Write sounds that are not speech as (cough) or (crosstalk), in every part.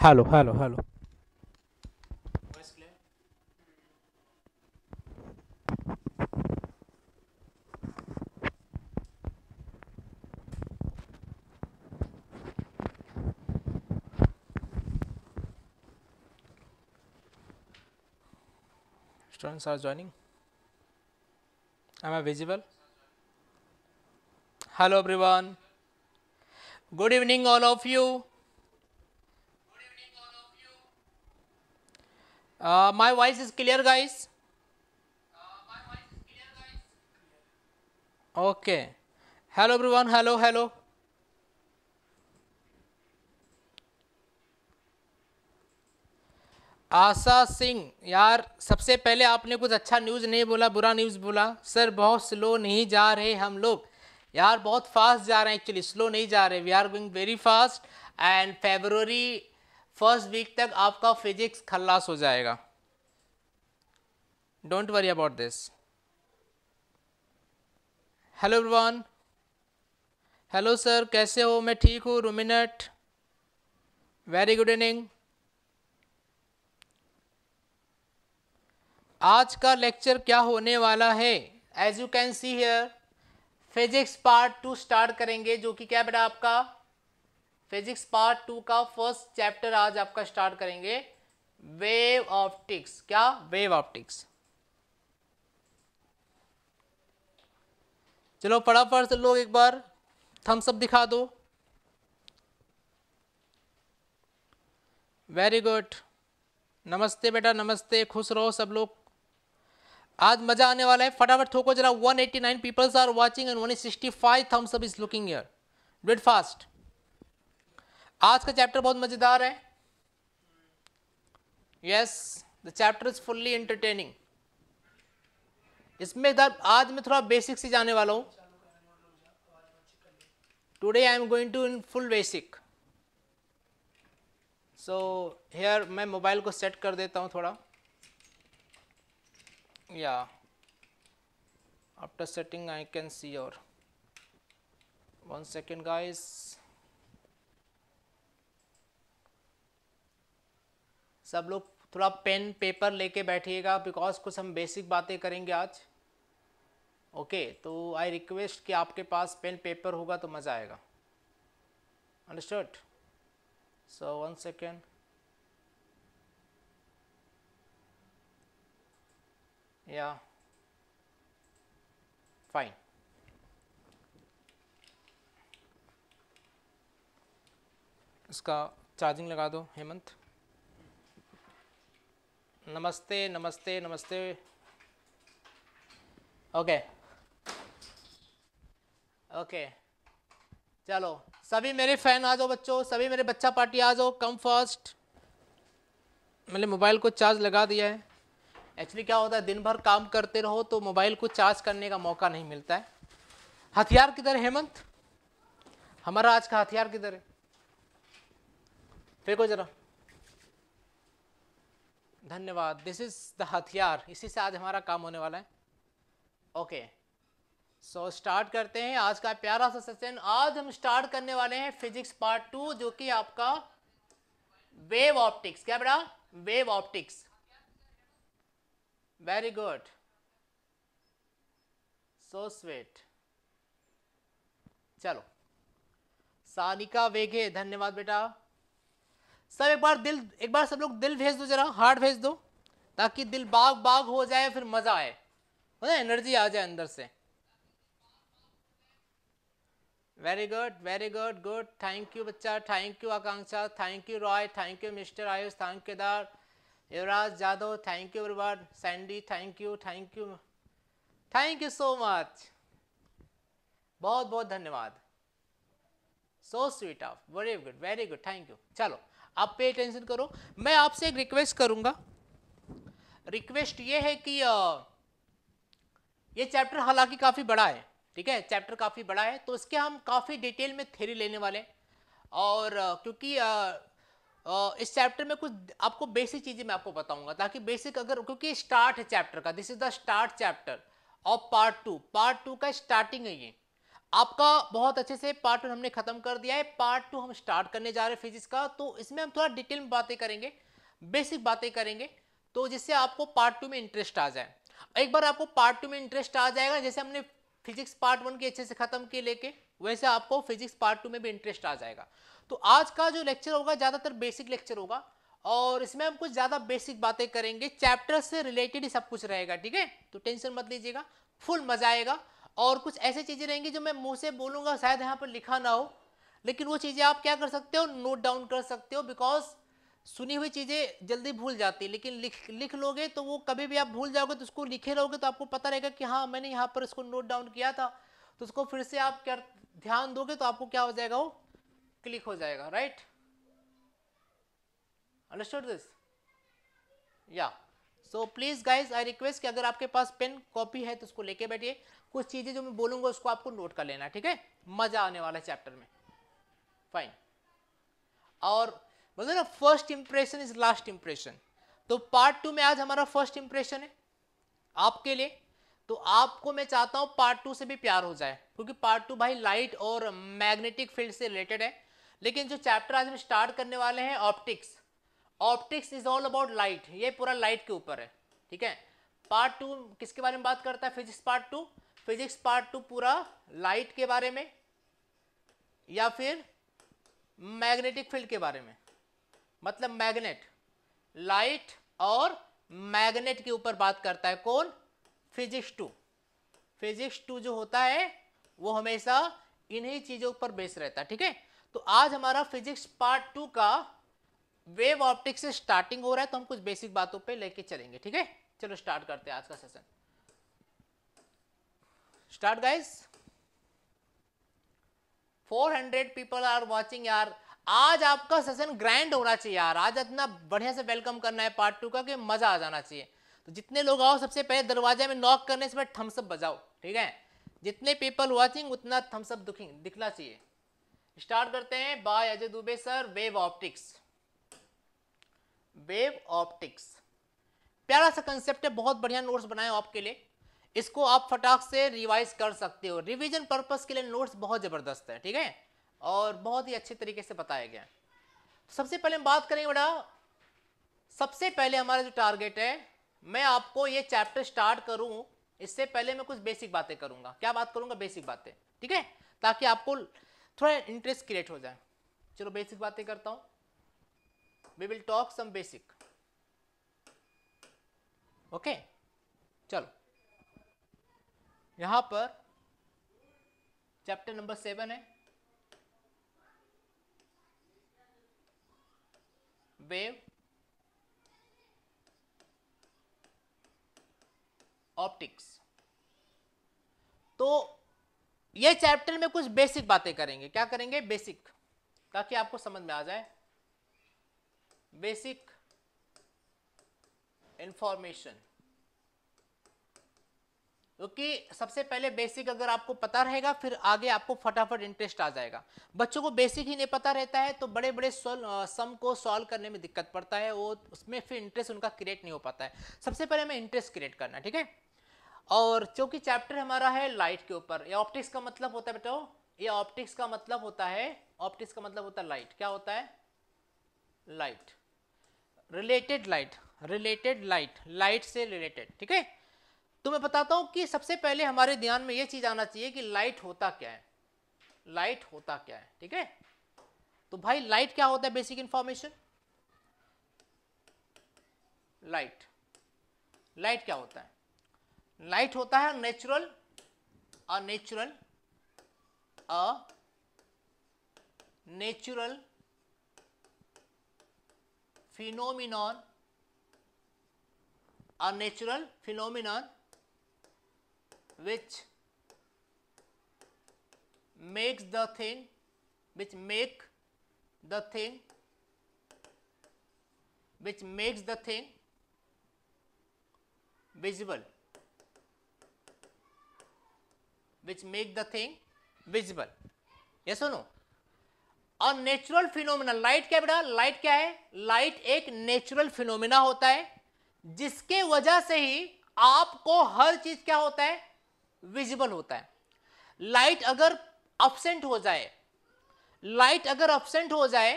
Hello, hello, hello. Students are joining. Am I visible? Hello everyone. Good evening all of you. My voice is clear guys okay hello is hello hello Asha Singh यार सबसे पहले आपने कुछ अच्छा news नहीं बोला बुरा न्यूज़ बोला सर बहुत स्लो नहीं जा रहे हम लोग यार बहुत फास्ट जा रहे हैं एक्चुअली स्लो नहीं जा रहे we are going very fast and February first week तक आपका फिजिक्स खल्लास हो जाएगा don't worry about this hello everyone hello sir कैसे हो मैं ठीक हूँ रूमिनट वेरी गुड इवनिंग आज का लेक्चर क्या होने वाला है as you can see here physics part two start करेंगे जो कि क्या बेटा आपका फिजिक्स पार्ट टू का फर्स्ट चैप्टर आज आपका स्टार्ट करेंगे वेव ऑप्टिक्स क्या वेव ऑप्टिक्स चलो फटाफट से लोग एक बार थम्स अप दिखा दो वेरी गुड नमस्ते बेटा नमस्ते खुश रहो सब लोग आज मजा आने वाला है फटाफट थोको जरा 189 peoples are watching and five thumbs up is looking here fast आज का चैप्टर बहुत मजेदार है yes the chapter is fully entertaining इसमें आज मैं थोड़ा बेसिक से जाने वाला हूं today I am going to in full basic so here मैं मोबाइल को सेट कर देता हूं थोड़ा yeah after setting I can see your one second guys सब लोग थोड़ा पेन पेपर लेके बैठिएगा बिकॉज कुछ हम बेसिक बातें करेंगे आज ओके तो आई रिक्वेस्ट कि आपके पास पेन पेपर होगा तो मज़ा आएगा understand so one second yeah fine इसका चार्जिंग लगा दो हेमंत नमस्ते नमस्ते नमस्ते ओके ओके चलो सभी मेरे फैन आ जाओ बच्चों सभी मेरे बच्चा पार्टी आ जाओ कम फर्स्ट मैंने मोबाइल को चार्ज लगा दिया है एक्चुअली क्या होता है दिन भर काम करते रहो तो मोबाइल को चार्ज करने का मौका नहीं मिलता है हथियार किधर है हेमंत हमारा आज का हथियार किधर है फेंको जरा धन्यवाद दिस इज द हथियार इसी से आज हमारा काम होने वाला है ओके सो स्टार्ट करते हैं आज का प्यारा सा सेशन आज हम स्टार्ट करने वाले हैं फिजिक्स पार्ट टू जो कि आपका वेव ऑप्टिक्स क्या बेटा wave optics very good so sweet चलो सानिका वेगे धन्यवाद बेटा सब एक बार दिल एक बार सब लोग दिल भेज दो जरा हार्ट भेज दो ताकि दिल बाग बाग हो जाए फिर मज़ा आए ना एनर्जी आ जाए अंदर से very good very good good thank you बच्चा thank you Akanksha thank you Roy thank you mister Ayush thank Kedar Yuvraj Jadhav thank you everyone Sandy thank you thank you thank you so much बहुत बहुत धन्यवाद so sweet of very good very good thank you चलो आप pay attention करो मैं आपसे एक request करूंगा रिक्वेस्ट ये है कि ये चैप्टर हालांकि काफ़ी बड़ा है ठीक है चैप्टर काफ़ी बड़ा है तो इसके हम काफ़ी डिटेल में थेरी लेने वाले और क्योंकि इस चैप्टर में कुछ आपको बेसिक चीज़ें मैं आपको बताऊंगा ताकि बेसिक अगर क्योंकि स्टार्ट है चैप्टर का this is the start chapter of part two part two का स्टार्टिंग है ये आपका बहुत अच्छे से पार्ट वन हमने खत्म कर दिया है पार्ट टू हम स्टार्ट करने जा रहे हैं फिजिक्स का तो इसमें हम थोड़ा डिटेल में बातें करेंगे बेसिक बातें करेंगे तो जिससे आपको पार्ट टू में इंटरेस्ट आ जाए एक बार आपको पार्ट टू में इंटरेस्ट आ जाएगा जैसे हमने फिजिक्स पार्ट वन के अच्छे से खत्म किए लेके वैसे आपको फिजिक्स पार्ट टू में भी इंटरेस्ट आ जाएगा तो आज का जो लेक्चर होगा ज़्यादातर बेसिक लेक्चर होगा और इसमें हम कुछ ज़्यादा बेसिक बातें करेंगे चैप्टर से रिलेटेड ही सब कुछ रहेगा ठीक है तो टेंशन मत लीजिएगा फुल मजा आएगा और कुछ ऐसे चीज़ें रहेंगी जो मैं मुंह से बोलूँगा शायद यहाँ पर लिखा ना हो लेकिन वो चीज़ें आप क्या कर सकते हो नोट डाउन कर सकते हो बिकॉज सुनी हुई चीज़ें जल्दी भूल जाती है लेकिन लिख लिख लोगे तो वो कभी भी आप भूल जाओगे तो उसको लिखे रहोगे तो आपको पता रहेगा कि हाँ मैंने यहाँ पर इसको नोट डाउन किया था तो उसको फिर से आप क्या ध्यान दोगे तो आपको क्या हो जाएगा वो क्लिक हो जाएगा right understood this yeah so please guys I request कि अगर आपके पास पेन कॉपी है तो उसको लेके बैठिए कुछ चीज़ें जो मैं बोलूंगा उसको आपको नोट कर लेना ठीक है मज़ा आने वाला चैप्टर में फाइन और बोलते ना first impression is last impression तो पार्ट टू में आज हमारा फर्स्ट इंप्रेशन है आपके लिए तो आपको मैं चाहता हूँ पार्ट टू से भी प्यार हो जाए क्योंकि पार्ट टू भाई लाइट और मैग्नेटिक फील्ड से रिलेटेड है लेकिन जो चैप्टर आज हम स्टार्ट करने वाले हैं optics optics is all about light ये पूरा लाइट के ऊपर है ठीक है पार्ट टू किसके बारे में बात करता है physics part two physics part two पूरा लाइट के बारे में या फिर मैग्नेटिक फील्ड के बारे में मतलब मैग्नेट लाइट और मैग्नेट के ऊपर बात करता है कौन फिजिक्स टू फिजिक्स टू जो होता है वो हमेशा इन्हीं चीज़ों पर बेस रहता है ठीक है तो आज हमारा फिजिक्स पार्ट टू का वेव ऑप्टिक्स से स्टार्टिंग हो रहा है तो हम कुछ बेसिक बातों पे लेके चलेंगे ठीक है चलो स्टार्ट करते हैं आज का session Start guys. 400 people are watching यार आज आपका सेशन ग्रैंड होना चाहिए यार आज इतना बढ़िया से वेलकम करना है पार्ट टू का कि मजा आ जाना चाहिए तो जितने लोग आओ सबसे पहले दरवाजे में नॉक करने से पहले थम्सअप बजाओ ठीक है जितने पीपल वॉचिंग उतना थम्सअप दुखिंग दिखना चाहिए स्टार्ट करते हैं by Ajay Dubey sir wave optics wave optics प्यारा सा कंसेप्ट है बहुत बढ़िया नोट्स बनाए आपके लिए इसको आप फटाक से रिवाइज कर सकते हो रिवीजन पर्पस के लिए नोट्स बहुत ज़बरदस्त है ठीक है और बहुत ही अच्छे तरीके से बताया गया सबसे पहले हम बात करेंगे बड़ा सबसे पहले हमारा जो टारगेट है मैं आपको ये चैप्टर स्टार्ट करूँ इससे पहले मैं कुछ बेसिक बातें करूँगा क्या बात करूँगा बेसिक बातें ठीक है ताकि आपको थोड़ा इंटरेस्ट क्रिएट हो जाए चलो बेसिक बातें करता हूँ we will talk some basic okay चलो यहां पर चैप्टर नंबर सेवन है वेव ऑप्टिक्स तो ये चैप्टर में कुछ बेसिक बातें करेंगे क्या करेंगे बेसिक ताकि आपको समझ में आ जाए बेसिक इंफॉर्मेशन क्योंकि सबसे पहले बेसिक अगर आपको पता रहेगा फिर आगे आपको फटाफट इंटरेस्ट आ जाएगा बच्चों को बेसिक ही नहीं पता रहता है तो बड़े बड़े सम को सॉल्व करने में दिक्कत पड़ता है वो उसमें फिर इंटरेस्ट उनका क्रिएट नहीं हो पाता है सबसे पहले हमें इंटरेस्ट क्रिएट करना ठीक है और चूँकि चैप्टर हमारा है लाइट के ऊपर या ऑप्टिक्स का मतलब होता है बेटो ये ऑप्टिक्स का मतलब होता है ऑप्टिक्स का मतलब होता है लाइट क्या होता है light related light related light light से रिलेटेड ठीक है तो मैं बताता हूं कि सबसे पहले हमारे ध्यान में यह चीज़ आना चाहिए कि लाइट होता क्या है लाइट होता क्या है ठीक है तो भाई लाइट क्या होता है बेसिक इंफॉर्मेशन लाइट लाइट क्या होता है लाइट होता है natural uh natural uh natural phenomenon uh natural phenomenon which makes the thing which make the thing which makes the thing visible which make the thing visible yes or no a natural phenomena light kya beta light kya hai light ek natural phenomena hota hai jiske wajah se hi aapko har cheez kya hota hai visible होता है light अगर absent हो जाए light अगर absent हो जाए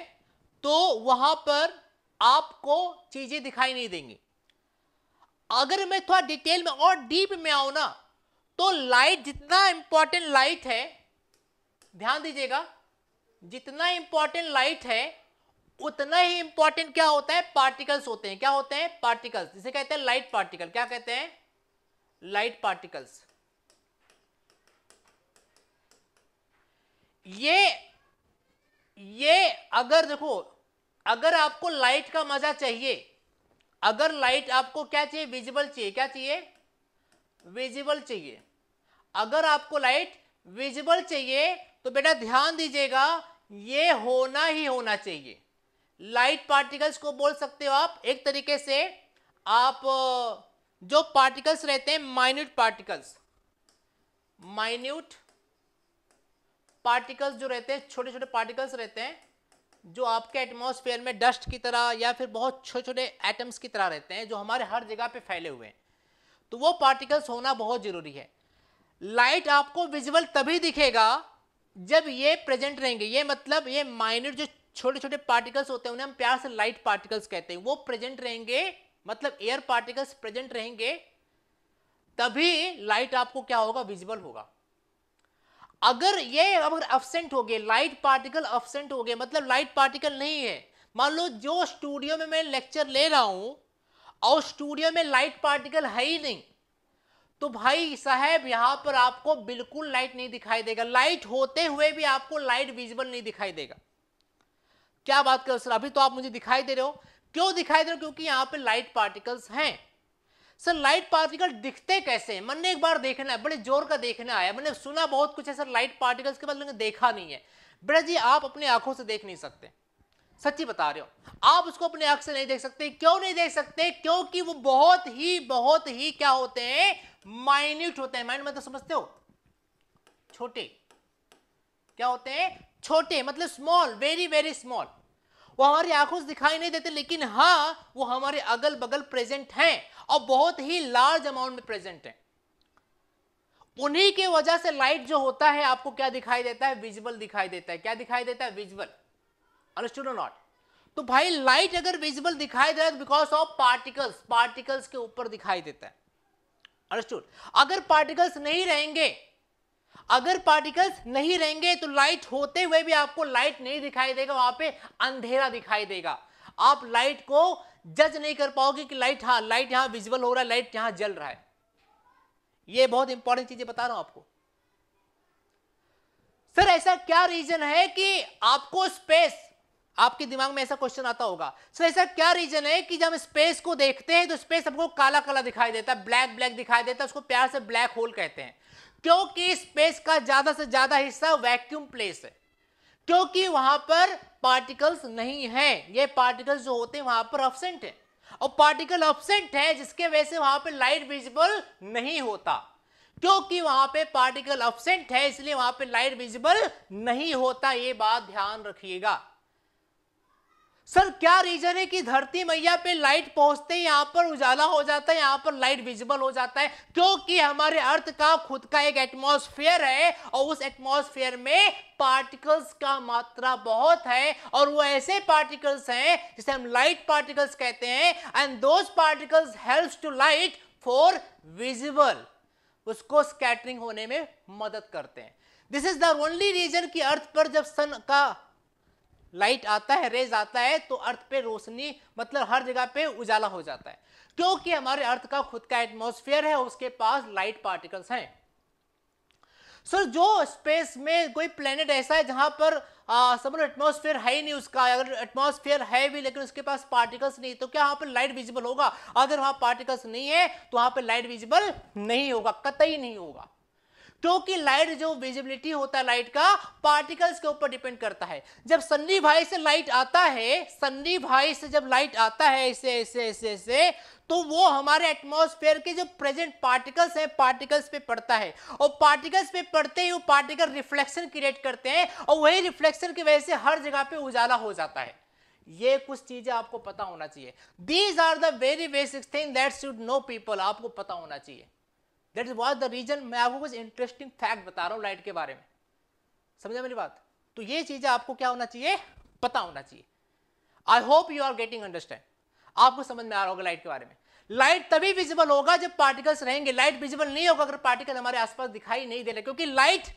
तो वहां पर आपको चीजें दिखाई नहीं देंगी अगर मैं थोड़ा डिटेल में और डीप में आऊ ना तो लाइट जितना इंपॉर्टेंट लाइट है ध्यान दीजिएगा जितना इंपॉर्टेंट लाइट है उतना ही इंपॉर्टेंट क्या होता है पार्टिकल्स होते हैं क्या होते हैं पार्टिकल्स जिसे कहते हैं लाइट पार्टिकल क्या कहते हैं लाइट पार्टिकल्स ये ये अगर देखो अगर आपको लाइट का मजा चाहिए अगर लाइट आपको क्या चाहिए विजिबल चाहिए क्या चाहिए विजिबल चाहिए अगर आपको लाइट विजिबल चाहिए तो बेटा ध्यान दीजिएगा ये होना ही होना चाहिए लाइट पार्टिकल्स को बोल सकते हो आप एक तरीके से आप जो पार्टिकल्स रहते हैं माइन्यूट पार्टिकल्स माइन्यूट पार्टिकल्स जो रहते हैं छोटे छोटे पार्टिकल्स रहते हैं जो आपके एटमोसफेयर में डस्ट की तरह या फिर बहुत छोटे छोटे एटम्स की तरह रहते हैं जो हमारे हर जगह पे फैले हुए हैं तो वो पार्टिकल्स होना बहुत ज़रूरी है लाइट आपको विजिबल तभी दिखेगा जब ये प्रेजेंट रहेंगे ये मतलब ये माइनर जो छोटे छोटे पार्टिकल्स होते हैं उन्हें हम प्यार से लाइट पार्टिकल्स कहते हैं वो प्रेजेंट रहेंगे मतलब एयर पार्टिकल्स प्रेजेंट रहेंगे तभी लाइट आपको क्या होगा विजिबल होगा अगर ये अगर अपसेंट हो गए लाइट पार्टिकल अपसेंट हो गए मतलब लाइट पार्टिकल नहीं है मान लो जो स्टूडियो में मैं लेक्चर ले रहा हूँ और स्टूडियो में लाइट पार्टिकल है ही नहीं तो भाई साहब यहाँ पर आपको बिल्कुल लाइट नहीं दिखाई देगा लाइट होते हुए भी आपको लाइट विजिबल नहीं दिखाई देगा क्या बात कर सर अभी तो आप मुझे दिखाई दे रहे हो क्यों दिखाई दे रहे हो क्योंकि यहाँ पर लाइट पार्टिकल्स हैं सर लाइट पार्टिकल दिखते कैसे मन ने एक बार देखना है बड़े जोर का देखना आया मैंने सुना बहुत कुछ है सर लाइट पार्टिकल्स के बाद मैंने देखा नहीं है बेटा जी आप अपने आंखों से देख नहीं सकते सच्ची बता रहे हो आप उसको अपने आंख से नहीं देख सकते क्यों नहीं देख सकते क्योंकि वो बहुत ही बहुत ही क्या होते हैं माइन्यूट होते हैं माइंड मतलब तो समझते हो छोटे क्या होते हैं छोटे मतलब स्मॉल वेरी वेरी स्मॉल वो हमारी आंखों से दिखाई नहीं देते लेकिन हाँ वो हमारे अगल बगल प्रेजेंट हैं और बहुत ही लार्ज अमाउंट में प्रेजेंट हैं उन्हीं के वजह से लाइट जो होता है आपको क्या दिखाई देता है विजुअल दिखाई देता है क्या दिखाई देता है विजुअल अंडरस्टूड नॉट तो भाई लाइट अगर विजिबल दिखाई दे रहा है बिकॉज ऑफ पार्टिकल्स पार्टिकल्स के ऊपर दिखाई देता है अंडरस्टूड अगर पार्टिकल्स नहीं रहेंगे अगर पार्टिकल्स नहीं रहेंगे तो लाइट होते हुए भी आपको लाइट नहीं दिखाई देगा वहां पे अंधेरा दिखाई देगा आप लाइट को जज नहीं कर पाओगे कि लाइट हाँ लाइट यहां विजिबल हो रहा है लाइट यहां जल रहा है यह बहुत इंपॉर्टेंट चीजें बता रहा हूं आपको सर ऐसा क्या रीजन है कि आपको स्पेस आपके दिमाग में ऐसा क्वेश्चन आता होगा सर ऐसा क्या रीजन है कि जब स्पेस को देखते हैं तो स्पेस आपको काला काला दिखाई देता है ब्लैक ब्लैक दिखाई देता है उसको प्यार से ब्लैक होल कहते हैं क्योंकि स्पेस का ज्यादा से ज्यादा हिस्सा वैक्यूम प्लेस है क्योंकि वहां पर पार्टिकल्स नहीं है ये पार्टिकल्स जो होते हैं वहां पर अपसेंट है और पार्टिकल अपसेंट है जिसके वजह से वहां पर लाइट विजिबल नहीं होता क्योंकि वहां पे पार्टिकल अपसेंट है इसलिए वहां पे लाइट विजिबल नहीं होता ये बात ध्यान रखिएगा सर क्या रीजन है कि धरती मैया पे लाइट पहुंचते ही यहाँ पर उजाला हो जाता है यहाँ पर लाइट विजिबल हो जाता है क्योंकि हमारे अर्थ का खुद का एक एटमॉस्फेयर है और उस एटमॉस्फेयर में पार्टिकल्स का मात्रा बहुत है और वो ऐसे पार्टिकल्स हैं जिसे हम लाइट पार्टिकल्स कहते हैं and those particles help to light for visible उसको स्कैटरिंग होने में मदद करते हैं this is the only reason कि अर्थ पर जब सन का लाइट आता है रेज आता है तो अर्थ पे रोशनी मतलब हर जगह पे उजाला हो जाता है क्योंकि हमारे अर्थ का खुद का एटमोसफियर है उसके पास लाइट पार्टिकल्स हैं सर जो स्पेस में कोई प्लेनेट ऐसा है जहां पर समझ लो एटमोसफेयर है ही नहीं उसका अगर एटमोसफियर है भी लेकिन उसके पास पार्टिकल्स नहीं तो क्या वहां पर लाइट विजिबल होगा अगर वहां पार्टिकल्स नहीं है तो वहां पर लाइट विजिबल नहीं होगा कतई नहीं होगा क्योंकि लाइट जो विजिबिलिटी होता है लाइट का पार्टिकल्स के ऊपर डिपेंड करता है जब सन्नी भाई से लाइट आता है सन्नी भाई से जब लाइट आता है ऐसे ऐसे ऐसे ऐसे तो वो हमारे एटमॉस्फेयर के जो प्रेजेंट पार्टिकल्स हैं पार्टिकल्स पे पड़ता है और पार्टिकल्स पे पड़ते ही वो पार्टिकल रिफ्लेक्शन क्रिएट करते हैं और वही रिफ्लेक्शन की वजह से हर जगह पे उजाला हो जाता है ये कुछ चीजें आपको पता होना चाहिए these are the very basic thing that should know people आपको पता होना चाहिए that is was the reason मैं आपको कुछ इंटरेस्टिंग फैक्ट बता रहा हूँ लाइट के बारे में समझा मेरी बात तो ये चीज़ें आपको क्या होना चाहिए पता होना चाहिए I hope you are getting understand आपको समझ में आ रहा होगा लाइट के बारे में लाइट तभी विजिबल होगा जब पार्टिकल्स रहेंगे लाइट विजिबल नहीं होगा अगर पार्टिकल हमारे आसपास दिखाई नहीं दे रहे क्योंकि लाइट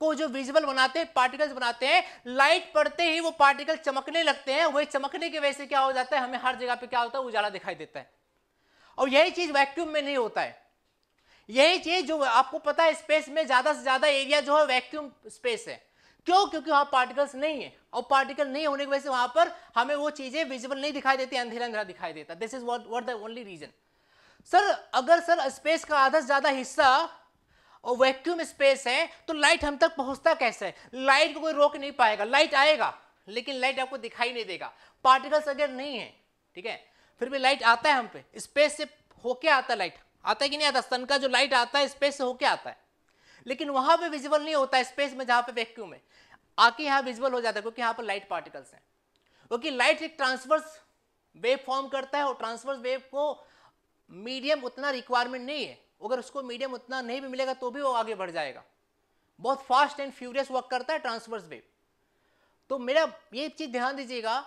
को जो विजिबल बनाते हैं पार्टिकल्स बनाते हैं लाइट पड़ते ही वो पार्टिकल चमकने लगते हैं वही चमकने की वजह से क्या हो जाता है हमें हर जगह पे क्या होता है उजाला दिखाई देता है और यही चीज वैक्यूम में नहीं होता है यही चीज जो आपको पता है स्पेस में ज्यादा से ज्यादा एरिया जो है वैक्यूम स्पेस है क्यों क्योंकि वहां पार्टिकल्स नहीं है और पार्टिकल नहीं होने की वजह से वहां पर हमें वो चीजें विजिबल नहीं दिखाई देती अंधेरा अंधेरा दिखाई देता this is what what the only reason sir अगर सर स्पेस का आधा से ज्यादा हिस्सा और वैक्यूम स्पेस है तो लाइट हम तक पहुंचता कैसे है लाइट को कोई रोक नहीं पाएगा लाइट आएगा लेकिन लाइट आपको दिखाई नहीं देगा पार्टिकल्स अगर नहीं है ठीक है फिर भी लाइट आता है हम पे स्पेस से होके आता लाइट आता है कि नहीं आता सन का जो लाइट आता है स्पेस से होके आता है लेकिन वहां पे विजिबल नहीं होता है स्पेस में जहां पे वैक्यूम है आके यहां विजिबल हो जाता है क्योंकि यहां पर लाइट पार्टिकल्स हैं क्योंकि लाइट एक ट्रांसवर्स वेव फॉर्म करता है और ट्रांसवर्स वेव को मीडियम उतना रिक्वायरमेंट नहीं है अगर उसको मीडियम उतना नहीं भी मिलेगा तो भी वो आगे बढ़ जाएगा बहुत फास्ट एंड फ्यूरियस वर्क करता है ट्रांसवर्स वेव तो मेरा ये चीज़ ध्यान दीजिएगा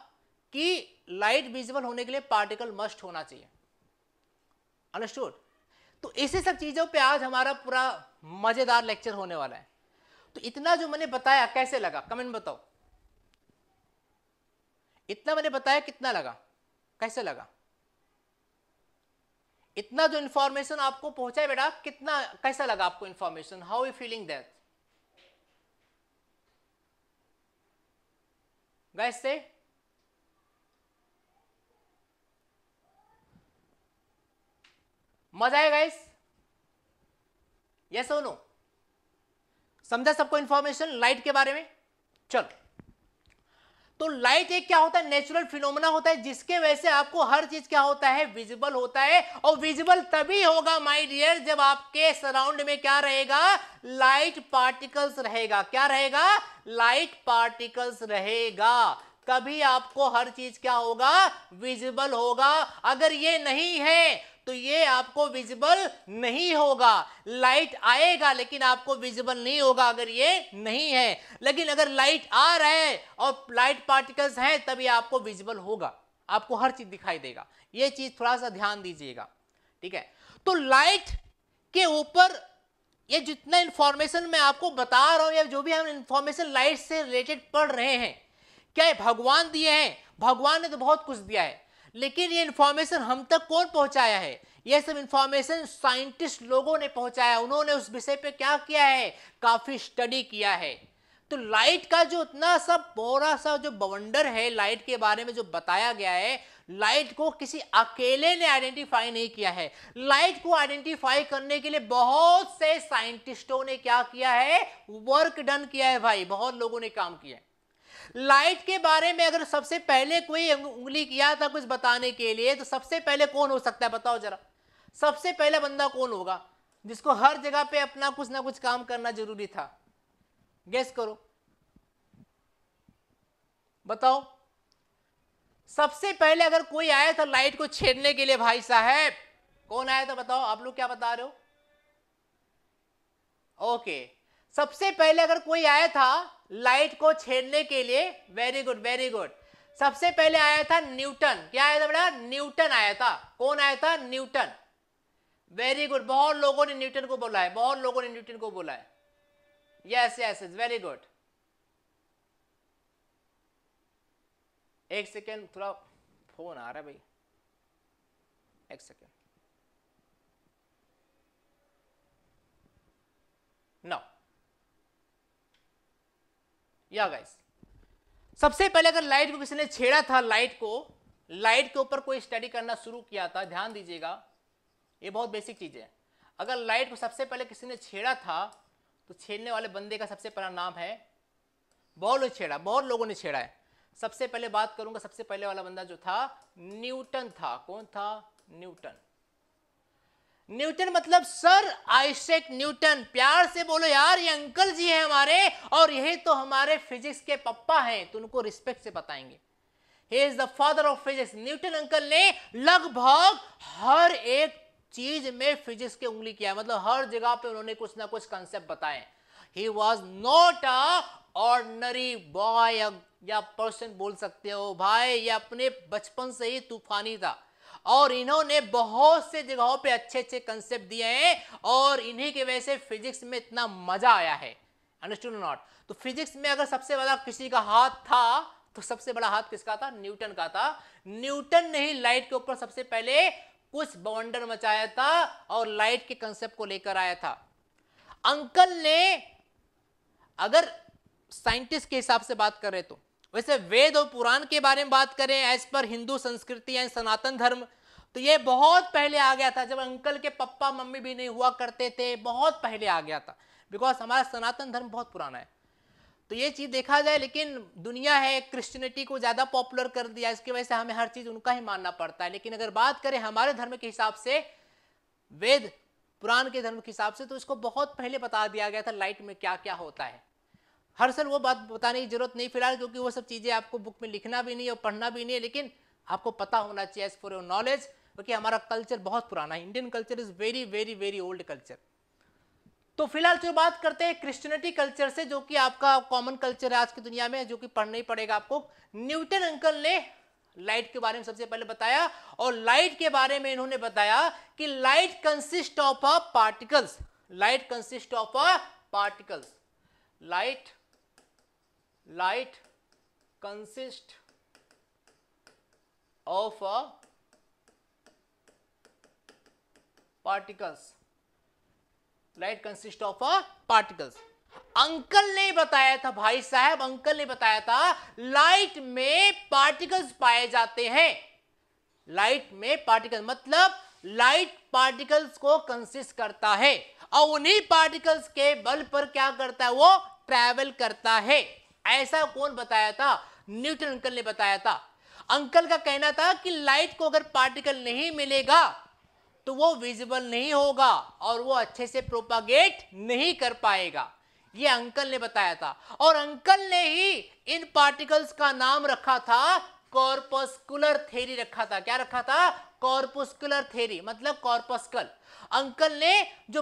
कि लाइट विजिबल होने के लिए पार्टिकल मस्ट होना चाहिए अंडरस्टूड तो ऐसे सब चीज़ों पे आज हमारा पूरा मज़ेदार लेक्चर होने वाला है तो इतना जो मैंने बताया कैसे लगा कमेंट बताओ इतना मैंने बताया कितना लगा कैसे लगा इतना जो इंफॉर्मेशन आपको पहुंचा है बेटा कितना कैसा लगा आपको information how you feeling that guys से मजा आएगा इस ये सोनो समझा सबको इंफॉर्मेशन लाइट के बारे में चलो तो लाइट एक क्या होता है नेचुरल फिनोमेना होता है जिसके वजह से आपको हर चीज क्या होता है विजिबल होता है और विजिबल तभी होगा माय डियर जब आपके सराउंड में क्या रहेगा लाइट पार्टिकल्स रहेगा क्या रहेगा लाइट पार्टिकल्स रहेगा तभी आपको हर चीज क्या होगा विजिबल होगा अगर ये नहीं है तो ये आपको विजिबल नहीं होगा लाइट आएगा लेकिन आपको विजिबल नहीं होगा अगर ये नहीं है लेकिन अगर लाइट आ रहा है और लाइट पार्टिकल्स हैं तब ये आपको विजिबल होगा आपको हर चीज दिखाई देगा ये चीज थोड़ा सा ध्यान दीजिएगा ठीक है तो लाइट के ऊपर ये जितना इंफॉर्मेशन मैं आपको बता रहा हूं या जो भी हम इंफॉर्मेशन लाइट से रिलेटेड पढ़ रहे हैं क्या है भगवान दिए हैं भगवान ने तो बहुत कुछ दिया है लेकिन ये इन्फॉर्मेशन हम तक कौन पहुंचाया है ये सब इन्फॉर्मेशन साइंटिस्ट लोगों ने पहुंचाया उन्होंने उस विषय पे क्या किया है काफ़ी स्टडी किया है तो लाइट का जो इतना सा बोरा सा जो बवंडर है लाइट के बारे में जो बताया गया है लाइट को किसी अकेले ने आइडेंटिफाई नहीं किया है लाइट को आइडेंटिफाई करने के लिए बहुत से साइंटिस्टों ने क्या किया है वर्क डन किया है भाई बहुत लोगों ने काम किया है लाइट के बारे में अगर सबसे पहले कोई उंगली किया था कुछ बताने के लिए तो सबसे पहले कौन हो सकता है बताओ जरा सबसे पहला बंदा कौन होगा जिसको हर जगह पे अपना कुछ ना कुछ काम करना जरूरी था गैस करो बताओ सबसे पहले अगर कोई आया था लाइट को छेड़ने के लिए भाई साहब कौन आया था बताओ आप लोग क्या बता रहे हो ओके सबसे पहले अगर कोई आया था लाइट को छेड़ने के लिए वेरी गुड वेरी गुड सबसे पहले आया था न्यूटन क्या आया था बेटा न्यूटन आया था कौन आया था न्यूटन वेरी गुड बहुत लोगों ने न्यूटन को बोला है बहुत लोगों ने न्यूटन को बोला है yes yes is very good एक सेकेंड थोड़ा फोन आ रहा है भाई एक सेकेंड नौ या गाइस सबसे पहले अगर लाइट को किसी ने छेड़ा था लाइट को लाइट के ऊपर कोई स्टडी करना शुरू किया था ध्यान दीजिएगा ये बहुत बेसिक चीज़ है अगर लाइट को सबसे पहले किसी ने छेड़ा था तो छेड़ने वाले बंदे का सबसे पहला नाम है बहुत लोग छेड़ा बहुत लोगों ने छेड़ा है सबसे पहले बात करूंगा सबसे पहले वाला बंदा जो था न्यूटन था कौन था न्यूटन न्यूटन मतलब सर आइसेक न्यूटन प्यार से बोलो यार ये अंकल जी हैं हमारे और यही तो हमारे फिजिक्स के पप्पा हैं तो उनको रिस्पेक्ट से बताएंगे he is the father of physics Newton uncle ने लगभग हर एक चीज में फिजिक्स के उंगली किया मतलब हर जगह पे उन्होंने कुछ ना कुछ कंसेप्ट बताए he was not a ordinary boy या पर्सन बोल सकते हो भाई ये अपने बचपन से ही तूफानी था और इन्होंने बहुत से जगहों पे अच्छे अच्छे कंसेप्ट दिए हैं और इन्हीं की वजह से फिजिक्स में इतना मजा आया है अंडरस्टूड नॉट तो फिजिक्स में अगर सबसे बड़ा किसी का हाथ था तो सबसे बड़ा हाथ किसका था न्यूटन का था न्यूटन ने ही लाइट के ऊपर सबसे पहले कुछ बवंडर मचाया था और लाइट के कंसेप्ट को लेकर आया था अंकल ने अगर साइंटिस्ट के हिसाब से बात कर रहे तो वैसे वेद और पुराण के बारे में बात करें एज पर हिंदू संस्कृति एंड सनातन धर्म तो ये बहुत पहले आ गया था जब अंकल के पप्पा मम्मी भी नहीं हुआ करते थे बहुत पहले आ गया था बिकॉज हमारा सनातन धर्म बहुत पुराना है तो ये चीज़ देखा जाए लेकिन दुनिया है क्रिश्चियनिटी को ज़्यादा पॉपुलर कर दिया इसकी वजह से हमें हर चीज़ उनका ही मानना पड़ता है लेकिन अगर बात करें हमारे धर्म के हिसाब से वेद पुराण के धर्म के हिसाब से तो इसको बहुत पहले बता दिया गया था लाइट में क्या क्या होता है हर साल वो बात बताने की जरूरत नहीं फिलहाल क्योंकि वो सब चीज़ें आपको बुक में लिखना भी नहीं है और पढ़ना भी नहीं है लेकिन आपको पता होना चाहिए एज फॉर योर नॉलेज क्योंकि हमारा कल्चर बहुत पुराना है Indian culture is very very very old culture तो फिलहाल जो बात करते हैं क्रिश्चियनिटी कल्चर से जो कि आपका कॉमन कल्चर है आज की दुनिया में जो कि पढ़ना ही पड़ेगा आपको न्यूटन अंकल ने लाइट के बारे में सबसे पहले बताया और लाइट के बारे में इन्होंने बताया कि light consist of a particles light consist of a particles light light consist of a particles light consist of a particles uncle ने बताया था भाई साहब अंकल ने बताया था लाइट में पार्टिकल्स पाए जाते हैं लाइट में पार्टिकल मतलब लाइट पार्टिकल्स को कंसिस्ट करता है और उन्हीं पार्टिकल्स के बल पर क्या करता है वो ट्रैवल करता है ऐसा कौन बताया था न्यूटन अंकल ने बताया था अंकल का कहना था कि लाइट को अगर पार्टिकल नहीं मिलेगा तो वो विजिबल नहीं होगा और वो अच्छे से प्रोपागेट नहीं कर पाएगा ये अंकल ने बताया था और अंकल ने ही इन पार्टिकल्स का नाम रखा था कॉर्पस्कुलर थेरी रखा था क्या रखा था कॉर्पस्कुलर थेरी मतलब कॉर्पस्कल अंकल ने जो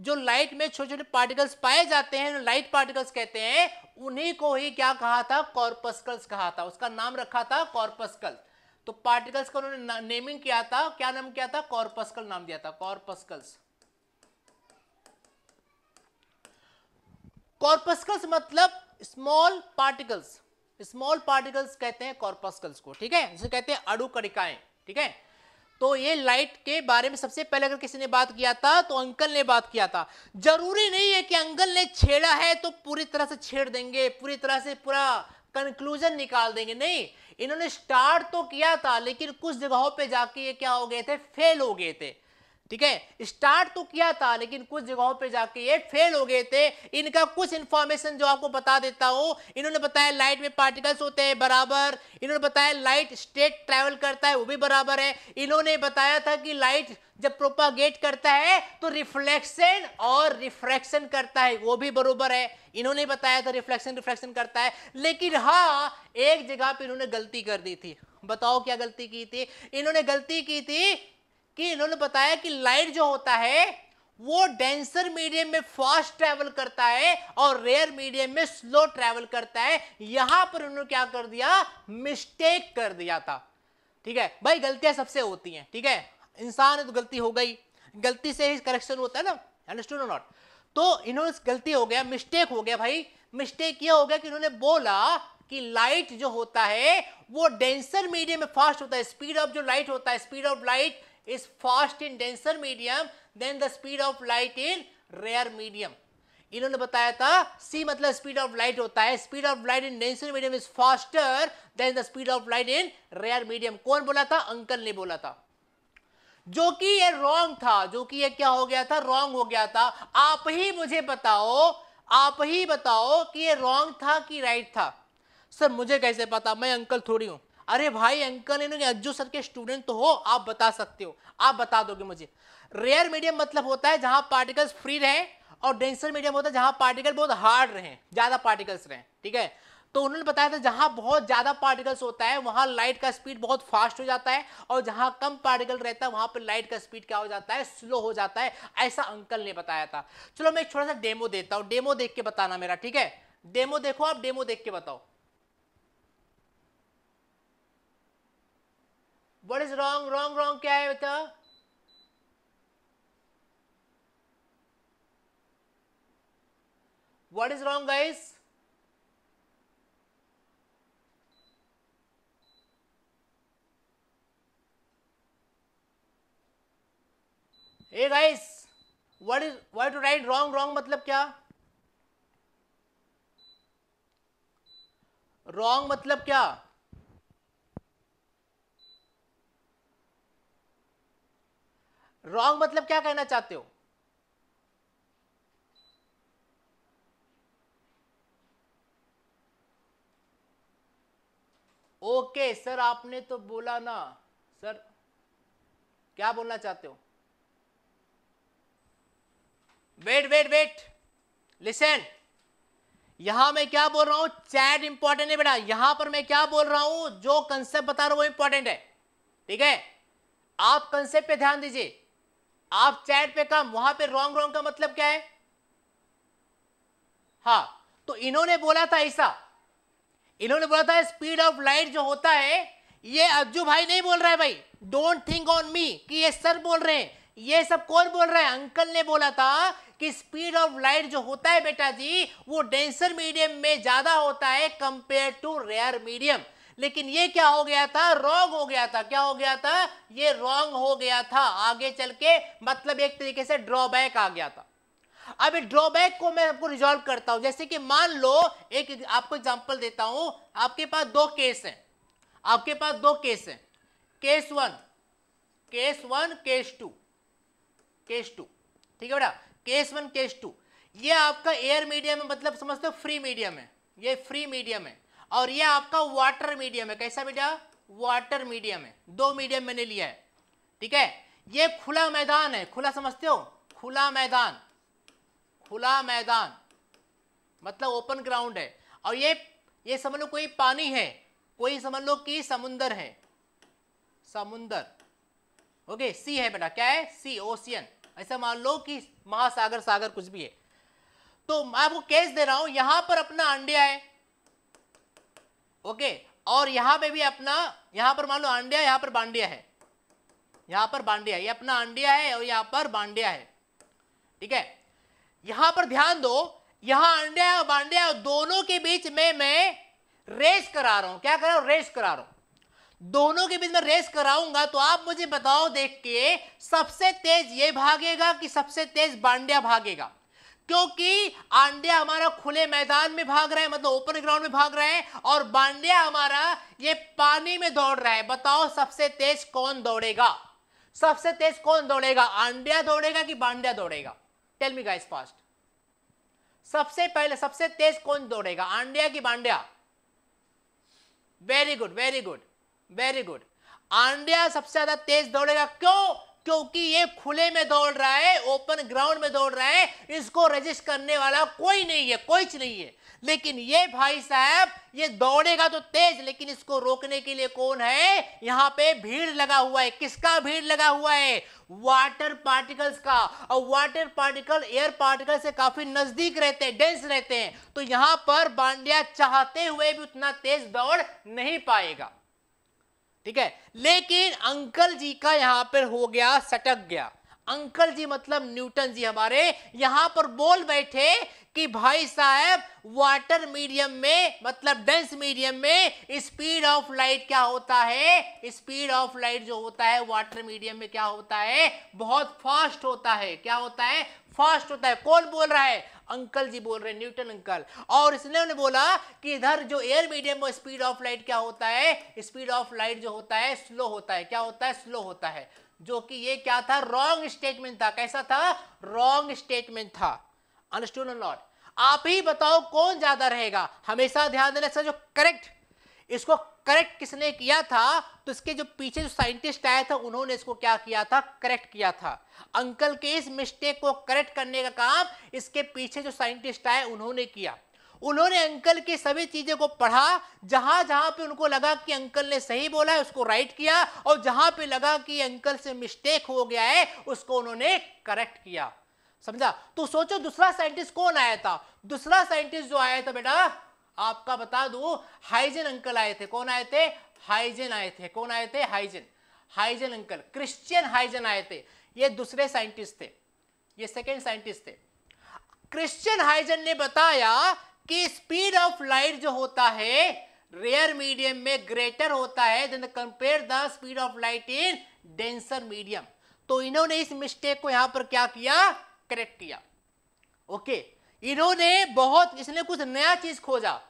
जो लाइट में छोटे छोटे पार्टिकल्स पाए जाते हैं लाइट पार्टिकल्स कहते हैं उन्हीं को ही क्या कहा था कॉर्पस्कल्स कहा था उसका नाम रखा था कॉर्पस्कल तो पार्टिकल्स का उन्होंने नेमिंग किया था क्या नाम किया था कॉर्पस्कल नाम दिया था कॉर्पस्कल्स कॉर्पस्कल्स मतलब स्मॉल पार्टिकल्स स्मॉल पार्टिकल्स कहते हैं कॉर्पस्कल्स को ठीक है जिसे कहते हैं अड़ुकड़िकाएं ठीक है तो ये लाइट के बारे में सबसे पहले अगर किसी ने बात किया था तो अंकल ने बात किया था जरूरी नहीं है कि अंकल ने छेड़ा है तो पूरी तरह से छेड़ देंगे पूरी तरह से पूरा कंक्लूजन निकाल देंगे नहीं इन्होंने स्टार्ट तो किया था लेकिन कुछ जगहों पे जाके ये क्या हो गए थे फेल हो गए थे ठीक है स्टार्ट तो किया था लेकिन कुछ जगहों पे जाके ये फेल हो गए थे इनका कुछ इंफॉर्मेशन जो आपको बता देता हूँ इन्होंने बताया लाइट में पार्टिकल्स होते हैं बराबर इन्होंने बताया लाइट स्टेट ट्रैवल करता है वो भी बराबर है इन्होंने बताया था कि लाइट जब प्रोपागेट करता है तो रिफ्लेक्शन और रिफ्रैक्शन करता है वो भी बरोबर है इन्होंने बताया था रिफ्लेक्शन रिफ्लेक्शन करता है लेकिन हाँ एक जगह पर इन्होंने गलती कर दी थी बताओ क्या गलती की थी इन्होंने गलती की थी कि इन्होंने बताया कि लाइट जो होता है वो डेंसर मीडियम में फास्ट ट्रैवल करता है और रेयर मीडियम में स्लो ट्रैवल करता है यहां पर उन्होंने क्या कर दिया मिस्टेक कर दिया था ठीक है भाई गलतियां सबसे होती हैं ठीक है इंसान है तो गलती हो गई गलती से ही करेक्शन होता है ना अंडरस्टूड नॉट तो इन्होंने गलती हो गया मिस्टेक हो गया भाई मिस्टेक यह हो गया कि इन्होंने बोला कि लाइट जो होता है वो डेंसर मीडियम में फास्ट होता है स्पीड ऑफ जो लाइट होता है speed of light is fast in denser medium then the speed of light in rare medium. इन्होंने बताया था सी मतलब स्पीड ऑफ लाइट होता है speed of light in denser medium is faster than the speed of light in rare medium कौन बोला था uncle ने बोला था जो कि ये रॉन्ग था जो कि ये क्या हो गया था रॉन्ग हो गया था आप ही मुझे बताओ आप ही बताओ कि ये रॉन्ग था कि राइट था सर मुझे कैसे पता मैं अंकल थोड़ी हूं अरे भाई अंकल इन एग्जो सर के स्टूडेंट तो हो आप बता सकते हो आप बता दोगे मुझे रेयर मीडियम मतलब होता है जहां पार्टिकल्स फ्री रहे और डेंसर मीडियम होता है जहां पार्टिकल बहुत हार्ड रहे ज़्यादा पार्टिकल्स रहे ठीक है तो उन्होंने बताया था जहाँ बहुत ज़्यादा पार्टिकल्स होता है वहां लाइट का स्पीड बहुत फास्ट हो जाता है और जहाँ कम पार्टिकल रहता है वहां पर लाइट का स्पीड क्या हो जाता है स्लो हो जाता है ऐसा अंकल ने बताया था चलो मैं एक छोटा सा डेमो देता हूँ डेमो देख के बताना मेरा ठीक है डेमो देखो आप डेमो देख के बताओ what is wrong wrong wrong क्या है बेटा what is wrong guys uh guys what is what to right wrong wrong मतलब क्या रॉन्ग मतलब क्या रॉन्ग मतलब क्या कहना चाहते हो ओके okay, सर आपने तो बोला ना सर क्या बोलना चाहते हो वेट वेट वेट लिसन यहां मैं क्या बोल रहा हूं चैट इंपॉर्टेंट है बेटा यहां पर मैं क्या बोल रहा हूं जो कंसेप्ट बता रहा हूं वो इंपॉर्टेंट है ठीक है आप कंसेप्ट पे ध्यान दीजिए आप चैट पे कम वहां पे रॉन्ग रॉन्ग का मतलब क्या है हा तो इन्होंने बोला था ऐसा इन्होंने बोला था स्पीड ऑफ लाइट जो होता है ये अज्जू भाई नहीं बोल रहा है भाई डोंट थिंक ऑन मी कि ये सर बोल रहे हैं ये सब कौन बोल रहा है अंकल ने बोला था कि स्पीड ऑफ लाइट जो होता है बेटा जी वो डेंसर मीडियम में ज्यादा होता है कंपेयर टू रेयर मीडियम लेकिन ये क्या हो गया था रॉन्ग हो गया था क्या हो गया था ये रॉन्ग हो गया था आगे चल के मतलब एक तरीके से ड्रॉबैक आ गया था अब ड्रॉबैक को मैं आपको रिजॉल्व करता हूं जैसे कि मान लो एक आपको एग्जाम्पल देता हूं आपके पास दो केस हैं आपके पास दो केस हैं case one case one case two case two ठीक है बेटा केस वन केस टू ये आपका एयर मीडियम है मतलब समझते हो फ्री मीडियम है ये फ्री मीडियम है और ये आपका वाटर मीडियम है कैसा मीडिया वाटर मीडियम है दो मीडियम मैंने लिया है ठीक है ये खुला मैदान है खुला समझते हो खुला मैदान खुला मैदान मतलब ओपन ग्राउंड है और ये ये समझ लो कोई पानी है कोई समझ लो कि समुंदर है समुंदर ओके सी है बेटा क्या है सी ओशियन ऐसा मान लो कि महासागर सागर कुछ भी है तो मैं आपको केस दे रहा हूं यहां पर अपना अंडिया है ओके और यहां पे भी अपना यहां पर मान लो आंडिया यहां पर बांडिया है यहां पर बांडिया ये अपना आंडिया है और यहां पर बांडिया है ठीक है यहां पर ध्यान दो यहां अंडिया और बांडिया दोनों के बीच में मैं रेस करा रहा हूं क्या कर रहा हूं रेस करा रहा हूं दोनों के बीच में रेस कराऊंगा तो आप मुझे बताओ देख के सबसे तेज ये भागेगा कि सबसे तेज बांडिया भागेगा क्योंकि आंडिया हमारा खुले मैदान में भाग रहा है मतलब ओपन ग्राउंड में भाग रहा है और बांडिया हमारा ये पानी में दौड़ रहा है बताओ सबसे तेज कौन दौड़ेगा सबसे तेज कौन दौड़ेगा आंडिया दौड़ेगा कि बांडिया दौड़ेगा टेल मी गाइस फास्ट सबसे पहले सबसे तेज कौन दौड़ेगा आंडिया की बांडिया very good very good very good आंडिया सबसे ज्यादा तेज दौड़ेगा क्यों क्योंकि ये खुले में दौड़ रहा है ओपन ग्राउंड में दौड़ रहा है इसको रजिस्ट करने वाला कोई नहीं है कोई नहीं है लेकिन ये भाई साहब ये दौड़ेगा तो तेज लेकिन इसको रोकने के लिए कौन है यहाँ पे भीड़ लगा हुआ है किसका भीड़ लगा हुआ है वाटर पार्टिकल्स का और वाटर पार्टिकल एयर पार्टिकल से काफी नजदीक रहते हैं डेंस रहते हैं तो यहां पर बांडिया चाहते हुए भी उतना तेज दौड़ नहीं पाएगा ठीक है लेकिन अंकल जी का यहां पर हो गया सटक गया अंकल जी मतलब न्यूटन जी हमारे यहां पर बोल बैठे कि भाई साहब वाटर मीडियम में मतलब डेंस मीडियम में स्पीड ऑफ लाइट क्या होता है स्पीड ऑफ लाइट जो होता है वाटर मीडियम में क्या होता है बहुत फास्ट होता है क्या होता है फास्ट होता है कौन बोल रहा है अंकल जी बोल रहे हैं न्यूटन अंकल और इसने उन्हें बोला कि इधर जो एयर मीडियम में स्पीड ऑफ लाइट क्या होता है स्पीड ऑफ लाइट जो होता है स्लो होता है क्या होता है स्लो होता है जो कि ये क्या था रॉन्ग स्टेटमेंट था कैसा था रॉन्ग स्टेटमेंट था अंडरस्टूड नॉट आप ही बताओ कौन ज्यादा रहेगा हमेशा ध्यान देना इसका जो करेक्ट इसको करेक्ट किसने किया था तो इसके जो पीछे जो साइंटिस्ट आया था उन्होंने इसको क्या किया था करेक्ट किया था अंकल के इस मिस्टेक को करेक्ट करने का काम इसके पीछे जो साइंटिस्ट आए उन्होंने किया उन्होंने अंकल की सभी चीज़ों को पढ़ा जहां जहां पे उनको लगा कि अंकल ने सही बोला है उसको राइट किया और जहां पे लगा कि अंकल से मिस्टेक हो गया है उसको उन्होंने करेक्ट किया समझा तो सोचो दूसरा साइंटिस्ट कौन आया था दूसरा साइंटिस्ट जो आया था बेटा आपका बता दो हाइजन अंकल आए थे कौन आए थे हाइजन आए थे कौन आए थे Huygens Huygens uncle Christian Huygens आए थे ये दूसरे साइंटिस्ट थे ये सेकेंड साइंटिस्ट थे क्रिश्चियन हाइजन ने बताया कि स्पीड ऑफ लाइट जो होता है रेयर मीडियम में ग्रेटर होता है than compare the speed of light in denser medium तो इन्होंने इस मिस्टेक को यहां पर क्या किया करेक्ट किया ओके इन्होंने बहुत इसने कुछ नया चीज खोजा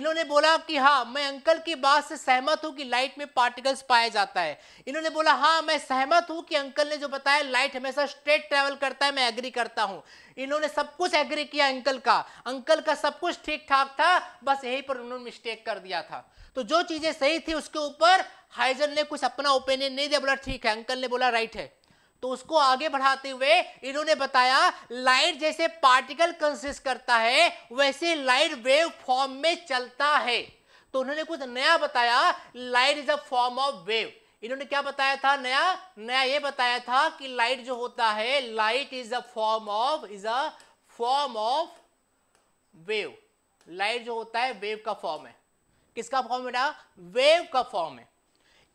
इन्होंने बोला कि हाँ मैं अंकल की बात से सहमत हूं कि लाइट में पार्टिकल्स पाया जाता है इन्होंने बोला हाँ मैं सहमत हूं कि अंकल ने जो बताया लाइट हमेशा स्ट्रेट ट्रेवल करता है मैं एग्री करता हूं इन्होंने सब कुछ एग्री किया अंकल का अंकल का सब कुछ ठीक ठाक था बस यहीं पर उन्होंने मिस्टेक कर दिया था तो जो चीजें सही थी उसके ऊपर हाइजन ने कुछ अपना ओपिनियन नहीं दिया बोला ठीक है अंकल ने बोला राइट है तो उसको आगे बढ़ाते हुए इन्होंने बताया लाइट जैसे पार्टिकल कंसिस्ट करता है वैसे लाइट वेव फॉर्म में चलता है तो उन्होंने कुछ नया बताया light is a form of wave इन्होंने क्या बताया था नया नया ये बताया था कि लाइट जो होता है light is a form of is a form of wave light जो होता है वेव का फॉर्म है किसका फॉर्म बेटा वेव का फॉर्म है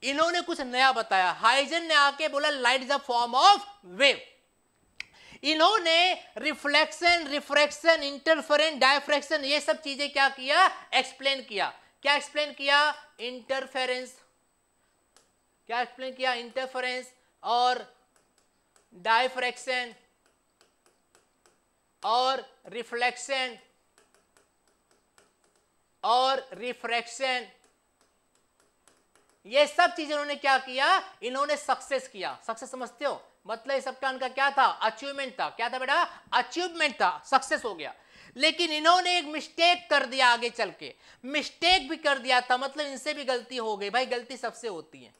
इन्होंने कुछ नया बताया हाइजन ने आके बोला light is a form of wave इन्होंने रिफ्लेक्शन रिफ्रेक्शन इंटरफेरेंस डायफ्रेक्शन ये सब चीजें क्या किया एक्सप्लेन किया क्या एक्सप्लेन किया इंटरफेरेंस क्या एक्सप्लेन किया इंटरफेरेंस और डायफ्रेक्शन और रिफ्लेक्शन और रिफ्रेक्शन ये सब चीज इन्होंने क्या किया इन्होंने सक्सेस किया सक्सेस समझते हो मतलब सबका उनका क्या था अचीवमेंट था क्या था बेटा अचीवमेंट था सक्सेस हो गया लेकिन इन्होंने एक मिस्टेक कर दिया आगे चल के मिस्टेक भी कर दिया था मतलब इनसे भी गलती हो गई भाई गलती सबसे होती है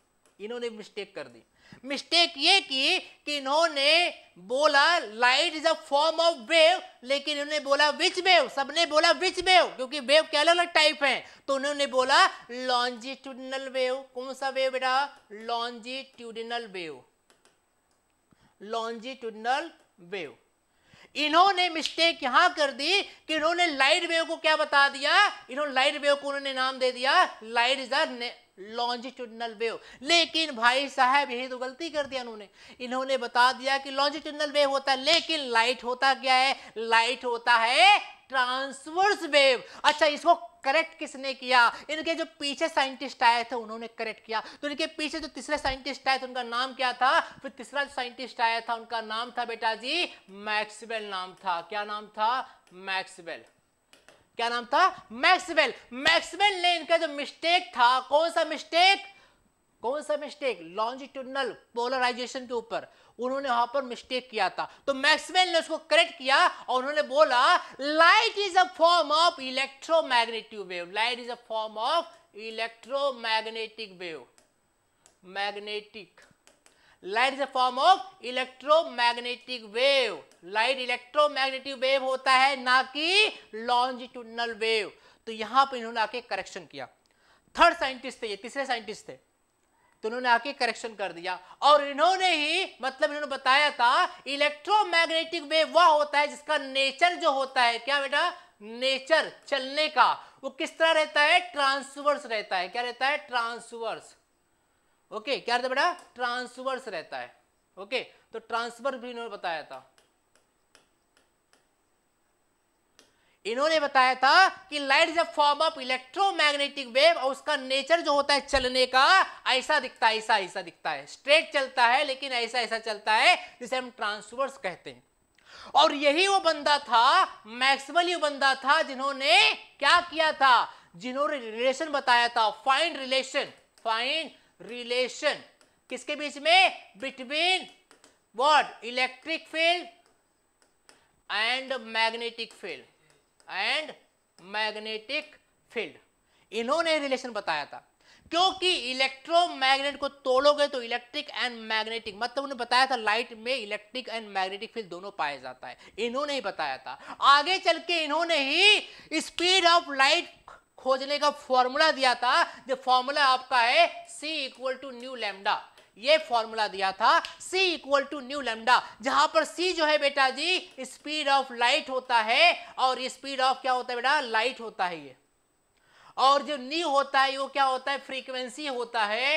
इन्होंने मिस्टेक कर दी मिस्टेक ये की कि इन्होंने बोला light is a form of wave लेकिन इन्होंने बोला विच वेव सबने बोला विच वेव क्योंकि वेव के अलग अलग टाइप हैं तो उन्होंने बोला लॉन्जिट्यूडनल वेव कौन सा वेव बेटा लॉन्जिट्यूडनल वेव लॉन्जिट्यूडनल वेव इन्होंने मिस्टेक यहां कर दी कि इन्होंने लाइट वेव को क्या बता दिया इन्होंने लाइट वेव को उन्होंने नाम दे दिया light is a longitudinal wave लेकिन भाई साहब यही तो गलती कर दिया उन्होंने इन्होंने बता दिया कि लॉन्जिट्यूडनल वेव होता है लेकिन लाइट होता क्या है लाइट होता है ट्रांसवर्स वेव अच्छा इसको करेक्ट किसने किया इनके जो पीछे साइंटिस्ट आए थे उन्होंने करेक्ट किया तो इनके पीछे जो तीसरे साइंटिस्ट आए थे उनका नाम क्या था फिर तीसरा जो साइंटिस्ट आया था उनका नाम था बेटा जी मैक्सवेल नाम था क्या नाम था मैक्सवेल क्या नाम था मैक्सवेल मैक्सवेल ने इनका जो मिस्टेक था कौन सा मिस्टेक कौन सा मिस्टेक लॉन्जिट्यूडनल पोलराइजेशन के ऊपर उन्होंने वहां पर मिस्टेक किया था तो मैक्सवेल ने उसको करेक्ट किया और उन्होंने बोला light is a form of electromagnetic wave light is a form of electromagnetic wave magnetic light is a form of electromagnetic wave light electromagnetic wave होता है ना कि लॉन्जिट्यूडनल वेव तो यहां पर इन्होंने आके करेक्शन किया थर्ड साइंटिस्ट थे ये तीसरे साइंटिस्ट थे तो इन्होंने आके करेक्शन कर दिया और इन्होंने ही मतलब इन्होंने बताया था इलेक्ट्रोमैग्नेटिक वेव वह होता है जिसका नेचर जो होता है क्या बेटा नेचर चलने का वो किस तरह रहता है ट्रांसवर्स रहता है क्या रहता है ट्रांसवर्स ओके okay, क्या रहता है बेटा ट्रांसवर्स रहता है ओके okay, तो ट्रांसवर्स भी इन्होंने बताया था इन्होंने बताया था कि light is a form of electromagnetic wave और उसका नेचर जो होता है चलने का ऐसा दिखता है ऐसा ऐसा दिखता है स्ट्रेट चलता है लेकिन ऐसा ऐसा चलता है जिसे हम ट्रांसवर्स कहते हैं और यही वो बंदा था मैक्सवेल ये बंदा था जिन्होंने क्या किया था जिन्होंने रिलेशन बताया था फाइंड रिलेशन फाइंड रिलेशन किसके बीच में between what electric field and magnetic field and magnetic field इन्होंने रिलेशन बताया था क्योंकि इलेक्ट्रोमैग्नेट को तोड़ोगे तो इलेक्ट्रिक एंड मैग्नेटिक मतलब उन्हें बताया था लाइट में इलेक्ट्रिक एंड मैग्नेटिक फील्ड दोनों पाया जाता है इन्होंने ही बताया था आगे चल के इन्होंने ही स्पीड ऑफ लाइट खोजने का फॉर्मूला दिया था जो फॉर्मूला आपका है C equal to nu lambda ये फॉर्मूला दिया था c equal to nu lambda जहां पर c जो है बेटा जी स्पीड ऑफ लाइट होता है और स्पीड ऑफ क्या होता है बेटा लाइट होता है ये और जो न्यू होता है वो क्या होता है फ्रीक्वेंसी होता है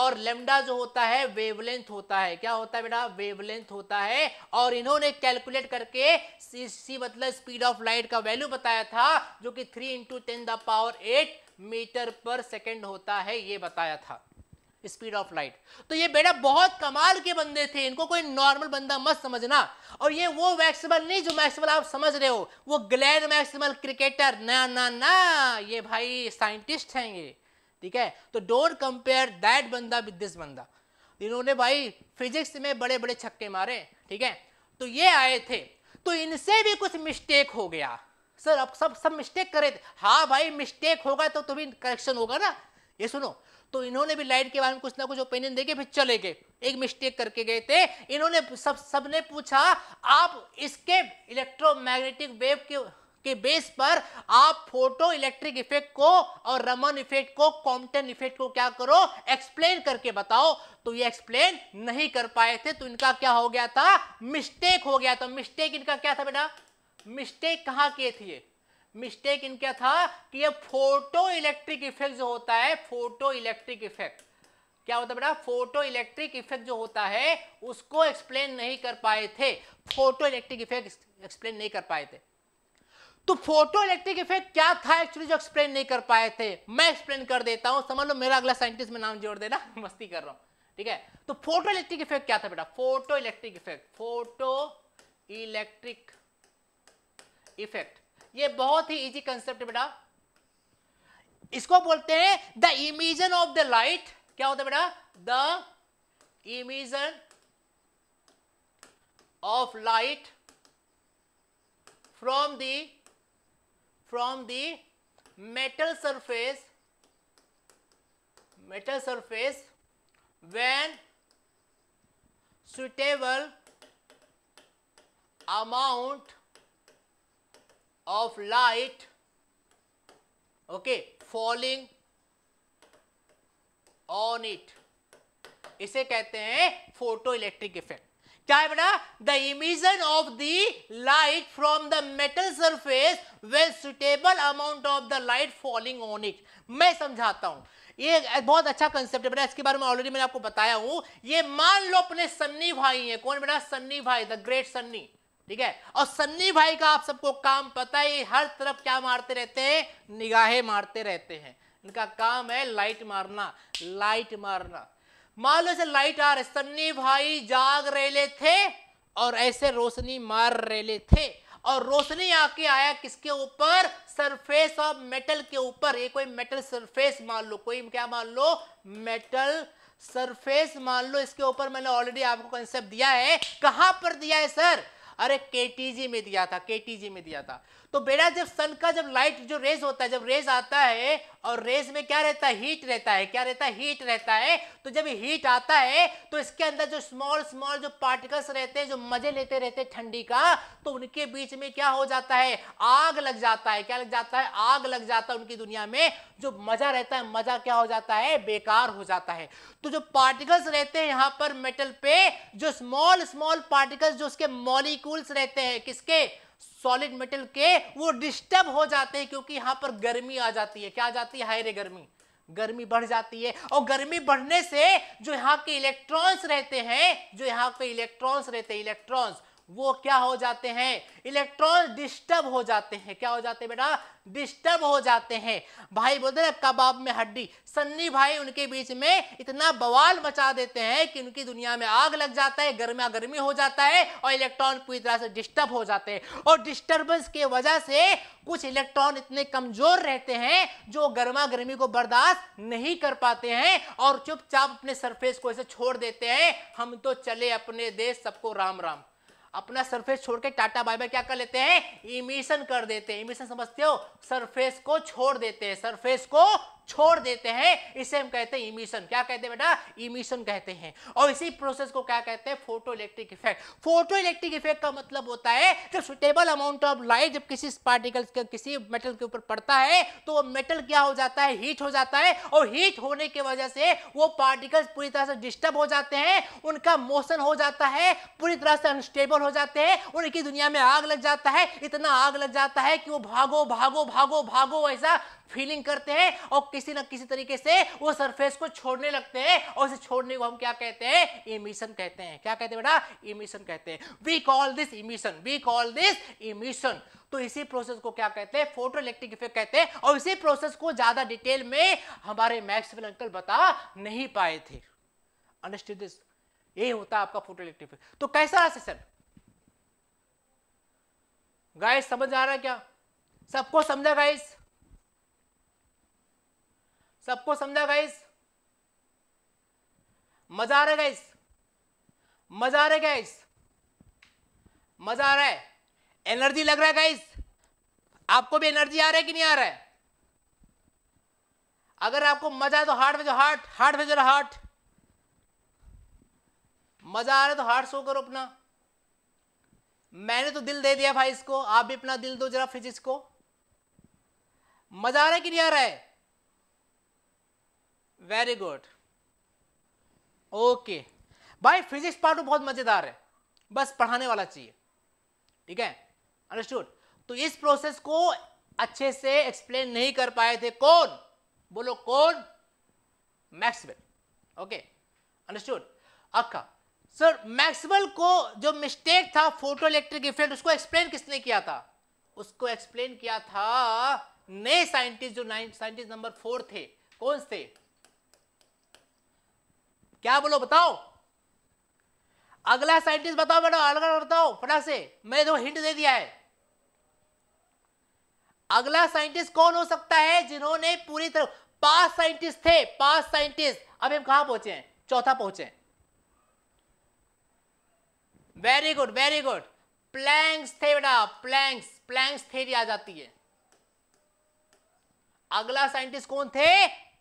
और लेमडा जो होता है वेवलेंथ होता है क्या होता है बेटा वेवलेंथ होता है और इन्होंने कैलकुलेट करके सी, मतलब स्पीड ऑफ लाइट का वैल्यू बताया था जो कि three into ten the power eight metre per second होता है ये बताया था स्पीड ऑफ लाइट तो ये बेटा बहुत कमाल के बंदे थे इनको कोई नॉर्मल बंदा मत समझना और ये वो मैक्सिमल नहीं जो मैक्सिमल आप समझ रहे हो वो ग्लैन मैक्सिमल क्रिकेटर ना ना ना ये भाई साइंटिस्ट हैं ये ठीक है तो डोंट कंपेयर दैट बंदा विद दिस बंदा इन्होंने भाई फिजिक्स में बड़े बड़े छक्के मारे ठीक है तो ये आए थे तो इनसे भी कुछ मिस्टेक हो गया सर अब सब सब मिस्टेक करे थे हाँ भाई मिस्टेक होगा तो तुम्हें करेक्शन होगा ना ये सुनो तो इन्होंने भी लाइट के बारे में कुछ ना कुछ ओपिनियन देके फिर चले गए एक मिस्टेक करके गए थे इन्होंने सब सबने पूछा आप इसके इलेक्ट्रोमैग्नेटिक वेव के के बेस पर आप फोटो इलेक्ट्रिक इफेक्ट को और रमन इफेक्ट को कॉम्पटन इफेक्ट को क्या करो एक्सप्लेन करके बताओ तो ये एक्सप्लेन नहीं कर पाए थे तो इनका क्या हो गया था मिस्टेक हो गया था मिस्टेक इनका क्या था बेटा मिस्टेक कहां किए थे मिस्टेक इनका था कि ये फोटो इलेक्ट्रिक इफेक्ट जो होता है फोटो इलेक्ट्रिक इफेक्ट क्या होता है बेटा फोटो इलेक्ट्रिक इफेक्ट जो होता है उसको एक्सप्लेन नहीं कर पाए थे फोटो इलेक्ट्रिक इफेक्ट एक्सप्लेन नहीं कर पाए थे तो फोटो इलेक्ट्रिक इफेक्ट क्या था एक्चुअली जो एक्सप्लेन नहीं कर पाए थे मैं एक्सप्लेन कर देता हूं समझ लो मेरा अगला साइंटिस्ट में नाम जोड़ देना (laughs) मस्ती कर रहा हूं ठीक है तो फोटो इलेक्ट्रिक इफेक्ट क्या था बेटा photo electric effect photo electric effect ये बहुत ही इजी कंसेप्ट बेटा इसको बोलते हैं the emission of the light क्या होता है बेटा the emission of light from the from the metal surface metal surface when suitable amount of light okay falling on it इसे कहते हैं फोटो इलेक्ट्रिक इफेक्ट क्या है बेटा the emission of the light from the metal surface well suitable amount of the light falling on it मैं समझाता हूं ये बहुत अच्छा कंसेप्ट है बेटा इसके बारे में ऑलरेडी मैंने आपको बताया हूं ये मान लो अपने सन्नी भाई हैं कौन बेटा सन्नी भाई द ग्रेट सन्नी ठीक है और सन्नी भाई का आप सबको काम पता है हर तरफ क्या मारते रहते हैं निगाहें मारते रहते हैं इनका काम है लाइट मारना लाइट मारना मान लो ऐसे लाइट आ रही सन्नी भाई जाग रहे थे और ऐसे रोशनी मार रहे थे और रोशनी आके आया किसके ऊपर सरफेस ऑफ मेटल के ऊपर ये कोई मेटल सरफेस मान लो कोई क्या मान लो मेटल सरफेस मान लो इसके ऊपर मैंने ऑलरेडी आपको कंसेप्ट दिया है कहां पर दिया है सर अरे केटीजी में दिया था केटीजी में दिया था तो बेटा जब सन का जब लाइट जो रेज होता है जब रेज आता है और रेज में क्या रहता है हीट रहता है क्या रहता है हीट रहता है तो जब हीट आता है तो इसके अंदर जो स्मॉल स्मॉल जो पार्टिकल्स रहते हैं जो मजे लेते रहते हैं ठंडी का तो उनके बीच में क्या हो जाता है आग लग जाता है क्या लग जाता है आग लग जाता है उनकी दुनिया में जो मजा रहता है मजा क्या हो जाता है बेकार हो जाता है तो जो पार्टिकल्स रहते हैं यहाँ पर मेटल पे जो स्मॉल स्मॉल पार्टिकल्स जो उसके मॉलिक्यूल्स रहते हैं किसके सॉलिड मेटल के वो डिस्टर्ब हो जाते हैं क्योंकि यहां पर गर्मी आ जाती है क्या आ जाती है हायरे गर्मी गर्मी बढ़ जाती है और गर्मी बढ़ने से जो यहाँ के इलेक्ट्रॉन्स रहते हैं जो यहाँ पे इलेक्ट्रॉन्स रहते हैं इलेक्ट्रॉन्स वो क्या हो जाते हैं इलेक्ट्रॉन डिस्टर्ब हो जाते हैं क्या हो जाते हैं बेटा डिस्टर्ब हो जाते हैं भाई बोलते हैं कबाब में हड्डी सन्नी भाई उनके बीच में इतना बवाल मचा देते हैं कि उनकी दुनिया में आग लग जाता है गर्मा गर्मी हो जाता है और इलेक्ट्रॉन पूरी तरह से डिस्टर्ब हो जाते हैं और डिस्टर्बेंस के वजह से कुछ इलेक्ट्रॉन इतने कमजोर रहते हैं जो गर्मा गर्मी को बर्दाश्त नहीं कर पाते हैं और चुपचाप अपने सरफेस को ऐसे छोड़ देते हैं हम तो चले अपने देश सबको राम राम अपना सरफेस छोड़ के टाटा बाय बाय क्या कर लेते हैं इमिशन कर देते हैं इमिशन समझते हो सरफेस को छोड़ देते हैं सरफेस को छोड़ देते हैं इसे हम कहते हैं इमिशन क्या कहते हैं बेटा इमिशन कहते हैं और इसी प्रोसेस को क्या कहते हैं photo electric effect photo electric effect का मतलब होता है जब सुटेबल अमाउंट ऑफ लाइट जब किसी पार्टिकल के किसी मेटल के ऊपर पड़ता है तो वो मेटल क्या हो जाता है हीट हो जाता है और हीट होने की वजह से वो पार्टिकल्स पूरी तरह से डिस्टर्ब हो जाते हैं उनका मोशन हो जाता है पूरी तरह से अनस्टेबल हो जाते हैं उनकी दुनिया में आग लग जाता है इतना आग लग जाता है कि वो भागो भागो भागो भागो ऐसा फीलिंग करते हैं और किसी ना किसी तरीके से वो सरफेस को छोड़ने लगते हैं और उसे छोड़ने को हम क्या कहते हैं इमिशन कहते हैं क्या कहते हैं बेटा इमिशन कहते हैं we call this emission we call this emission तो इसी प्रोसेस को क्या कहते हैं फोटो इलेक्ट्रिक इफेक्ट कहते हैं और इसी प्रोसेस को ज्यादा डिटेल में हमारे मैक्सवेल अंकल बता नहीं पाए थे अंडरस्टैंड दिस ये होता है आपका फोटो इलेक्ट्रिक इफेक्ट तो कैसा रहा सेशन गाइस समझ आ रहा है क्या सबको समझा गाइस सबको समझा गाइस मजा आ रहा है गाइस मजा आ रहा है गाइस मजा आ रहा है एनर्जी लग रहा है गाइस आपको भी एनर्जी आ रहा है कि नहीं आ रहा है अगर आपको मजा तो हार्ट भेजो हार्ट हार्ट भेजो रहा हार्ट मजा आ रहा है तो हार्ट शो करो अपना मैंने तो दिल दे दिया भाई इसको आप भी अपना दिल दो जरा फिजिक्स को मजा आ रहा है कि नहीं आ रहा है वेरी गुड ओके भाई फिजिक्स पार्ट बहुत मजेदार है बस पढ़ाने वाला चाहिए ठीक है अंडरस्टूड तो इस प्रोसेस को अच्छे से एक्सप्लेन नहीं कर पाए थे कौन बोलो कौन मैक्सवेल ओके अंडरस्टूड अक्का सर मैक्सवेल को जो मिस्टेक था फोटो इलेक्ट्रिक इफेक्ट उसको एक्सप्लेन किसने किया था उसको एक्सप्लेन किया था नए साइंटिस्ट जो साइंटिस्ट नंबर फोर थे कौन से क्या बोलो बताओ अगला साइंटिस्ट बताओ बेटा अलग बताओ फटा से मैं दो हिंट दे दिया है अगला साइंटिस्ट कौन हो सकता है जिन्होंने पूरी तरह पांच साइंटिस्ट थे पांच साइंटिस्ट अब हम कहा पहुंचे हैं चौथा पहुंचे very good very good Planck's थे बेटा प्लैंक्स प्लैंक्स थे आ जाती है अगला साइंटिस्ट कौन थे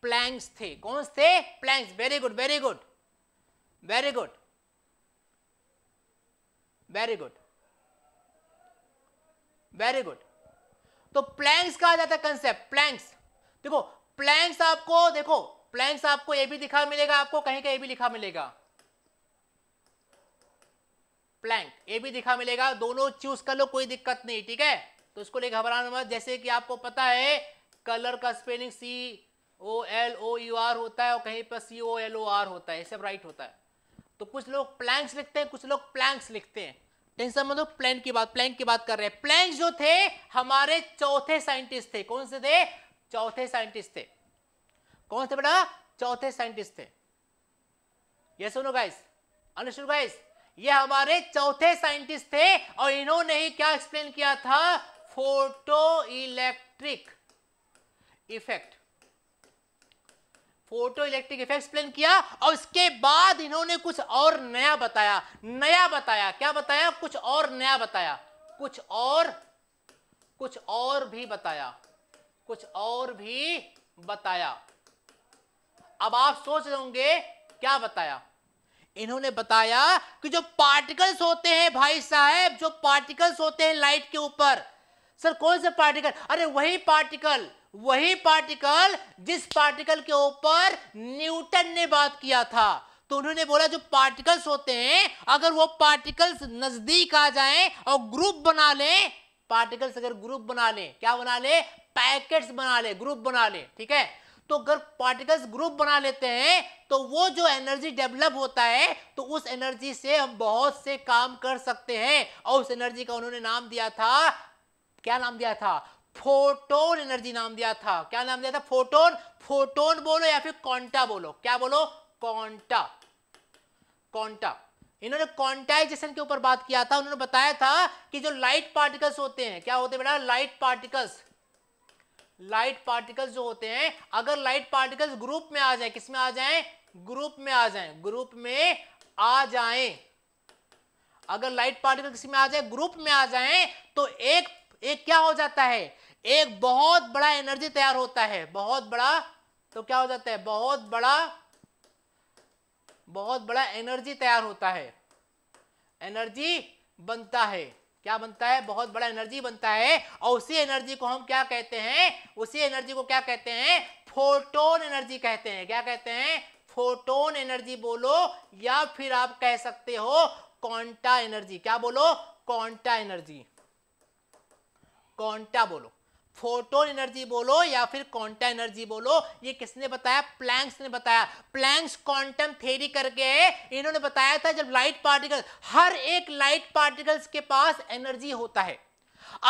प्लैंक्स थे कौन थे Planck's very good very good very good very good very good तो प्लैंक्स कहा जाता है कंसेप्ट प्लैंक्स देखो प्लैंक्स आपको देखो प्लैंक्स आपको ये भी दिखा मिलेगा आपको कहीं का भी लिखा मिलेगा प्लैंक ये भी दिखा मिलेगा दोनों चूज कर लो कोई दिक्कत नहीं ठीक है तो उसको ले घबराना मत जैसे कि आपको पता है कलर का spelling C O L O U R होता है और कहीं पर सी ओ एल ओ आर होता है सब राइट होता है तो कुछ लोग प्लैंक्स लिखते हैं कुछ लोग प्लैंक्स लिखते हैं टेंशन मतलब प्लैंक की बात प्लैंक की बात कर रहे हैं प्लैंक जो थे हमारे चौथे साइंटिस्ट थे कौन से थे चौथे साइंटिस्ट थे कौन से बेटा चौथे साइंटिस्ट थे ये सुनो गाइस अनुष्ठ गाइस ये हमारे चौथे साइंटिस्ट थे और इन्होंने ही क्या एक्सप्लेन किया था photo electric effect photo electric effect explain किया और उसके बाद इन्होंने कुछ और नया बताया नया बताया क्या बताया कुछ और नया बताया कुछ और कुछ और भी बताया कुछ और भी बताया अब आप सोच रहे होंगे क्या बताया इन्होंने बताया कि जो पार्टिकल्स होते हैं भाई साहब जो पार्टिकल्स होते हैं लाइट के ऊपर सर कौन से पार्टिकल अरे वही पार्टिकल वही पार्टिकल जिस पार्टिकल के ऊपर न्यूटन ने बात किया था तो उन्होंने बोला जो पार्टिकल्स होते हैं अगर वो पार्टिकल्स नजदीक आ जाएं और ग्रुप बना लें पार्टिकल्स अगर ग्रुप बना लें क्या बना लें पैकेट्स बना लें ग्रुप बना लें ठीक है तो अगर पार्टिकल्स ग्रुप बना लेते हैं तो वो जो एनर्जी डेवलप होता है तो उस एनर्जी से हम बहुत से काम कर सकते हैं और उस एनर्जी का उन्होंने नाम दिया था क्या नाम दिया था फोटोन एनर्जी नाम दिया था क्या नाम दिया था फोटोन फोटोन बोलो या फिर कॉन्टा बोलो क्या बोलो कॉन्टा कॉन्टा इन्होंने क्वांटाइजेशन के ऊपर बात किया था उन्होंने बताया था कि जो लाइट पार्टिकल्स होते हैं क्या होते हैं बेटा लाइट पार्टिकल्स लाइट पार्टिकल्स जो होते हैं अगर लाइट पार्टिकल्स ग्रुप में आ जाए किसमें आ जाए ग्रुप में आ जाए ग्रुप में आ जाए अगर लाइट पार्टिकल किसी में आ जाए ग्रुप में आ जाए तो एक एक क्या हो जाता है एक बहुत बड़ा एनर्जी तैयार होता है बहुत बड़ा तो क्या हो जाता है बहुत बड़ा बहुत बड़ा एनर्जी तैयार होता है एनर्जी बनता है क्या बनता है बहुत बड़ा एनर्जी बनता है और उसी एनर्जी को हम क्या कहते हैं उसी एनर्जी को क्या कहते हैं फोटोन एनर्जी कहते हैं क्या कहते हैं फोटोन एनर्जी बोलो या फिर आप कह सकते हो क्वांटा एनर्जी क्या बोलो क्वांटा एनर्जी क्वांटा बोलो फोटोन एनर्जी बोलो या फिर क्वांटम एनर्जी बोलो ये किसने बताया प्लैंक्स ने बताया प्लैंक्स क्वांटम थ्योरी करके इन्होंने बताया था जब लाइट पार्टिकल हर एक लाइट पार्टिकल्स के पास एनर्जी होता है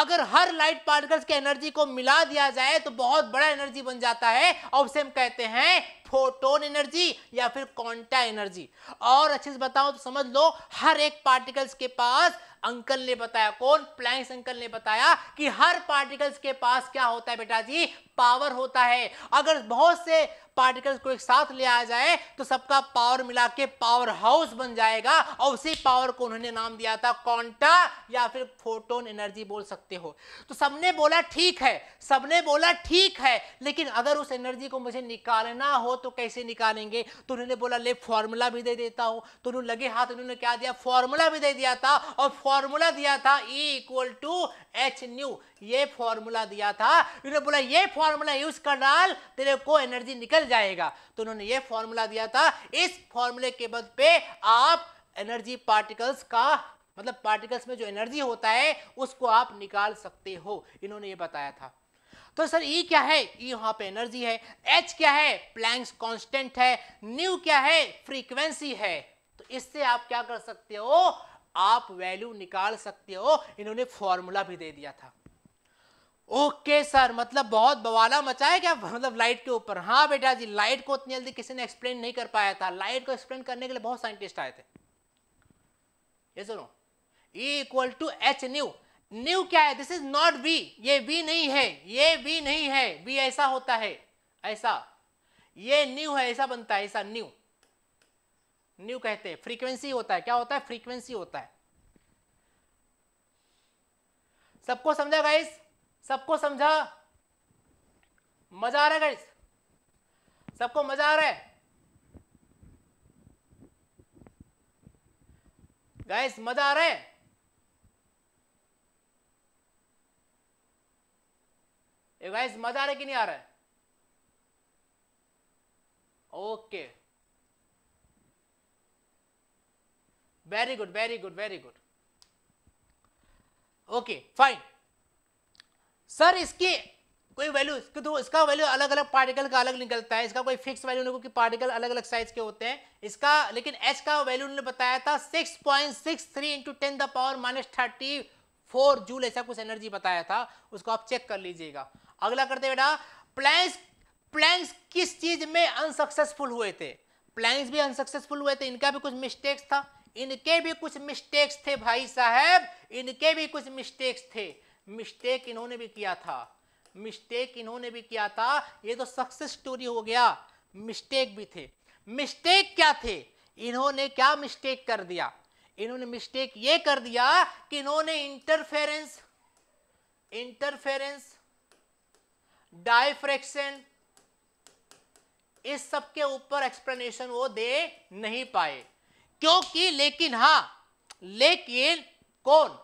अगर हर लाइट पार्टिकल्स के एनर्जी को मिला दिया जाए तो बहुत बड़ा एनर्जी बन जाता है और उसे हम कहते हैं फोटोन एनर्जी या फिर क्वांटा एनर्जी और अच्छे से बताओ तो समझ लो हर एक पार्टिकल्स के पास अंकल ने बताया कौन प्लैंक्स अंकल ने बताया कि हर पार्टिकल्स के पास क्या होता है बेटा जी पावर होता है अगर बहुत से पार्टिकल्स को एक साथ ले आया जाए तो सबका पावर मिला के पावर हाउस बन जाएगा और उसी पावर को उन्होंने नाम दिया था कॉन्टा या फिर फोटोन एनर्जी बोल सकते हो तो सबने बोला ठीक है सबने बोला ठीक है लेकिन अगर उस एनर्जी को मुझे निकालना हो तो कैसे निकालेंगे तो उन्होंने बोला ले फॉर्मूला भी दे देता हूं तो उन्होंने लगे हाथ उन्होंने क्या दिया फॉर्मूला भी दे दिया था और फॉर्मूला दिया था इक्वल टू एच न्यू ये फॉर्मूला दिया था उन्होंने बोला ये फॉर्मूला यूज कर डाल तेरे को एनर्जी निकल जाएगा तो उन्होंने ये फॉर्मूला दिया था इस फॉर्मूले के बल पे आप एनर्जी पार्टिकल्स का मतलब पार्टिकल्स में जो एनर्जी होता है उसको आप निकाल सकते हो इन्होंने ये बताया था तो सर ई e क्या है ई e वहां पे एनर्जी है एच क्या है प्लैंक्स कांस्टेंट है न्यू क्या है फ्रीक्वेंसी है तो इससे आप क्या कर सकते हो आप वैल्यू निकाल सकते हो इन्होंने फॉर्मूला भी दे दिया था ओके सर मतलब बहुत बवाला मचाया क्या मतलब लाइट के ऊपर हाँ बेटा जी लाइट को उतनी जल्दी किसी ने एक्सप्लेन नहीं कर पाया था लाइट को एक्सप्लेन करने के लिए बहुत साइंटिस्ट आए थे ये सुनो E equal to H nu nu क्या है दिस इज नॉट बी ये बी नहीं है ये बी नहीं है बी ऐसा होता है ऐसा ये न्यू है ऐसा बनता है ऐसा न्यू न्यू कहते हैं फ्रीक्वेंसी होता है क्या होता है फ्रीक्वेंसी होता है सबको समझा गाइस सबको समझा मजा आ रहा है गाइस सबको मजा आ रहा है गाइस मजा आ रहा है ये गाइस मजा आ रहा है कि नहीं आ रहा है okay very good very good very good okay fine sir इसकी कोई वैल्यू इसके तो इसका वैल्यू अलग अलग पार्टिकल का अलग निकलता है इसका कोई फिक्स वैल्यू नहीं क्योंकि पार्टिकल अलग अलग साइज के होते हैं इसका लेकिन एच का वैल्यू उन्होंने बताया था 6.63 point six three into ten the power minus thirty four joule ऐसा कुछ एनर्जी बताया था उसको आप चेक कर लीजिएगा अगला करते बेटा प्लैंक्स प्लैंक्स किस चीज में अनसक्सेसफुल हुए थे प्लैंक्स भी अनसक्सेसफुल हुए थे इनका भी कुछ मिस्टेक्स था इनके भी कुछ मिस्टेक्स थे भाई साहब इनके भी कुछ मिस्टेक्स थे मिस्टेक इन्होंने भी किया था मिस्टेक इन्होंने भी किया था ये तो सक्सेस स्टोरी हो गया मिस्टेक भी थे मिस्टेक क्या थे इन्होंने क्या मिस्टेक कर दिया इन्होंने मिस्टेक ये कर दिया कि इन्होंने इंटरफेरेंस इंटरफेरेंस डायफ्रेक्शन इस सब के ऊपर एक्सप्लेनेशन वो दे नहीं पाए क्योंकि लेकिन हा लेकिन कौन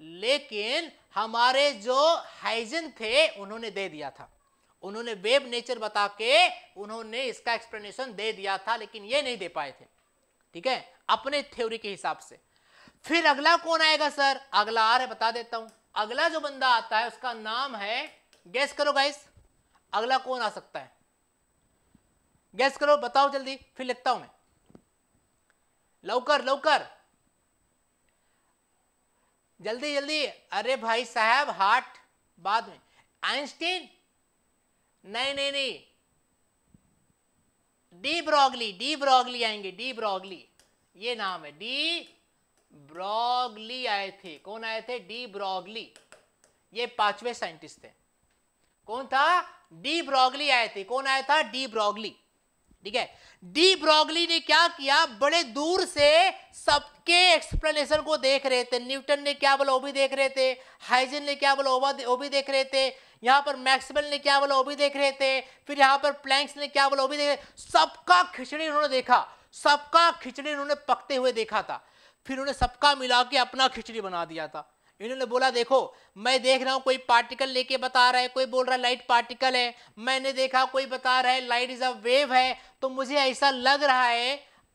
लेकिन हमारे जो हाइजन थे उन्होंने दे दिया था उन्होंने वेब नेचर बता के उन्होंने इसका एक्सप्लेनेशन दे दिया था लेकिन ये नहीं दे पाए थे ठीक है अपने थ्योरी के हिसाब से फिर अगला कौन आएगा सर अगला आ रहा है बता देता हूं अगला जो बंदा आता है उसका नाम है गैस करो गाइस अगला कौन आ सकता है गैस करो बताओ जल्दी फिर लिखता हूं मैं लवकर लवकर जल्दी जल्दी अरे भाई साहब हार्ट बाद में आइंस्टीन नहीं नहीं नहीं डी ब्रॉगली डी ब्रॉगली आएंगे डी ब्रॉगली ये नाम है डी ब्रॉगली आए थे कौन आए थे डी ब्रॉगली ये पांचवे साइंटिस्ट थे कौन था डी ब्रॉगली आए थे कौन आया था डी ब्रॉगली ठीक है डी ब्रॉगली ने क्या किया बड़े दूर से सब के एक्सप्लेनेशन को देख रहे थे न्यूटन ने क्या बोला वो भी देख रहे थे हाइजन ने क्या बोला वो भी देख रहे थे यहाँ पर मैक्सिमल ने क्या बोला वो भी देख रहे थे फिर यहाँ पर प्लैंक्स ने क्या बोला वो भी देख रहे सबका खिचड़ी उन्होंने देखा सबका खिचड़ी उन्होंने पकते हुए देखा था फिर उन्होंने सबका मिला के अपना खिचड़ी बना दिया था इन्होंने बोला देखो मैं देख रहा हूँ कोई पार्टिकल लेके बता रहा है कोई बोल रहा है लाइट पार्टिकल है मैंने देखा कोई बता रहा है लाइट इज अ वेव है तो मुझे ऐसा लग रहा है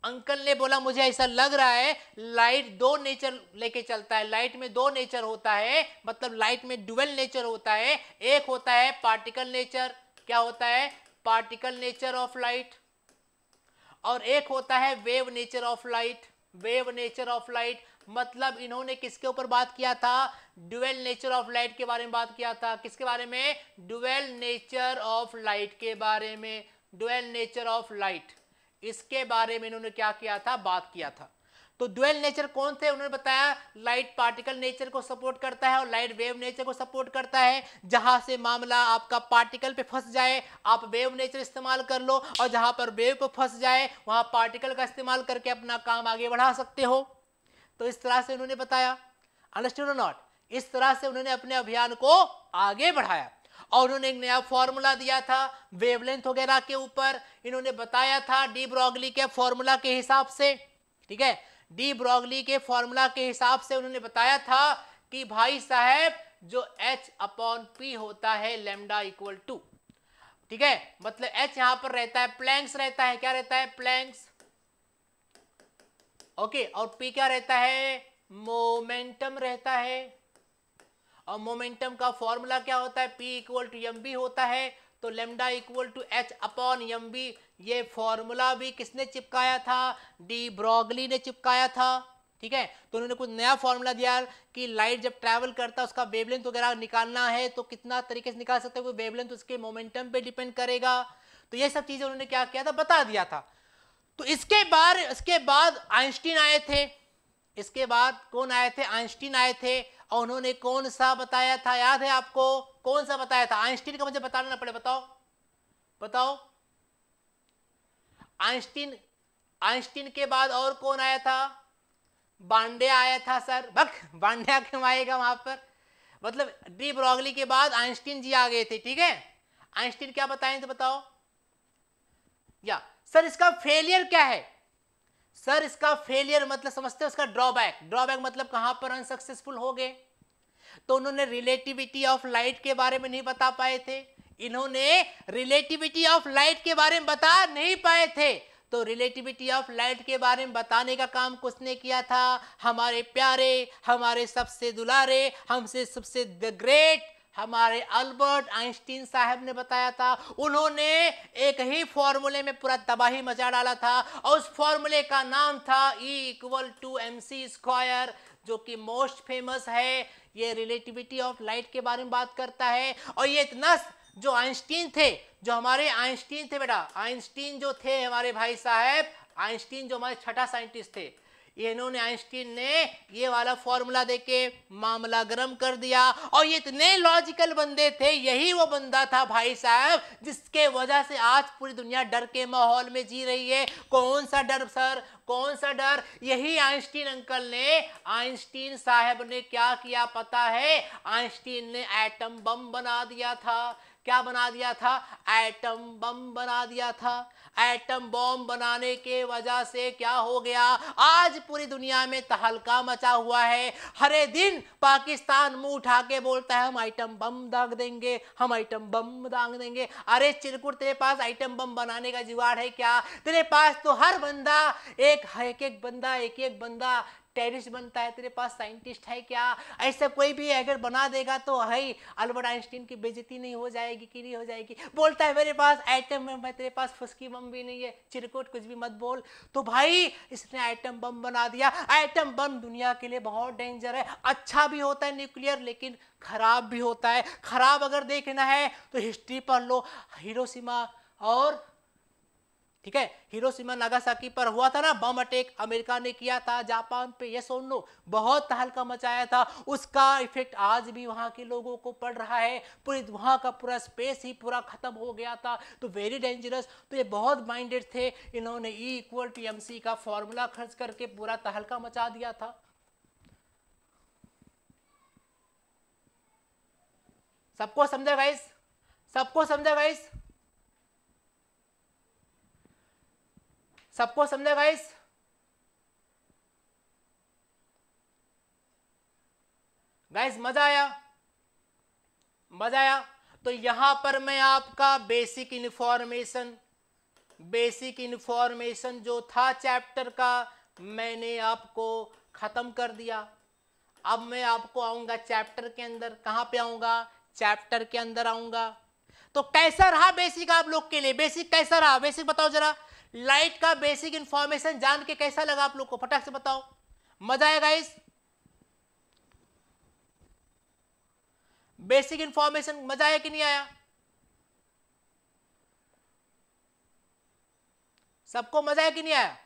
अंकल ने बोला मुझे ऐसा लग रहा है लाइट दो नेचर लेके चलता है लाइट में दो नेचर होता है मतलब लाइट में डुअल नेचर होता है एक होता है पार्टिकल नेचर क्या होता है पार्टिकल नेचर ऑफ लाइट और एक होता है wave nature of light wave nature of light मतलब इन्होंने किसके ऊपर बात किया था ड्यूएल नेचर ऑफ लाइट के बारे में बात किया था किसके बारे में ड्यूएल नेचर ऑफ लाइट के बारे में ड्यूएल नेचर ऑफ लाइट इसके बारे में इन्होंने क्या किया था बात किया था तो ड्वेल नेचर कौन थे उन्होंने बताया लाइट पार्टिकल नेचर को सपोर्ट करता है और लाइट वेव नेचर को सपोर्ट करता है जहां से मामला आपका पार्टिकल पे फंस जाए आप वेव नेचर इस्तेमाल कर लो और जहां पर वेव पे फंस जाए वहां पार्टिकल का इस्तेमाल करके अपना काम आगे बढ़ा सकते हो तो इस तरह से उन्होंने बताया अंडरस्टूड नॉट इस तरह से उन्होंने अपने अभियान को आगे बढ़ाया और उन्होंने एक नया फॉर्मूला दिया था वेवलेंथ वगैरह के ऊपर इन्होंने बताया था डी ब्रॉगली के फॉर्मूला के हिसाब से ठीक है डी ब्रॉगली के फॉर्मूला के हिसाब से उन्होंने बताया था कि भाई साहब जो एच अपॉन पी होता है लेमडा इक्वल टू ठीक है मतलब एच यहां पर रहता है प्लैंक्स रहता है क्या रहता है प्लैंक्स ओके और पी क्या रहता है मोमेंटम रहता है और मोमेंटम का फॉर्मूला क्या होता है P equal to M V होता है तो lambda equal to H upon M V ये फॉर्मूला भी किसने चिपकाया था डी ब्रॉगली ने चिपकाया था ठीक है तो उन्होंने कुछ नया फॉर्मूला दिया कि लाइट जब ट्रैवल करता है उसका वेवलेंथ वगैरह निकालना है तो कितना तरीके से निकाल सकते हैं कोई वेवलेंथ उसके मोमेंटम पे डिपेंड करेगा तो ये सब चीज़ें उन्होंने क्या किया था बता दिया था तो इसके बाद इसके बाद आइंस्टीन आए थे इसके बाद कौन आए थे आइंस्टीन आए थे और उन्होंने कौन सा बताया था याद है आपको कौन सा बताया था आइंस्टीन का मुझे बताना पड़े बताओ बताओ आइंस्टीन आइंस्टीन के बाद और कौन आया था बांडे आया था सर बक बांड्या क्यों आएगा वहां पर मतलब डी ब्रॉगली के बाद आइंस्टीन जी आ गए थे ठीक है आइंस्टीन क्या बताए तो बताओ या सर इसका फेलियर क्या है सर इसका फेलियर मतलब समझते हैं उसका ड्रॉबैक ड्रॉबैक मतलब कहां पर अनसक्सेसफुल हो गए तो उन्होंने रिलेटिविटी ऑफ लाइट के बारे में नहीं बता पाए थे इन्होंने रिलेटिविटी ऑफ लाइट के बारे में बता नहीं पाए थे तो रिलेटिविटी ऑफ लाइट के बारे में बताने का काम किसने किया था हमारे प्यारे हमारे सबसे दुलारे हमसे सबसे द ग्रेट हमारे अल्बर्ट आइंस्टीन साहब ने बताया था उन्होंने एक ही फॉर्मूले में पूरा तबाही मचा डाला था और उस फॉर्मूले का नाम था E equal to M C square जो कि मोस्ट फेमस है ये रिलेटिविटी ऑफ लाइट के बारे में बात करता है और ये इतना जो आइंस्टीन थे जो हमारे आइंस्टीन थे बेटा आइंस्टीन जो थे हमारे भाई साहब आइंस्टीन जो हमारे छठा साइंटिस्ट थे ये इन्होंने आइंस्टीन ने ये वाला फॉर्मूला देके मामला गर्म कर दिया और ये इतने लॉजिकल बंदे थे यही वो बंदा था भाई साहब जिसके वजह से आज पूरी दुनिया डर के माहौल में जी रही है कौन सा डर सर कौन सा डर यही आइंस्टीन अंकल ने आइंस्टीन साहब ने क्या किया पता है आइंस्टीन ने एटम बम बना दिया था क्या बना दिया था एटम बम बना दिया था एटम बॉम्ब बनाने के वजह से क्या हो गया आज पूरी दुनिया में तहलका मचा हुआ है हरे दिन पाकिस्तान मुंह उठा के बोलता है हम आइटम बम दाग देंगे हम आइटम बम दाग देंगे अरे चिरकुट तेरे पास आइटम बम बनाने का जुगाड़ है क्या तेरे पास तो हर बंदा एक एक, एक बंदा एक एक बंदा टेरिस बनता है तेरे पास साइंटिस्ट है क्या ऐसा कोई भी अगर बना देगा तो है अल्बर्ट आइंस्टीन की बेजती नहीं हो जाएगी कि नहीं हो जाएगी बोलता है मेरे पास आइटम बम है तेरे पास फुसकी बम भी नहीं है चिरकोट कुछ भी मत बोल तो भाई इसने आइटम बम बना दिया आइटम बम दुनिया के लिए बहुत डेंजर है अच्छा भी होता है न्यूक्लियर लेकिन खराब भी होता है खराब अगर देखना है तो हिस्ट्री पढ़ लो हिरोशिमा और ठीक है हिरोशिमा नागासाकी पर हुआ था ना बम अटैक अमेरिका ने किया था जापान पे ये सोनो बहुत हल्का मचाया था उसका इफेक्ट आज भी वहां के लोगों को पड़ रहा है पूरी वहां का पूरा स्पेस ही पूरा खत्म हो गया था तो वेरी डेंजरस तो ये बहुत माइंडेड थे इन्होंने E equal to M C का फॉर्मूला खर्च करके पूरा तहलका मचा दिया था सबको समझा गाइस सबको समझा गाइस सबको समझा गाइस गाइस मजा आया मजा आया तो यहां पर मैं आपका बेसिक इंफॉर्मेशन बेसिक इंफॉर्मेशन जो था चैप्टर का मैंने आपको खत्म कर दिया अब मैं आपको आऊंगा चैप्टर के अंदर कहां पे आऊंगा चैप्टर के अंदर आऊंगा तो कैसा रहा बेसिक आप लोग के लिए बेसिक कैसा रहा बेसिक बताओ जरा लाइट का बेसिक इंफॉर्मेशन जान के कैसा लगा आप लोग को फटाक से बताओ मजा आएगा इस बेसिक इंफॉर्मेशन मजा आया कि नहीं आया सबको मजा आया कि नहीं आया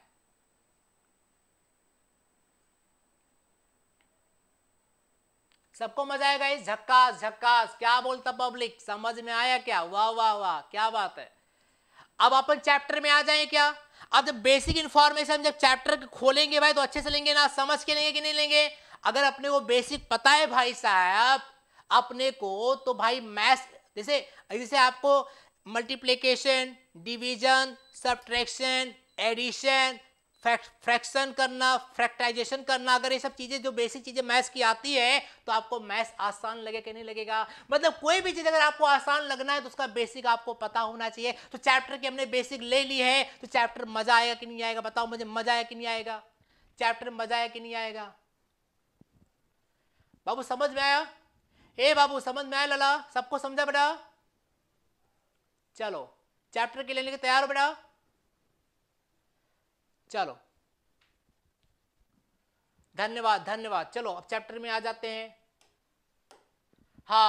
सबको मजा आएगा इस झक्कास झक्कास क्या बोलता पब्लिक समझ में आया क्या वाह वाह वाह क्या बात है अब अपन चैप्टर में आ जाए क्या अब जब बेसिक इन्फॉर्मेशन जब चैप्टर खोलेंगे भाई तो अच्छे से लेंगे ना समझ के लेंगे कि नहीं लेंगे अगर अपने को बेसिक पता है भाई साहब अपने को तो भाई मैथ जैसे जैसे आपको multiplication division subtraction addition fraction करना फ्रैक्टाइजेशन करना अगर ये सब चीज़ें जो बेसिक चीज़ें मैथ्स की आती है तो आपको मैथ्स आसान लगे कि नहीं लगेगा मतलब कोई भी चीज़ अगर आपको आसान लगना है तो उसका बेसिक आपको पता होना चाहिए तो चैप्टर की हमने बेसिक ले ली है तो चैप्टर मज़ा आएगा कि नहीं आएगा बताओ मुझे मज़ा आया कि नहीं आएगा चैप्टर मज़ा आया कि नहीं आएगा बाबू समझ में आया ए बाबू समझ में आया लला सबको समझा बेटा चलो चैप्टर के लेने के तैयार हो बेटा चलो धन्यवाद धन्यवाद चलो अब चैप्टर में आ जाते हैं हा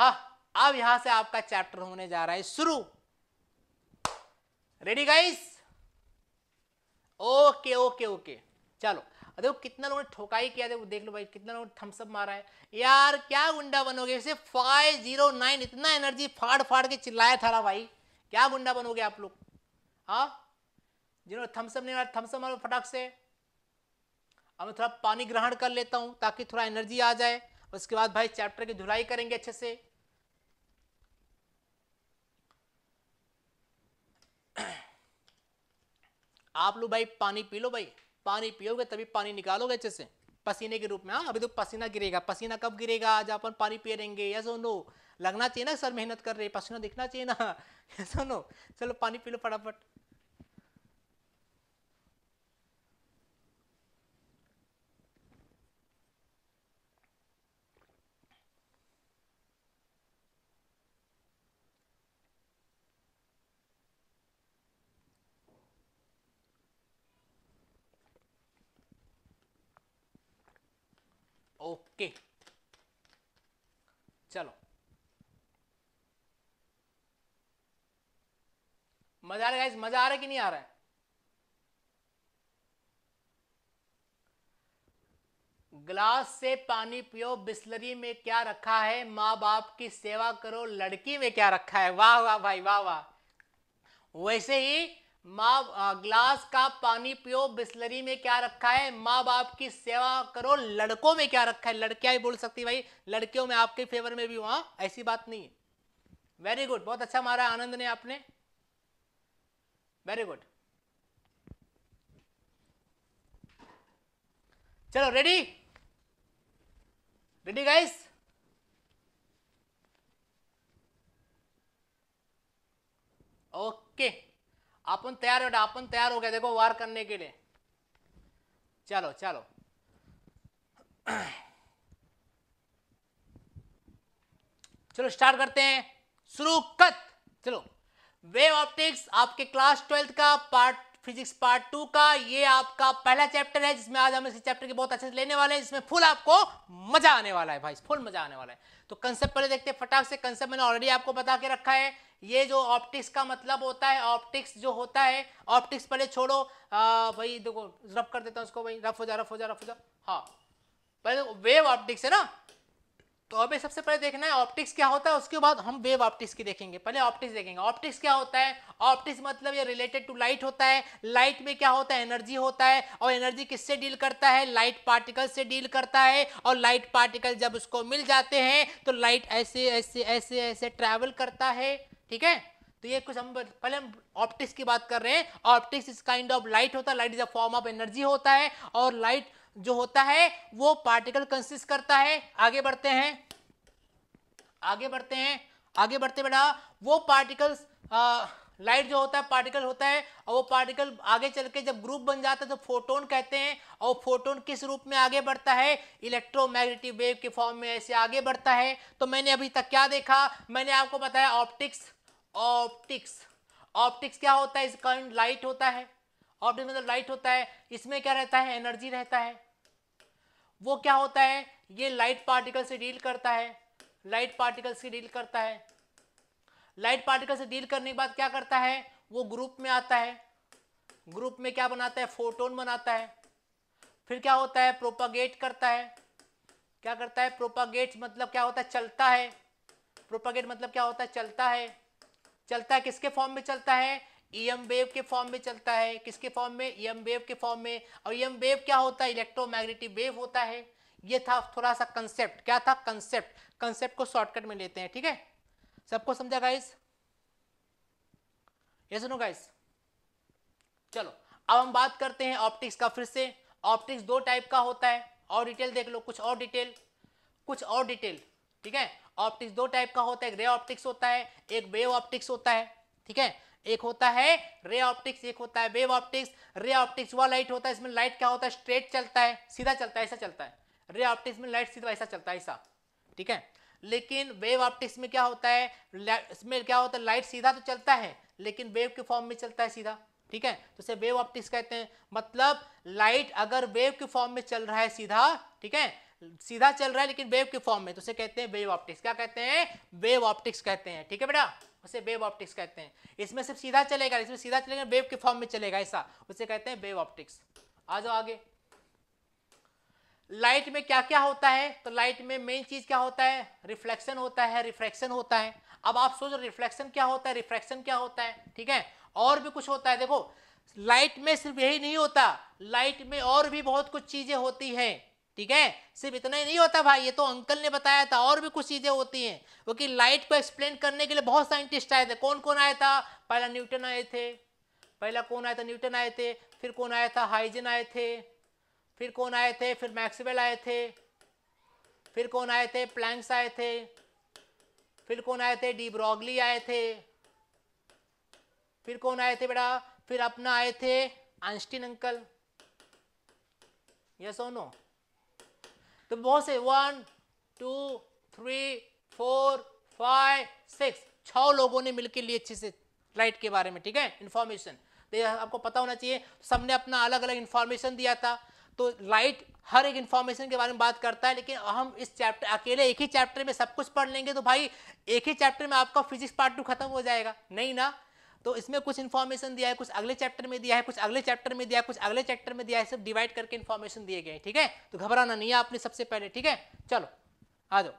हा अब यहां से आपका चैप्टर होने जा रहा है शुरू ready guys okay okay okay चलो देखो कितना लोगों ने ठोकाई किया देखो देख लो भाई कितना लोगों ने थम्सअप मारा है यार क्या गुंडा बनोगे इसे नाइन इतना एनर्जी फाड़ फाड़ के चिल्लाया था रहा भाई क्या गुंडा बनोगे आप लोग हाँ जिन्होंने थम्सअप नहीं मारा थम्सअप मारो फटाक से अब मैं थोड़ा पानी ग्रहण कर लेता हूँ ताकि थोड़ा एनर्जी आ जाए उसके बाद भाई चैप्टर की धुलाई करेंगे अच्छे से आप लोग भाई पानी पी लो भाई पानी पियोगे तभी पानी निकालोगे अच्छे से पसीने के रूप में हाँ अभी तो पसीना गिरेगा पसीना कब गिरेगा आज अपन पानी पिए रहेंगे या सुनो लगना चाहिए ना सर मेहनत कर रहे पसीना दिखना चाहिए ना यस (laughs) सुनो चलो पानी पी लो फटाफट मजा आ रहा है मजा आ रहा है कि नहीं आ रहा है ग्लास से पानी पियो बिस्लरी में क्या रखा है माँ बाप की सेवा करो लड़की में क्या रखा है वाह वाह भाई वाह वाह वैसे ही माँ ग्लास का पानी पियो बिस्लरी में क्या रखा है माँ बाप की सेवा करो लड़कों में क्या रखा है लड़कियां ही बोल सकती भाई लड़कियों में आपके फेवर में भी हुआ ऐसी बात नहीं है वेरी गुड बहुत अच्छा मारा आनंद ने आपने वेरी गुड चलो रेडी रेडी गाइस ओके अपन तैयार हो अपन तैयार हो गए देखो वार करने के लिए चलो चलो चलो स्टार्ट करते हैं शुरू कत चलो वेव ऑप्टिक्स आपके क्लास ट्वेल्थ का पार्ट फिजिक्स पार्ट टू का ये आपका पहला चैप्टर है जिसमें आज हम इस चैप्टर के बहुत अच्छे से लेने वाले हैं जिसमें फुल आपको मजा आने वाला है भाई फुल मजा आने वाला है तो कंसेप्ट पहले देखते हैं फटाक से कंसेप्ट मैंने ऑलरेडी आपको बता के रखा है ये जो ऑप्टिक्स का मतलब होता है ऑप्टिक्स जो होता है ऑप्टिक्स पहले छोड़ो आ, भाई देखो रफ कर देता हूँ उसको भाई रफ हो जा रफ हो जा रफ हो जा हाँ पहले वेव ऑप्टिक्स है ना तो अभी सबसे पहले देखना है ऑप्टिक्स क्या होता है उसके बाद हम वेव ऑप्टिक्स की देखेंगे पहले ऑप्टिक्स देखेंगे ऑप्टिक्स क्या होता है ऑप्टिक्स मतलब ये रिलेटेड टू लाइट होता है लाइट में क्या होता है एनर्जी होता है और एनर्जी किससे डील करता है लाइट पार्टिकल से डील करता है और लाइट पार्टिकल जब उसको मिल जाते हैं तो लाइट ऐसे ऐसे ऐसे ऐसे ट्रैवल करता है ठीक है तो ये कुछ हम पहले हम ऑप्टिक्स की बात कर रहे हैं optics is kind of light होता है light is a form of energy होता है और लाइट जो होता है वो पार्टिकल कंसिस्ट करता है आगे बढ़ते हैं आगे बढ़ते हैं आगे बढ़ते बेटा वो पार्टिकल्स लाइट जो होता है पार्टिकल होता है और वो पार्टिकल आगे चल के जब ग्रुप बन जाता है तो फोटोन कहते हैं और फोटोन किस रूप में आगे बढ़ता है इलेक्ट्रोमैग्नेटिक वेव के फॉर्म में ऐसे आगे बढ़ता है तो मैंने अभी तक क्या देखा मैंने आपको बताया ऑप्टिक्स ऑप्टिक्स ऑप्टिक्स क्या होता है इसका लाइट होता है ऑप्टिक्स मतलब लाइट होता है इसमें क्या रहता है एनर्जी रहता है वो क्या होता है ये लाइट पार्टिकल से डील करता है लाइट पार्टिकल से डील करता है लाइट पार्टिकल से डील करने के बाद क्या करता है वो ग्रुप में आता है ग्रुप में क्या बनाता है फोटोन बनाता है फिर क्या होता है प्रोपागेट करता है क्या करता है प्रोपागेट मतलब क्या होता है चलता है प्रोपागेट मतलब क्या होता है चलता है चलता है किसके फॉर्म में चलता है ईएम e वेव के फॉर्म में चलता है किसके फॉर्म में ईएम e वेव के फॉर्म में और ईएम e वेव क्या होता है इलेक्ट्रोमैग्नेटिक वेव होता है ये था थोड़ा सा कंसेप्ट क्या था कंसेप्ट कंसेप्ट को शॉर्टकट में लेते हैं ठीक है सबको समझा गाइस ये सुनो गाइस चलो अब हम बात करते हैं ऑप्टिक्स का फिर से ऑप्टिक्स दो टाइप का होता है और डिटेल देख लो कुछ और डिटेल कुछ और डिटेल ठीक है ऑप्टिक्स दो टाइप का होता है ग्रे ऑप्टिक्स होता है एक वेव ऑप्टिक्स होता है ठीक है एक होता है रे ऑप्टिक्स एक होता है वेव ऑप्टिक्स रे ऑप्टिक्स वह लाइट होता है इसमें लाइट क्या होता है स्ट्रेट चलता है सीधा चलता है ऐसा चलता है रे ऑप्टिक्स में लाइट सीधा ऐसा चलता है ऐसा ठीक है लेकिन वेव ऑप्टिक्स में क्या होता है इसमें क्या होता है लाइट सीधा तो चलता है लेकिन वेव के फॉर्म में चलता है सीधा ठीक है तो इसे वेव ऑप्टिक्स कहते हैं मतलब लाइट अगर वेव के फॉर्म में चल रहा है सीधा ठीक है सीधा चल रहा है लेकिन वेव के फॉर्म में तो उसे कहते हैं वेव ऑप्टिक्स क्या कहते हैं वेव ऑप्टिक्स कहते हैं ठीक है बेटा उसे वेव ऑप्टिक्स कहते हैं इसमें सिर्फ सीधा चलेगा इसमें सीधा चलेगा वेव के फॉर्म में चलेगा ऐसा उसे कहते हैं वेव ऑप्टिक्स आ जाओ आगे लाइट में क्या क्या होता है तो लाइट में मेन चीज क्या होता है रिफ्लेक्शन होता है रिफ्रैक्शन होता है अब आप सोचो रिफ्लेक्शन क्या होता है रिफ्रैक्शन क्या होता है ठीक है और भी कुछ होता है देखो लाइट में सिर्फ यही नहीं होता लाइट में और भी बहुत कुछ चीजें होती हैं ठीक है सिर्फ इतना ही नहीं होता भाई ये तो अंकल ने बताया था और भी कुछ चीज़ें होती हैं क्योंकि लाइट को एक्सप्लेन करने के लिए बहुत साइंटिस्ट आए थे कौन कौन आया था पहला न्यूटन आए थे पहला कौन आया था न्यूटन आए थे फिर कौन आया था हाइजन आए थे फिर कौन आए थे फिर मैक्सवेल आए थे फिर कौन आए थे प्लैंक्स आए थे फिर कौन आए थे डी ब्रॉगली आए थे फिर कौन आए थे बेटा फिर अपना आए थे आइंस्टीन अंकल यस और नो तो बहुत से one two three four five six छः लोगों ने मिलकर लिए अच्छे से लाइट के बारे में ठीक है इन्फॉर्मेशन तो आपको पता होना चाहिए तो सबने अपना अलग अलग इन्फॉर्मेशन दिया था तो लाइट हर एक इन्फॉर्मेशन के बारे में बात करता है लेकिन हम इस चैप्टर अकेले एक ही चैप्टर में सब कुछ पढ़ लेंगे तो भाई एक ही चैप्टर में आपका फिजिक्स पार्ट टू खत्म हो जाएगा नहीं ना तो इसमें कुछ इन्फॉर्मेशन दिया है कुछ अगले चैप्टर में दिया है कुछ अगले चैप्टर में दिया है कुछ अगले चैप्टर में दिया है सब डिवाइड करके इन्फॉर्मेशन दिए गए ठीक है तो घबराना नहीं है आपने सबसे पहले ठीक है चलो आ जाओ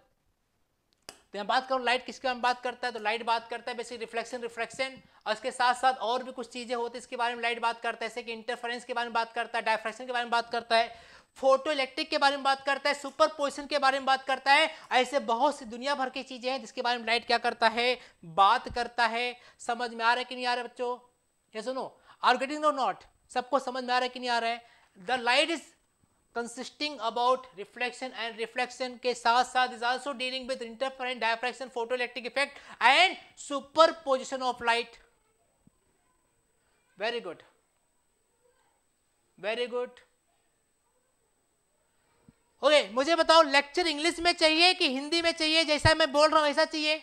तो यहाँ बात करूँ लाइट किसके बारे में बात करता है तो लाइट बात करता है बेसिक रिफ्लेक्शन रिफ्लेक्शन और इसके साथ साथ और भी कुछ चीज़ें होती है इसके बारे में लाइट बात करता है जैसे कि इंटरफेरेंस के बारे में बात करता है डायफ्रेक्शन के बारे में बात करता है फोटो इलेक्ट्रिक के बारे में बात करता है सुपर पोजिशन के बारे में बात करता है ऐसे बहुत सी दुनिया भर की चीज़ें हैं जिसके बारे में लाइट क्या करता है बात करता है समझ में आ रहा है कि नहीं आ रहा है बच्चों ये सुनो आर गेटिंग नो नॉट सबको समझ में आ रहा है कि नहीं आ रहा है the light is consisting about reflection and reflection के साथ साथ is also dealing with interference diffraction photo electric effect and superposition of light very good very good okay okay, मुझे बताओ लेक्चर इंग्लिश में चाहिए कि हिंदी में चाहिए जैसा मैं बोल रहा हूँ वैसा चाहिए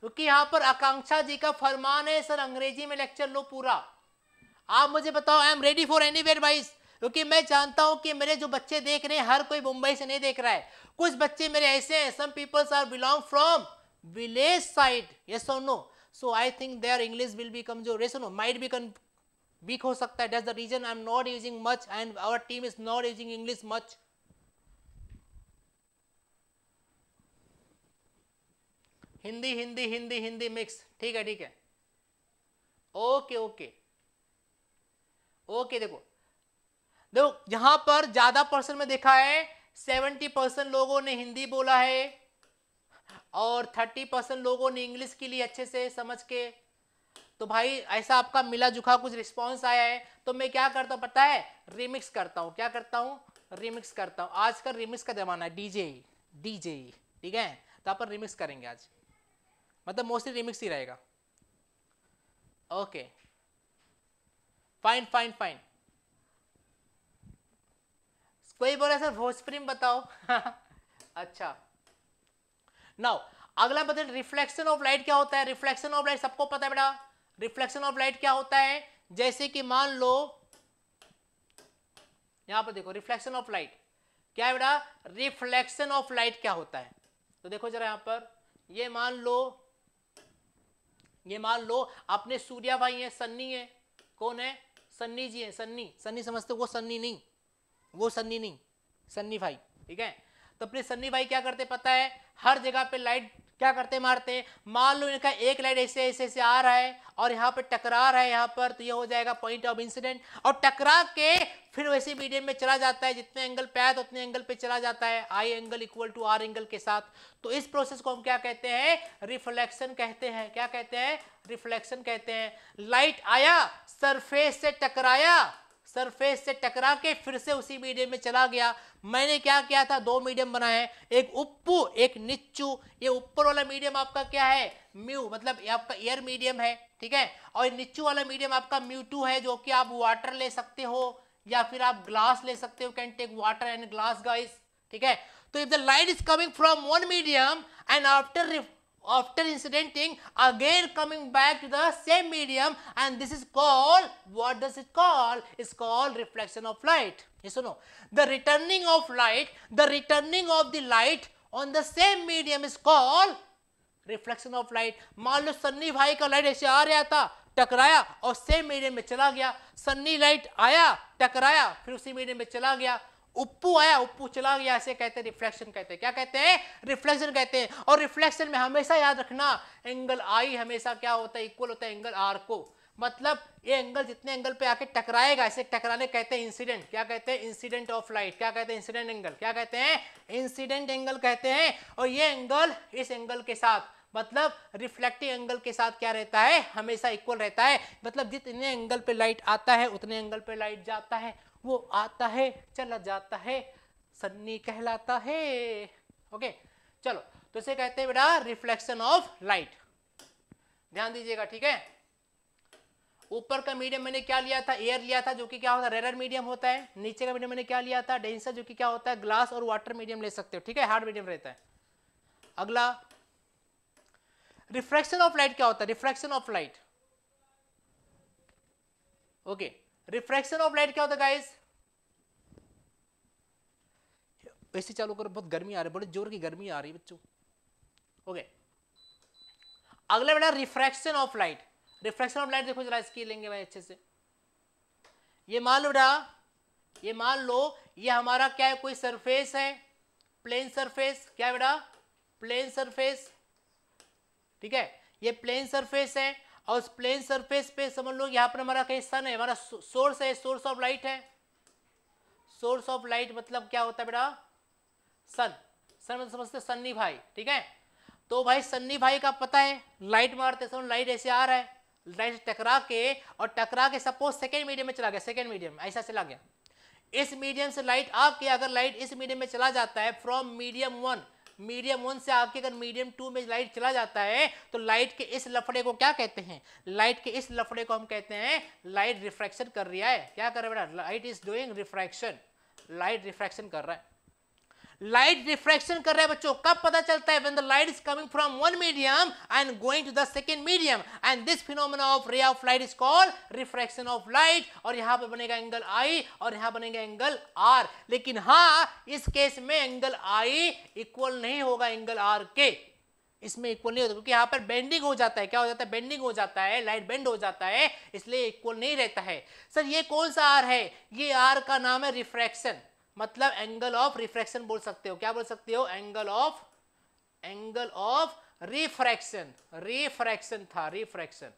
क्योंकि यहाँ पर आकांक्षा जी का फरमान है सर अंग्रेजी में लेक्चर लो पूरा आप मुझे बताओ I am ready for anywhere wise क्योंकि मैं जानता हूँ कि मेरे जो बच्चे देख रहे हैं हर कोई मुंबई से नहीं देख रहा है कुछ बच्चे मेरे ऐसे हैं some peoples are belong from village side ये so no so I think are English will be कमजोर रे so no might be weak हो सकता है that the reason I am not using much and our team is not using English much Hindi Hindi Hindi Hindi mix ठीक है ठीक है okay okay okay देखो देखो यहां पर ज्यादा परसेंट में देखा है सेवेंटी परसेंट लोगों ने हिंदी बोला है और थर्टी परसेंट लोगों ने इंग्लिश के लिए अच्छे से समझ के तो भाई ऐसा आपका मिला जुखा कुछ रिस्पॉन्स आया है तो मैं क्या करता हूँ पता है रिमिक्स करता हूँ क्या करता हूँ रिमिक्स करता हूँ आज कर रिमिक्स का जमाना है डीजे डीजे e. e. ठीक है तो आप रिमिक्स करेंगे आज मतलब मोस्टली रिमिक्स ही रहेगा ओके फाइन फाइन फाइन कोई बोला सर भोजप्रीम बताओ (laughs) अच्छा नाउ अगला बदल रिफ्लेक्शन ऑफ लाइट क्या होता है रिफ्लेक्शन ऑफ लाइट सबको पता है बेटा रिफ्लेक्शन ऑफ लाइट क्या होता है जैसे कि मान लो यहां पर देखो रिफ्लेक्शन ऑफ लाइट क्या है बेटा रिफ्लेक्शन ऑफ लाइट क्या होता है तो देखो जरा यहां पर ये मान लो ये मान लो अपने सूर्या भाई हैं सन्नी है कौन है सन्नी जी है सन्नी सन्नी समझते वो सन्नी नहीं वो सन्नी नहीं सन्नी भाई ठीक है तो अपने सन्नी भाई क्या करते पता है हर जगह पे लाइट क्या करते मारते मान लो इनका एक लाइन ऐसे ऐसे ऐसे आ रहा है और यहाँ पर टकरा रहा है यहाँ पर तो ये हो जाएगा पॉइंट ऑफ इंसिडेंट और टकरा के फिर वैसे मीडियम में चला जाता है जितने एंगल पे आया तो उतने एंगल पे चला जाता है I angle equal to R angle के साथ तो इस प्रोसेस को हम क्या कहते हैं रिफ्लेक्शन कहते हैं क्या कहते हैं रिफ्लेक्शन कहते हैं लाइट आया सरफेस से टकराया सरफेस से टकरा के फिर से उसी मीडियम में चला गया मैंने क्या किया था दो मीडियम बनाए एक उप्पू एक निच्चू ये ऊपर वाला मीडियम आपका क्या है म्यू मतलब ये आपका एयर मीडियम है ठीक है और निच्चू वाला मीडियम आपका म्यू टू है जो कि आप वाटर ले सकते हो या फिर आप ग्लास ले सकते हो can take water and glass guys ठीक है तो if the light is coming from one medium and after after incidenting again coming back to the same medium and this is called what does it call is called reflection of light yes or no the returning of light the returning of the light on the same medium is called reflection of light मान लो सन्नी भाई का light ऐसे आ रहा था टकराया और same medium में चला गया सन्नी लाइट आया टकराया फिर उसी मीडियम में चला गया उप्पू आया उप्पू चला गया ऐसे कहते हैं रिफ्लेक्शन कहते हैं क्या कहते हैं रिफ्लेक्शन कहते हैं और रिफ्लेक्शन में हमेशा याद रखना एंगल आई हमेशा क्या होता है इक्वल होता है एंगल आर को मतलब ये एंगल जितने एंगल पे आके टकराएगा ऐसे टकराने कहते हैं इंसिडेंट क्या कहते हैं इंसिडेंट ऑफ लाइट क्या कहते हैं इंसिडेंट एंगल क्या कहते हैं इंसिडेंट एंगल कहते हैं और ये एंगल इस एंगल के साथ मतलब रिफ्लेक्टिव एंगल के साथ क्या रहता है हमेशा इक्वल रहता है मतलब जितने एंगल पे लाइट आता है उतने एंगल पे लाइट जाता है वो आता है चला जाता है सन्नी कहलाता है ओके चलो तो इसे कहते हैं बेटा रिफ्लेक्शन ऑफ लाइट ध्यान दीजिएगा ठीक है ऊपर का मीडियम मैंने क्या लिया था एयर लिया था जो कि क्या होता है रेरर मीडियम होता है नीचे का मीडियम मैंने क्या लिया था डेंसर जो कि क्या होता है ग्लास और वाटर मीडियम ले सकते हो ठीक है हार्ड मीडियम रहता है अगला रिफ्लेक्शन ऑफ लाइट क्या होता है reflection of light okay refraction of light क्या होता है गाइस ऐसे चालू करो बहुत गर्मी आ रही है बड़े जोर की गर्मी आ रही है बच्चों ओके अगला बेटा refraction of light refraction of light देखो जरा इसकी लेंगे भाई अच्छे से ये मान लो बेटा ये मान लो ये हमारा क्या है कोई सरफेस है प्लेन सरफेस क्या है बेटा प्लेन सरफेस ठीक है ये प्लेन सरफेस है और उस प्लेन सरफेस पे समझ लो यहाँ पर हमारा कहीं सन है हमारा सोर्स है सोर्स ऑफ लाइट है सोर्स ऑफ लाइट मतलब क्या होता है बेटा सन सन मतलब समझते सन्नी भाई ठीक है तो भाई सन्नी भाई का पता है लाइट मारते समय लाइट ऐसे आ रहा है लाइट टकरा के और टकरा के सपोज सेकेंड मीडियम में चला गया सेकेंड मीडियम ऐसा चला गया इस मीडियम से लाइट आके अगर लाइट इस मीडियम में चला जाता है from medium one medium one से आके अगर मीडियम टू में लाइट चला जाता है तो लाइट के इस लफड़े को क्या कहते हैं लाइट के इस लफड़े को हम कहते हैं लाइट रिफ्रैक्शन कर रहा है क्या कर रहा है बेटा light is doing refraction light refraction कर रहा है लाइट रिफ्रैक्शन कर रहा है बच्चों कब पता चलता है when the light is coming from one medium and going to the second medium and this phenomena of ray of light is called refraction of light और यहां पर बनेगा एंगल आई और यहां बनेगा एंगल आर लेकिन हां इस केस में एंगल आई इक्वल नहीं होगा एंगल आर के इसमें इक्वल नहीं होता क्योंकि यहां पर बेंडिंग हो जाता है क्या हो जाता है बेंडिंग हो जाता है लाइट बेंड हो जाता है इसलिए इक्वल नहीं रहता है सर ये कौन सा आर है ये आर का नाम है रिफ्रैक्शन मतलब एंगल ऑफ रिफ्रैक्शन बोल सकते हो क्या बोल सकते हो angle of angle of refraction refraction था रिफ्रैक्शन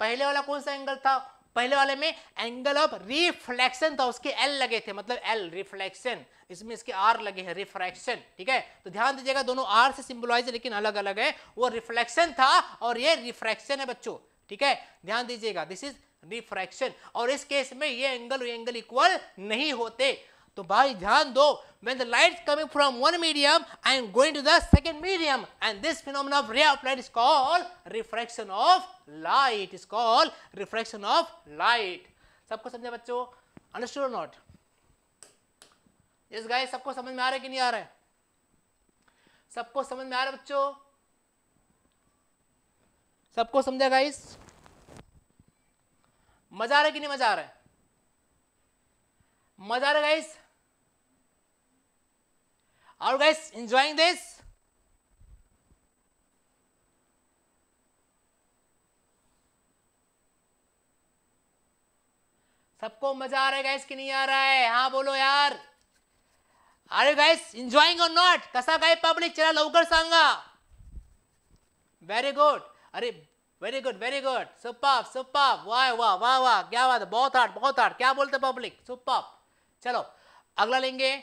पहले वाला कौन सा एंगल था पहले वाले में एंगल ऑफ रिफ्लेक्शन था उसके एल लगे थे मतलब एल रिफ्लेक्शन इसमें इसके आर लगे हैं रिफ्रैक्शन ठीक है तो ध्यान दीजिएगा दोनों आर से सिंबलाइज लेकिन अलग अलग है वो रिफ्लेक्शन था और ये रिफ्रैक्शन है बच्चों ठीक है ध्यान दीजिएगा दिस इज रिफ्रैक्शन और इस केस में ये एंगल ये एंगल इक्वल नहीं होते तो भाई ध्यान दो when the light is coming from one medium i am going to the second medium and this phenomenon of ray of light is called refraction of light is called refraction of light सबको समझे बच्चों understood और not yes guys सबको समझ में आ रहा है कि नहीं आ रहा है सबको समझ में आ रहा है बच्चों सबको समझा गाइस मजा आ रहा है कि नहीं मजा आ रहा है मजा आ रहा है guys Are you guys enjoying this? सबको मजा आ रहा है गाइस कि नहीं आ रहा है हाँ बोलो यार अरे गाइस एंजॉइंग और नॉट कसा काय पब्लिक चला लवकर सांगा वेरी गुड अरे वेरी गुड वेरी गुड सुपाप सुपाप वाह वाह वाह वाह क्या बात है बहुत हार्ड बहुत हार्ड क्या बोलते पब्लिक सुपाप चलो अगला लेंगे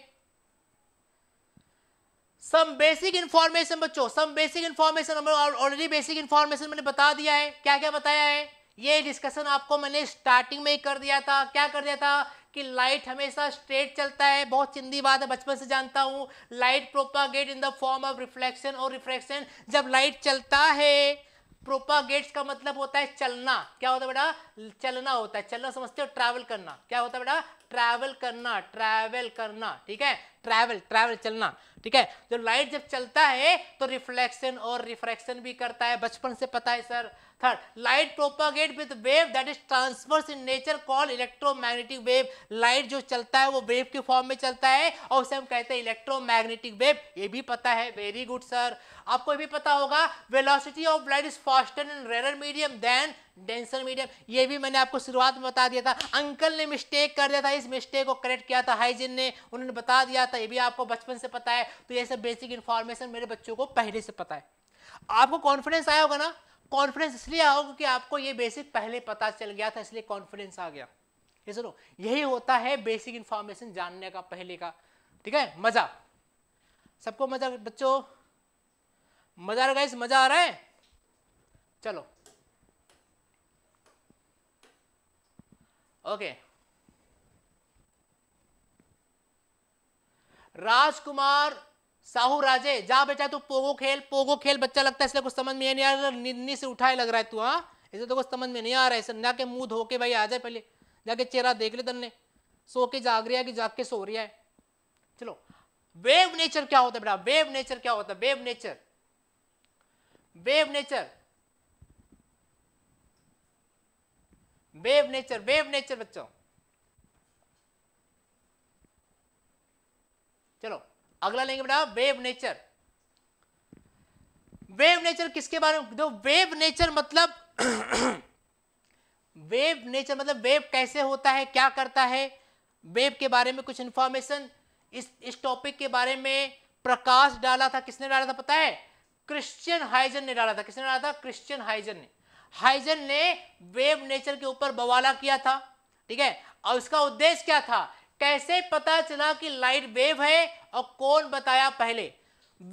सम बेसिक इन्फॉर्मेशन बच्चों some basic information already basic information मैंने बता दिया है क्या क्या बताया है ये डिस्कशन आपको मैंने स्टार्टिंग में ही कर दिया था क्या कर दिया था कि लाइट हमेशा स्ट्रेट चलता है बहुत चिंदी बात है बचपन से जानता हूँ light propagate in the form of reflection और रिफ्लेक्शन जब लाइट चलता है प्रोपागेट्स का मतलब होता है चलना क्या होता है बेटा चलना होता है चलना समझते हो ट्रैवल करना क्या होता है बेटा ट्रैवल करना ट्रैवल करना ठीक है ट्रैवल ट्रैवल चलना ठीक है जो लाइट जब चलता है तो रिफ्लेक्शन और रिफ्रैक्शन भी करता है बचपन से पता है sir third light propagate with wave that is transfers in nature call electromagnetic wave light जो चलता है वो वेव के फॉर्म में चलता है और उसे हम कहते हैं इलेक्ट्रोमैग्नेटिक वेव ये भी पता है वेरी गुड सर आपको भी पता होगा velocity of light is faster in rare medium than denser medium ये भी मैंने आपको शुरुआत में बता दिया था अंकल ने मिस्टेक कर दिया था इस मिस्टेक को करेक्ट किया था हाइजिन ने उन्होंने बता दिया था ये भी आपको बचपन से पता है तो ये सब बेसिक इन्फॉर्मेशन मेरे बच्चों को पहले से पता है आपको कॉन्फिडेंस आया होगा ना कॉन्फिडेंस इसलिए आया होगा कि आपको ये बेसिक पहले पता चल गया था इसलिए कॉन्फिडेंस आ गया ये सुनो यही होता है बेसिक इन्फॉर्मेशन जानने का पहले का ठीक है मज़ा सबको मज़ा बच्चों मजा आ रहा है इस मजा आ रहा है चलो ओके राजकुमार साहू राजे जा बेटा तू पोगो खेल पोगो खेल बच्चा लगता है इसलिए कुछ समझ में नहीं आ रहा निन्नी से उठाए लग रहा है तू हाँ इसे तो कुछ समझ में नहीं आ रहा है संध्या के मुंह धोके भाई आ जाए पहले जाके चेहरा देख ले तन्ने सो के जाग रहा है कि जाग के सो रहा है चलो वेव नेचर क्या होता है बेटा वेव नेचर क्या होता है wave nature wave nature wave nature wave nature बच्चों चलो अगला लेंगे बेटा वेव नेचर वेव नेचर किसके बारे में दो वेव नेचर मतलब (coughs) वेव नेचर मतलब वेव कैसे होता है क्या करता है वेव के बारे में कुछ इंफॉर्मेशन इस इस टॉपिक के बारे में प्रकाश डाला था किसने डाला था पता है क्रिश्चियन हाइजन ने डाला था किसने डाला था क्रिश्चियन हाइजन ने हाइजन ने वेब नेचर के ऊपर बवाला किया था ठीक है और उसका उद्देश्य क्या था कैसे पता चला कि लाइट वेव है और कौन बताया पहले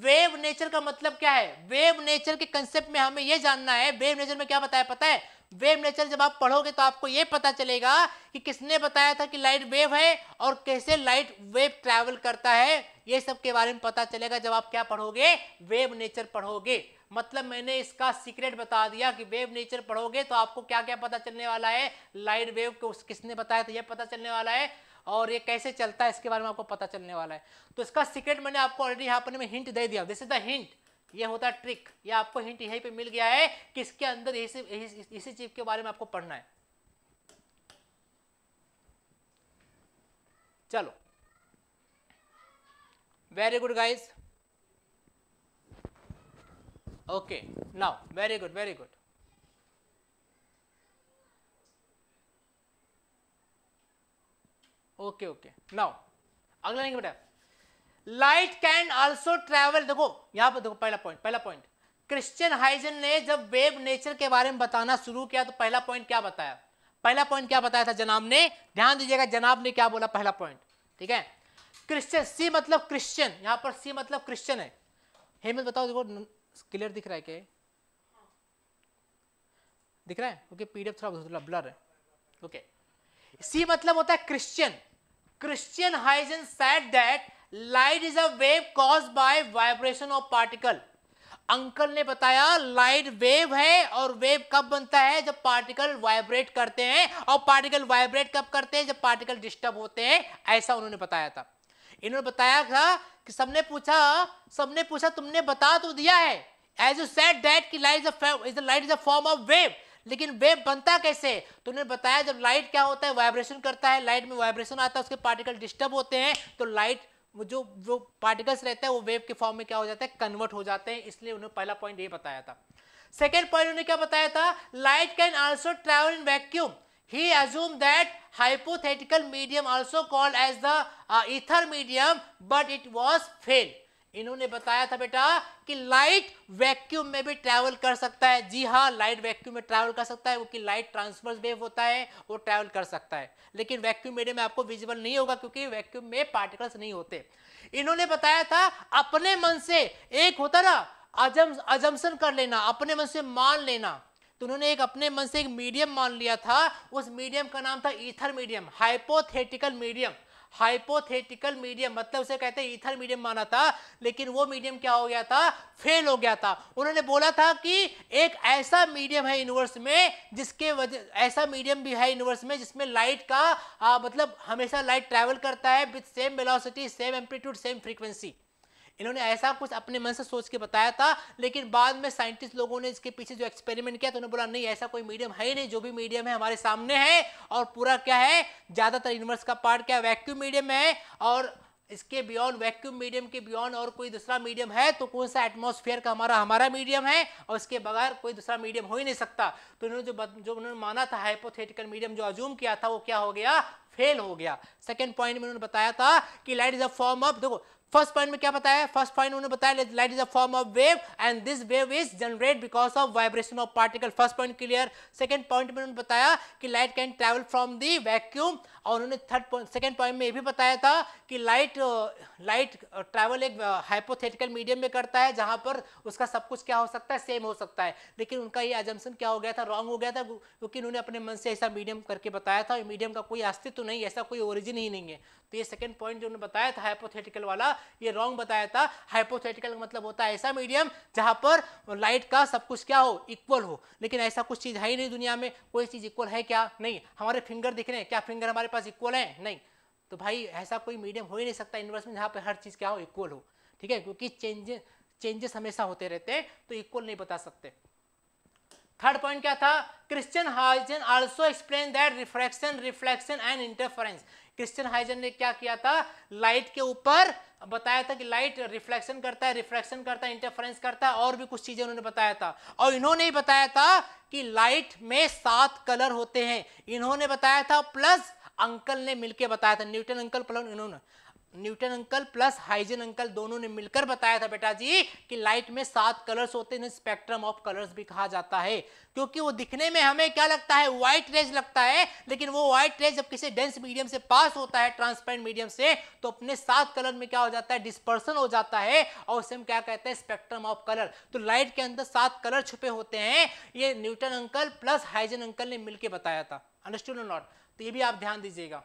वेव नेचर का मतलब क्या है वेव नेचर के कंसेप्ट में हमें यह जानना है वेव नेचर में क्या बताया पता है वेव नेचर जब आप पढ़ोगे तो आपको ये पता चलेगा कि किसने बताया था कि लाइट वेव है और कैसे लाइट वेव ट्रैवल करता है ये सब के बारे में पता चलेगा जब आप क्या पढ़ोगे वेव नेचर पढ़ोगे मतलब मैंने इसका सीक्रेट बता दिया कि वेव नेचर पढ़ोगे तो आपको क्या क्या पता चलने वाला है लाइट वेव को किसने बताया था यह पता चलने वाला है और ये कैसे चलता है इसके बारे में आपको पता चलने वाला है तो इसका सीक्रेट मैंने आपको ऑलरेडी यहाँ पर हिंट दे दिया दिस इज द हिंट ये होता है ट्रिक ये आपको हिंट यहीं पे मिल गया है किसके अंदर इसी इसी चीज के बारे में आपको पढ़ना है चलो very good guys okay now very good very good okay okay now अगला नहीं बेटा लाइट कैन ऑल्सो ट्रेवल देखो यहां पर देखो पहला पॉइंट पहला पॉइंट क्रिश्चियन हाइजन ने जब वेब नेचर के बारे में बताना शुरू किया तो पहला पॉइंट क्या बताया पहला पॉइंट क्या बताया था जनाब ने ध्यान दीजिएगा जनाब ने क्या बोला पहला पॉइंट ठीक है क्रिश्चियन सी मतलब क्रिश्चियन यहाँ पर सी मतलब क्रिश्चियन है हेमंत बताओ देखो क्लियर दिख रहा है क्या दिख रहा है ओके पीडीएफ थोड़ा थोड़ा ब्लर है ओके सी मतलब होता है Christian Christian Huygens said that light is a wave cause by vibration of particle uncle ने बताया लाइट वेव है और वेव कब बनता है जब पार्टिकल वाइब्रेट करते हैं और पार्टिकल वाइब्रेट कब करते हैं जब पार्टिकल डिस्टर्ब होते हैं ऐसा उन्होंने बताया था इन्होंने बताया था कि सबने पूछा सबने पूछा तुमने बता तो दिया है एज यू सेट दैट की light is light is a form of wave लेकिन वेव बनता कैसे तुमने तो बताया जब लाइट क्या होता है वाइब्रेशन करता है लाइट में वाइब्रेशन आता है उसके पार्टिकल डिस्टर्ब होते हैं तो लाइट वो जो वो पार्टिकल्स रहते हैं वो वेव के फॉर्म में क्या हो जाता है कन्वर्ट हो जाते हैं इसलिए उन्होंने पहला पॉइंट ये बताया था सेकेंड पॉइंट उन्होंने क्या बताया था light can also travel in vacuum he assumed that hypothetical medium also called as the ether medium but it it was इन्होंने बताया था बेटा कि लाइट वैक्यूम में भी ट्रैवल कर सकता है जी हाँ लाइट वैक्यूम में ट्रैवल कर सकता है क्योंकि लाइट ट्रांसफर वेव होता है वो ट्रैवल कर सकता है लेकिन वैक्यूम मीडियम में आपको विजिबल नहीं होगा क्योंकि वैक्यूम में पार्टिकल्स नहीं होते इन्होंने बताया था अपने मन से एक होता ना अजम अजम्सन कर लेना अपने मन से मान लेना तो उन्होंने एक अपने मन से एक मीडियम मान लिया था उस मीडियम का नाम था ether medium hypothetical medium hypothetical medium मतलब उसे कहते हैं ईथर मीडियम माना था लेकिन वो मीडियम क्या हो गया था फेल हो गया था उन्होंने बोला था कि एक ऐसा मीडियम है यूनिवर्स में जिसके वजह ऐसा मीडियम भी है यूनिवर्स में जिसमें लाइट का आ, मतलब हमेशा लाइट ट्रैवल करता है with same velocity same amplitude same frequency इन्होंने ऐसा कुछ अपने मन से सोच के बताया था लेकिन बाद में साइंटिस्ट लोगों ने इसके पीछे जो एक्सपेरिमेंट किया तो उन्होंने बोला नहीं ऐसा कोई मीडियम है ही नहीं जो भी मीडियम है हमारे सामने है और पूरा क्या है ज़्यादातर यूनिवर्स का पार्ट क्या वैक्यूम मीडियम है और इसके बियॉन्ड वैक्यूम मीडियम के बियॉन्ड और कोई दूसरा मीडियम है तो कौन सा एटमॉस्फेयर का हमारा हमारा मीडियम है और इसके बगैर कोई दूसरा मीडियम हो ही नहीं सकता तो इन्होंने जो जो उन्होंने माना था हाइपोथेटिकल मीडियम जो अज्यूम किया था वो क्या हो गया फेल हो गया सेकेंड पॉइंट में उन्होंने बताया था कि light is a form of देखो फर्स्ट पॉइंट में क्या बताया फर्स्ट पॉइंट उन्होंने बताया light is a form of wave and this wave is generate because of vibration of particle first point clear second point में उन्होंने बताया कि light can travel from the vacuum और उन्होंने थर्ड पॉइंट सेकेंड पॉइंट में ये भी बताया था कि लाइट लाइट ट्रैवल एक हाइपोथेटिकल मीडियम में करता है जहाँ पर उसका सब कुछ क्या हो सकता है सेम हो सकता है लेकिन उनका ये एजम्सन क्या हो गया था रॉन्ग हो गया था क्योंकि उन्होंने अपने मन से ऐसा मीडियम करके बताया था मीडियम का कोई अस्तित्व नहीं ऐसा कोई ओरिजिन ही नहीं है तो ये सेकेंड पॉइंट जो उन्होंने बताया था हाइपोथेटिकल वाला ये रॉन्ग बताया था हाइपोथेटिकल मतलब होता है ऐसा मीडियम जहाँ पर लाइट का सब कुछ क्या हो इक्वल हो लेकिन ऐसा कुछ चीज़ है ही नहीं दुनिया में कोई चीज़ इक्वल है क्या नहीं हमारे फिंगर दिख रहे हैं क्या फिंगर हमारे पास इक्वल है नहीं तो भाई ऐसा कोई मीडियम हो ही नहीं सकता यूनिवर्स में जहाँ पे हर चीज़ क्या हो इक्वल हो ठीक है क्योंकि चेंजेस चेंजेस हमेशा होते रहते हैं तो इक्वल नहीं बता सकते थर्ड पॉइंट क्या था Christian Huygens also explain that refraction reflection and interference Christian Huygens ने क्या किया था लाइट के ऊपर बताया था कि लाइट रिफ्लेक्शन करता है रिफ्लेक्शन करता है इंटरफरेंस करता है और भी कुछ चीजें उन्होंने बताया था और इन्होंने ही बताया था कि लाइट में सात कलर होते हैं इन्होंने बताया था प्लस अंकल ने मिलकर बताया था न्यूटन अंकल प्लस इन्होंने Newton uncle plus Huygens uncle दोनों ने मिलकर बताया था बेटा जी कि लाइट में सात कलर्स होते हैं स्पेक्ट्रम ऑफ कलर्स भी कहा जाता है क्योंकि वो दिखने में हमें क्या लगता है व्हाइट रेज लगता है लेकिन वो व्हाइट रेज जब किसी डेंस मीडियम से पास होता है ट्रांसपेरेंट मीडियम से तो अपने सात कलर में क्या हो जाता है डिस्पर्सन हो जाता है और उसे हम क्या कहते हैं स्पेक्ट्रम ऑफ कलर तो लाइट के अंदर सात कलर छुपे होते हैं ये Newton uncle plus Huygens uncle ने मिलकर बताया था अंडरस्टूड नॉट तो ये भी आप ध्यान दीजिएगा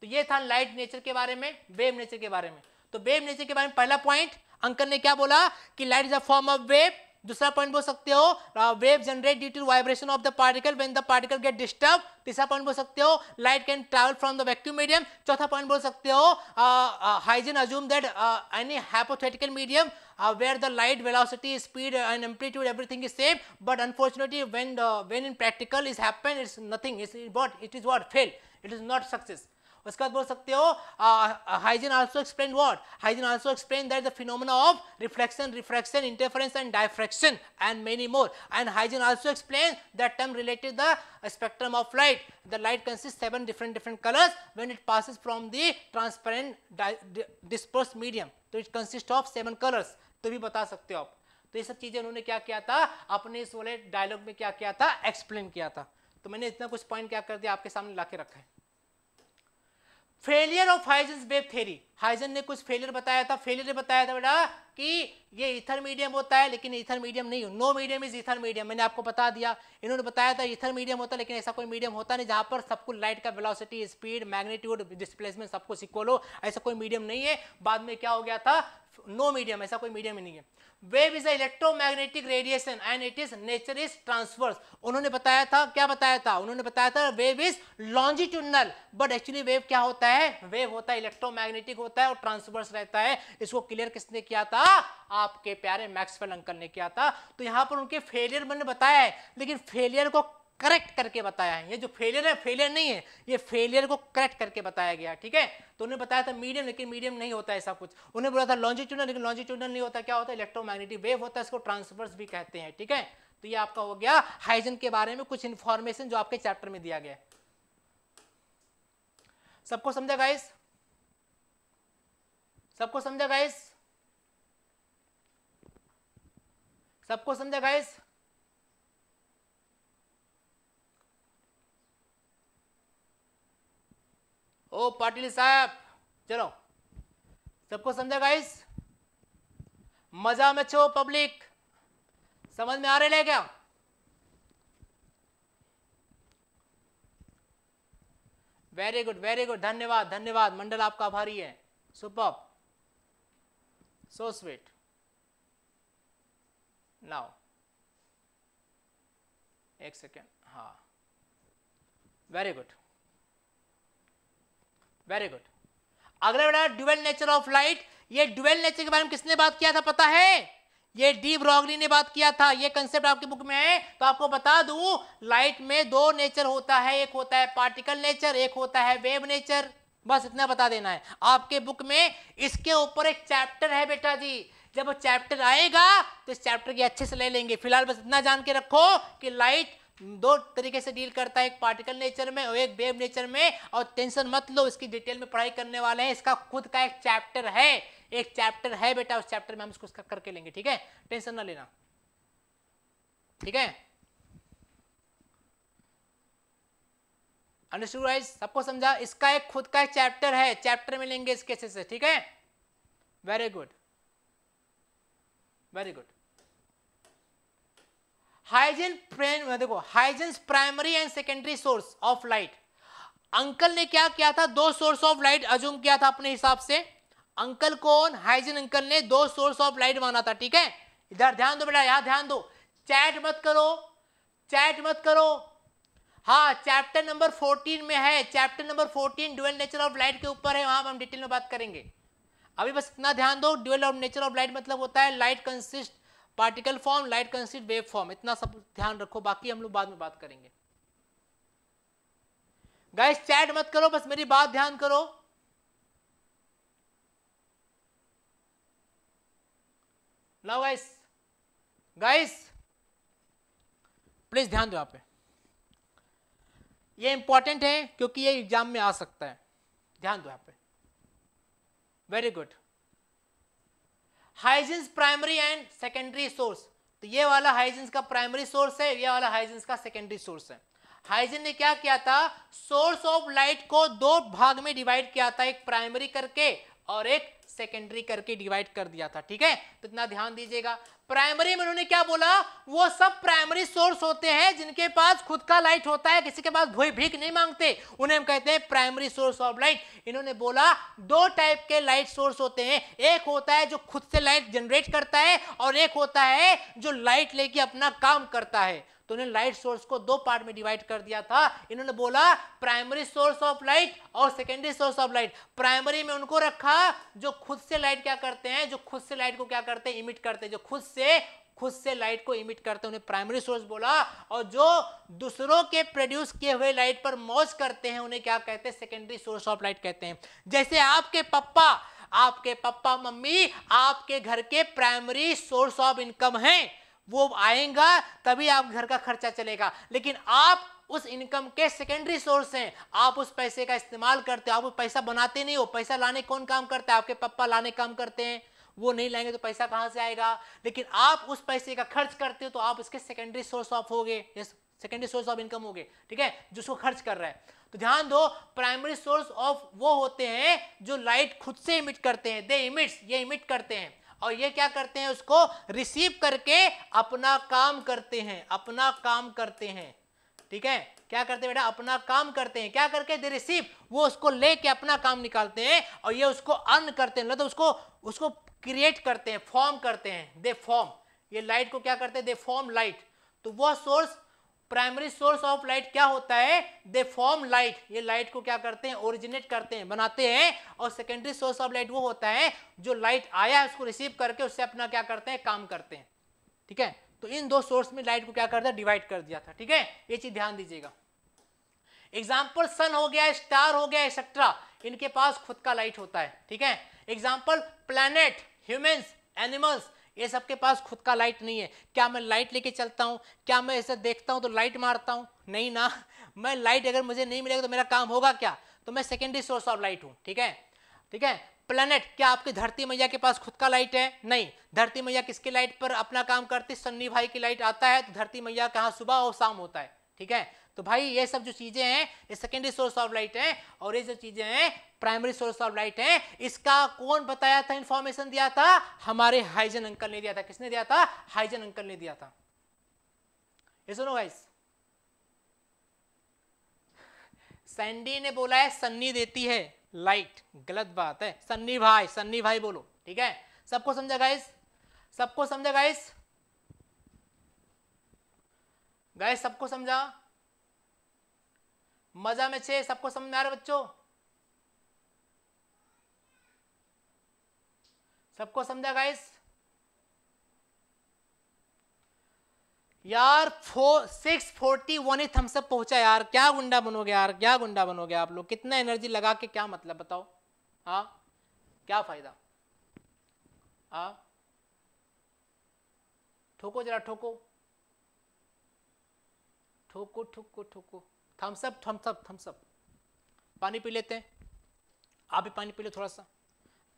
तो ये था लाइट नेचर के बारे में वेव नेचर के बारे में तो वेव नेचर के बारे में पहला पॉइंट अंकल ने क्या बोला कि light is a form of wave दूसरा पॉइंट बोल सकते हो wave generate due to vibration of the particle when the particle get disturb तीसरा पॉइंट बोल सकते हो light can travel from the vacuum medium चौथा पॉइंट बोल सकते हो Huygens assume that any hypothetical medium Uh, where the light velocity speed and amplitude everything is same but unfortunately when the, when in practical is happen it's nothing it's what it is what fail it is not success उसके बाद बोल सकते हो Huygens also explain what Huygens also explain that the phenomena of reflection refraction interference and diffraction and many more and Huygens also explain that term related the spectrum of light the light consist seven different different colours when it passes from the transparent dispersed medium तो it consist of seven colours तो भी बता सकते हो आप तो ये सब चीज़ें उन्होंने क्या किया था अपने इस वाले डायलॉग में क्या किया था एक्सप्लेन किया था तो मैंने इतना कुछ पॉइंट क्या कर दिया आपके सामने ला के रखा है failure of Huygens wave theory Huygens ने कुछ फेलियर बताया था फेलियर बताया था बेटा कि ये इथर मीडियम होता है लेकिन इथर मीडियम नहीं no medium is ether medium मैंने आपको बता दिया इन्होंने बताया था इथर मीडियम होता है लेकिन ऐसा कोई मीडियम होता नहीं जहां पर सबको लाइट का वेलोसिटी स्पीड मैग्नीट्यूड डिस्प्लेसमेंट सबको सिक्वल हो ऐसा कोई मीडियम नहीं है बाद में क्या हो गया था नो मीडियम ऐसा कोई मीडियम ही नहीं है wave is a electromagnetic radiation and it is nature is transverse उन्होंने बताया था क्या बताया था उन्होंने बताया था wave is longitudinal but actually wave क्या होता है वेव होता है इलेक्ट्रोमैग्नेटिक होता है और ट्रांसवर्स रहता है इसको क्लियर किसने किया था आपके प्यारे मैक्सवेल अंकल ने किया था तो यहां पर उनके फेलियर मैंने बताया है लेकिन फेलियर को करेक्ट करके बताया है ये जो फेलियर है फेलियर नहीं है ये फेलियर को करेक्ट करके बताया गया ठीक है तो उन्हें बताया था मीडियम लेकिन मीडियम नहीं होता ऐसा कुछ उन्हें बोला था लॉन्जिट्यूडल लेकिन लॉन्जिट्यूडल नहीं होता क्या होता है इलेक्ट्रोमैग्नेटिक वेव होता है इसको ट्रांसफर्स भी कहते हैं ठीक है तो ये आपका हो गया हाइजन के बारे में कुछ इन्फॉर्मेशन जो आपके चैप्टर में दिया गया सबको समझा गाइस सबको समझा गाइस सबको समझा गाइस ओ पाटिल साहब चलो सबको समझा गाइस मजा में छो पब्लिक समझ में आ रहे क्या वेरी गुड वेरी गुड धन्यवाद धन्यवाद मंडल आपका आभारी है सुपर So sweet. Now, एक second ha very good very good अगला बेटा ड्यूअल नेचर ऑफ लाइट ये ड्यूअल नेचर के बारे में किसने बात किया था पता है ये डी ब्रॉगली ने बात किया था ये कंसेप्ट आपके बुक में है तो आपको बता दूं लाइट में दो नेचर होता है एक होता है पार्टिकल नेचर एक होता है वेव नेचर बस इतना बता देना है आपके बुक में इसके ऊपर एक चैप्टर है बेटा जी जब वो चैप्टर आएगा तो इस चैप्टर की अच्छे से ले लेंगे फिलहाल बस इतना जान के रखो कि लाइट दो तरीके से डील करता है एक पार्टिकल नेचर में और एक वेव नेचर में और टेंशन मत लो इसकी डिटेल में पढ़ाई करने वाले हैं इसका खुद का एक चैप्टर है एक चैप्टर है बेटा उस चैप्टर में हम इसको करके लेंगे ठीक है टेंशन ना लेना ठीक है सबको समझा इसका एक खुद का एक चैप्टर है चैप्टर में लेंगे इसके से ठीक है very good very good Huygens देखो Huygens primary and secondary source of light uncle ने क्या किया था दो सोर्स ऑफ लाइट अजूम किया था अपने हिसाब से अंकल कौन हाइजन अंकल ने दो सोर्स ऑफ लाइट माना था ठीक है इधर ध्यान दो बेटा यहां ध्यान दो चैट मत करो चैट मत करो हाँ चैप्टर नंबर फोर्टीन में है chapter number fourteen dual nature of light के ऊपर है वहाँ पर हम डिटेल में बात करेंगे अभी बस इतना ध्यान दो dual of nature of light मतलब होता है light consist particle form light consist wave form इतना सब ध्यान रखो बाकी हम लोग बाद में बात करेंगे गाइस चैट मत करो बस मेरी बात ध्यान करो नाउ गाइस गाइस प्लीज ध्यान दो आप पे ये इंपॉर्टेंट है क्योंकि ये एग्जाम में आ सकता है ध्यान दो यहां पे very good Huygens primary and secondary source तो ये वाला हाइजेंस का प्राइमरी सोर्स है ये वाला हाइजेंस का सेकेंडरी सोर्स है हाइजीन ने क्या किया था सोर्स ऑफ लाइट को दो भाग में डिवाइड किया था एक प्राइमरी करके और एक सेकेंडरी करके डिवाइड कर दिया था ठीक है तो इतना ध्यान दीजिएगा प्राइमरी में उन्होंने क्या बोला वो सब प्राइमरी सोर्स होते हैं जिनके पास खुद का लाइट होता है किसी के पास भोई भीख नहीं मांगते उन्हें हम कहते हैं प्राइमरी सोर्स ऑफ लाइट इन्होंने बोला दो टाइप के लाइट सोर्स होते हैं एक होता है जो खुद से लाइट जनरेट करता है और एक होता है जो लाइट लेके अपना काम करता है तो इन्होंने लाइट सोर्स को दो पार्ट में डिवाइड कर दिया था इन्होंने बोला प्राइमरी सोर्स ऑफ लाइट और secondary source of light primary में उनको रखा जो खुद से लाइट क्या करते हैं जो खुद से लाइट को क्या करते हैं इमिट करते हैं जो खुद से खुद से लाइट को इमिट करते हैं उन्हें प्राइमरी सोर्स बोला और जो दूसरों के प्रोड्यूस किए हुए लाइट पर मौज करते हैं उन्हें क्या कहते हैं सेकेंडरी सोर्स ऑफ लाइट कहते हैं जैसे आपके पप्पा आपके पप्पा मम्मी आपके घर के प्राइमरी सोर्स ऑफ इनकम हैं वो आएगा तभी आप घर का खर्चा चलेगा लेकिन आप उस इनकम के सेकेंडरी सोर्स हैं आप उस पैसे का इस्तेमाल करते हो आप पैसा बनाते नहीं हो पैसा लाने कौन काम करता है आपके पप्पा लाने काम करते हैं वो नहीं लाएंगे तो पैसा कहां से आएगा लेकिन आप उस पैसे का खर्च करते हो तो आप इसके सेकेंडरी सोर्स ऑफ हो गए सेकेंडरी सोर्स ऑफ इनकम हो गए ठीक है जिसको खर्च कर रहा है तो ध्यान दो प्राइमरी सोर्स ऑफ वो होते हैं जो लाइट खुद से इमिट करते हैं दे इमिट्स ये इमिट करते हैं और ये क्या करते हैं उसको रिसीव करके अपना काम करते हैं अपना काम करते हैं ठीक है क्या करते हैं बेटा अपना काम करते हैं क्या करके दे रिसीव वो उसको लेके अपना काम निकालते हैं और ये उसको अर्न करते हैं मतलब उसको उसको क्रिएट करते हैं फॉर्म करते हैं दे फॉर्म ये लाइट को क्या करते हैं दे फॉर्म लाइट तो वह source primary source of light क्या होता है दे फॉर्म लाइट ये लाइट को क्या करते हैं ओरिजिनेट करते हैं बनाते हैं और सेकेंडरी सोर्स ऑफ लाइट वो होता है जो लाइट आया है उसको रिसीव करके उससे अपना क्या करते हैं काम करते हैं ठीक है तो इन दो सोर्स में लाइट को क्या करता है डिवाइड कर दिया था ठीक है ये चीज ध्यान दीजिएगा एग्जाम्पल सन हो गया स्टार हो गया एक्सेट्रा इनके पास खुद का लाइट होता है ठीक है एग्जाम्पल प्लैनेट ह्यूमन्स एनिमल्स ये सबके पास खुद का लाइट नहीं है क्या मैं लाइट लेके चलता हूँ क्या मैं ऐसे देखता हूँ तो लाइट मारता हूँ नहीं ना (laughs) मैं लाइट अगर मुझे नहीं मिलेगा तो मेरा काम होगा क्या तो मैं सेकेंडरी सोर्स ऑफ लाइट हूँ ठीक है ठीक है प्लेनेट क्या आपकी धरती मैया के पास खुद का लाइट है नहीं धरती मैया किसकी लाइट पर अपना काम करती सन्नी भाई की लाइट आता है तो धरती मैया कहाँ सुबह और शाम होता है ठीक है तो भाई ये सब जो चीज़ें हैं ये सेकेंडरी सोर्स ऑफ लाइट है और ये जो चीज़ें हैं प्राइमरी सोर्स ऑफ लाइट है इसका कौन बताया था इंफॉर्मेशन दिया था हमारे हाइजन अंकल ने दिया था किसने दिया था हाइजन अंकल ने दिया था ये सुनो गाइस सैंडी ने बोला है सन्नी देती है लाइट गलत बात है सन्नी भाई सन्नी भाई बोलो ठीक है सबको समझा गाइस सबको समझा गाइस गाइस सबको समझा मजा में छे सबको समझ में आ रहा बच्चों सबको समझा गाइस यार फोर सिक्स फोर्टी वन ही थम्सअप पहुंचा यार क्या गुंडा बनोगे यार क्या गुंडा बनोगे आप लोग कितना एनर्जी लगा के क्या मतलब बताओ हाँ क्या फायदा हाँ ठोको जरा ठोको ठोको ठोको ठोको थम्सअप थम्सअप थम्सअप पानी पी लेते हैं आप भी पानी पी लो थोड़ा सा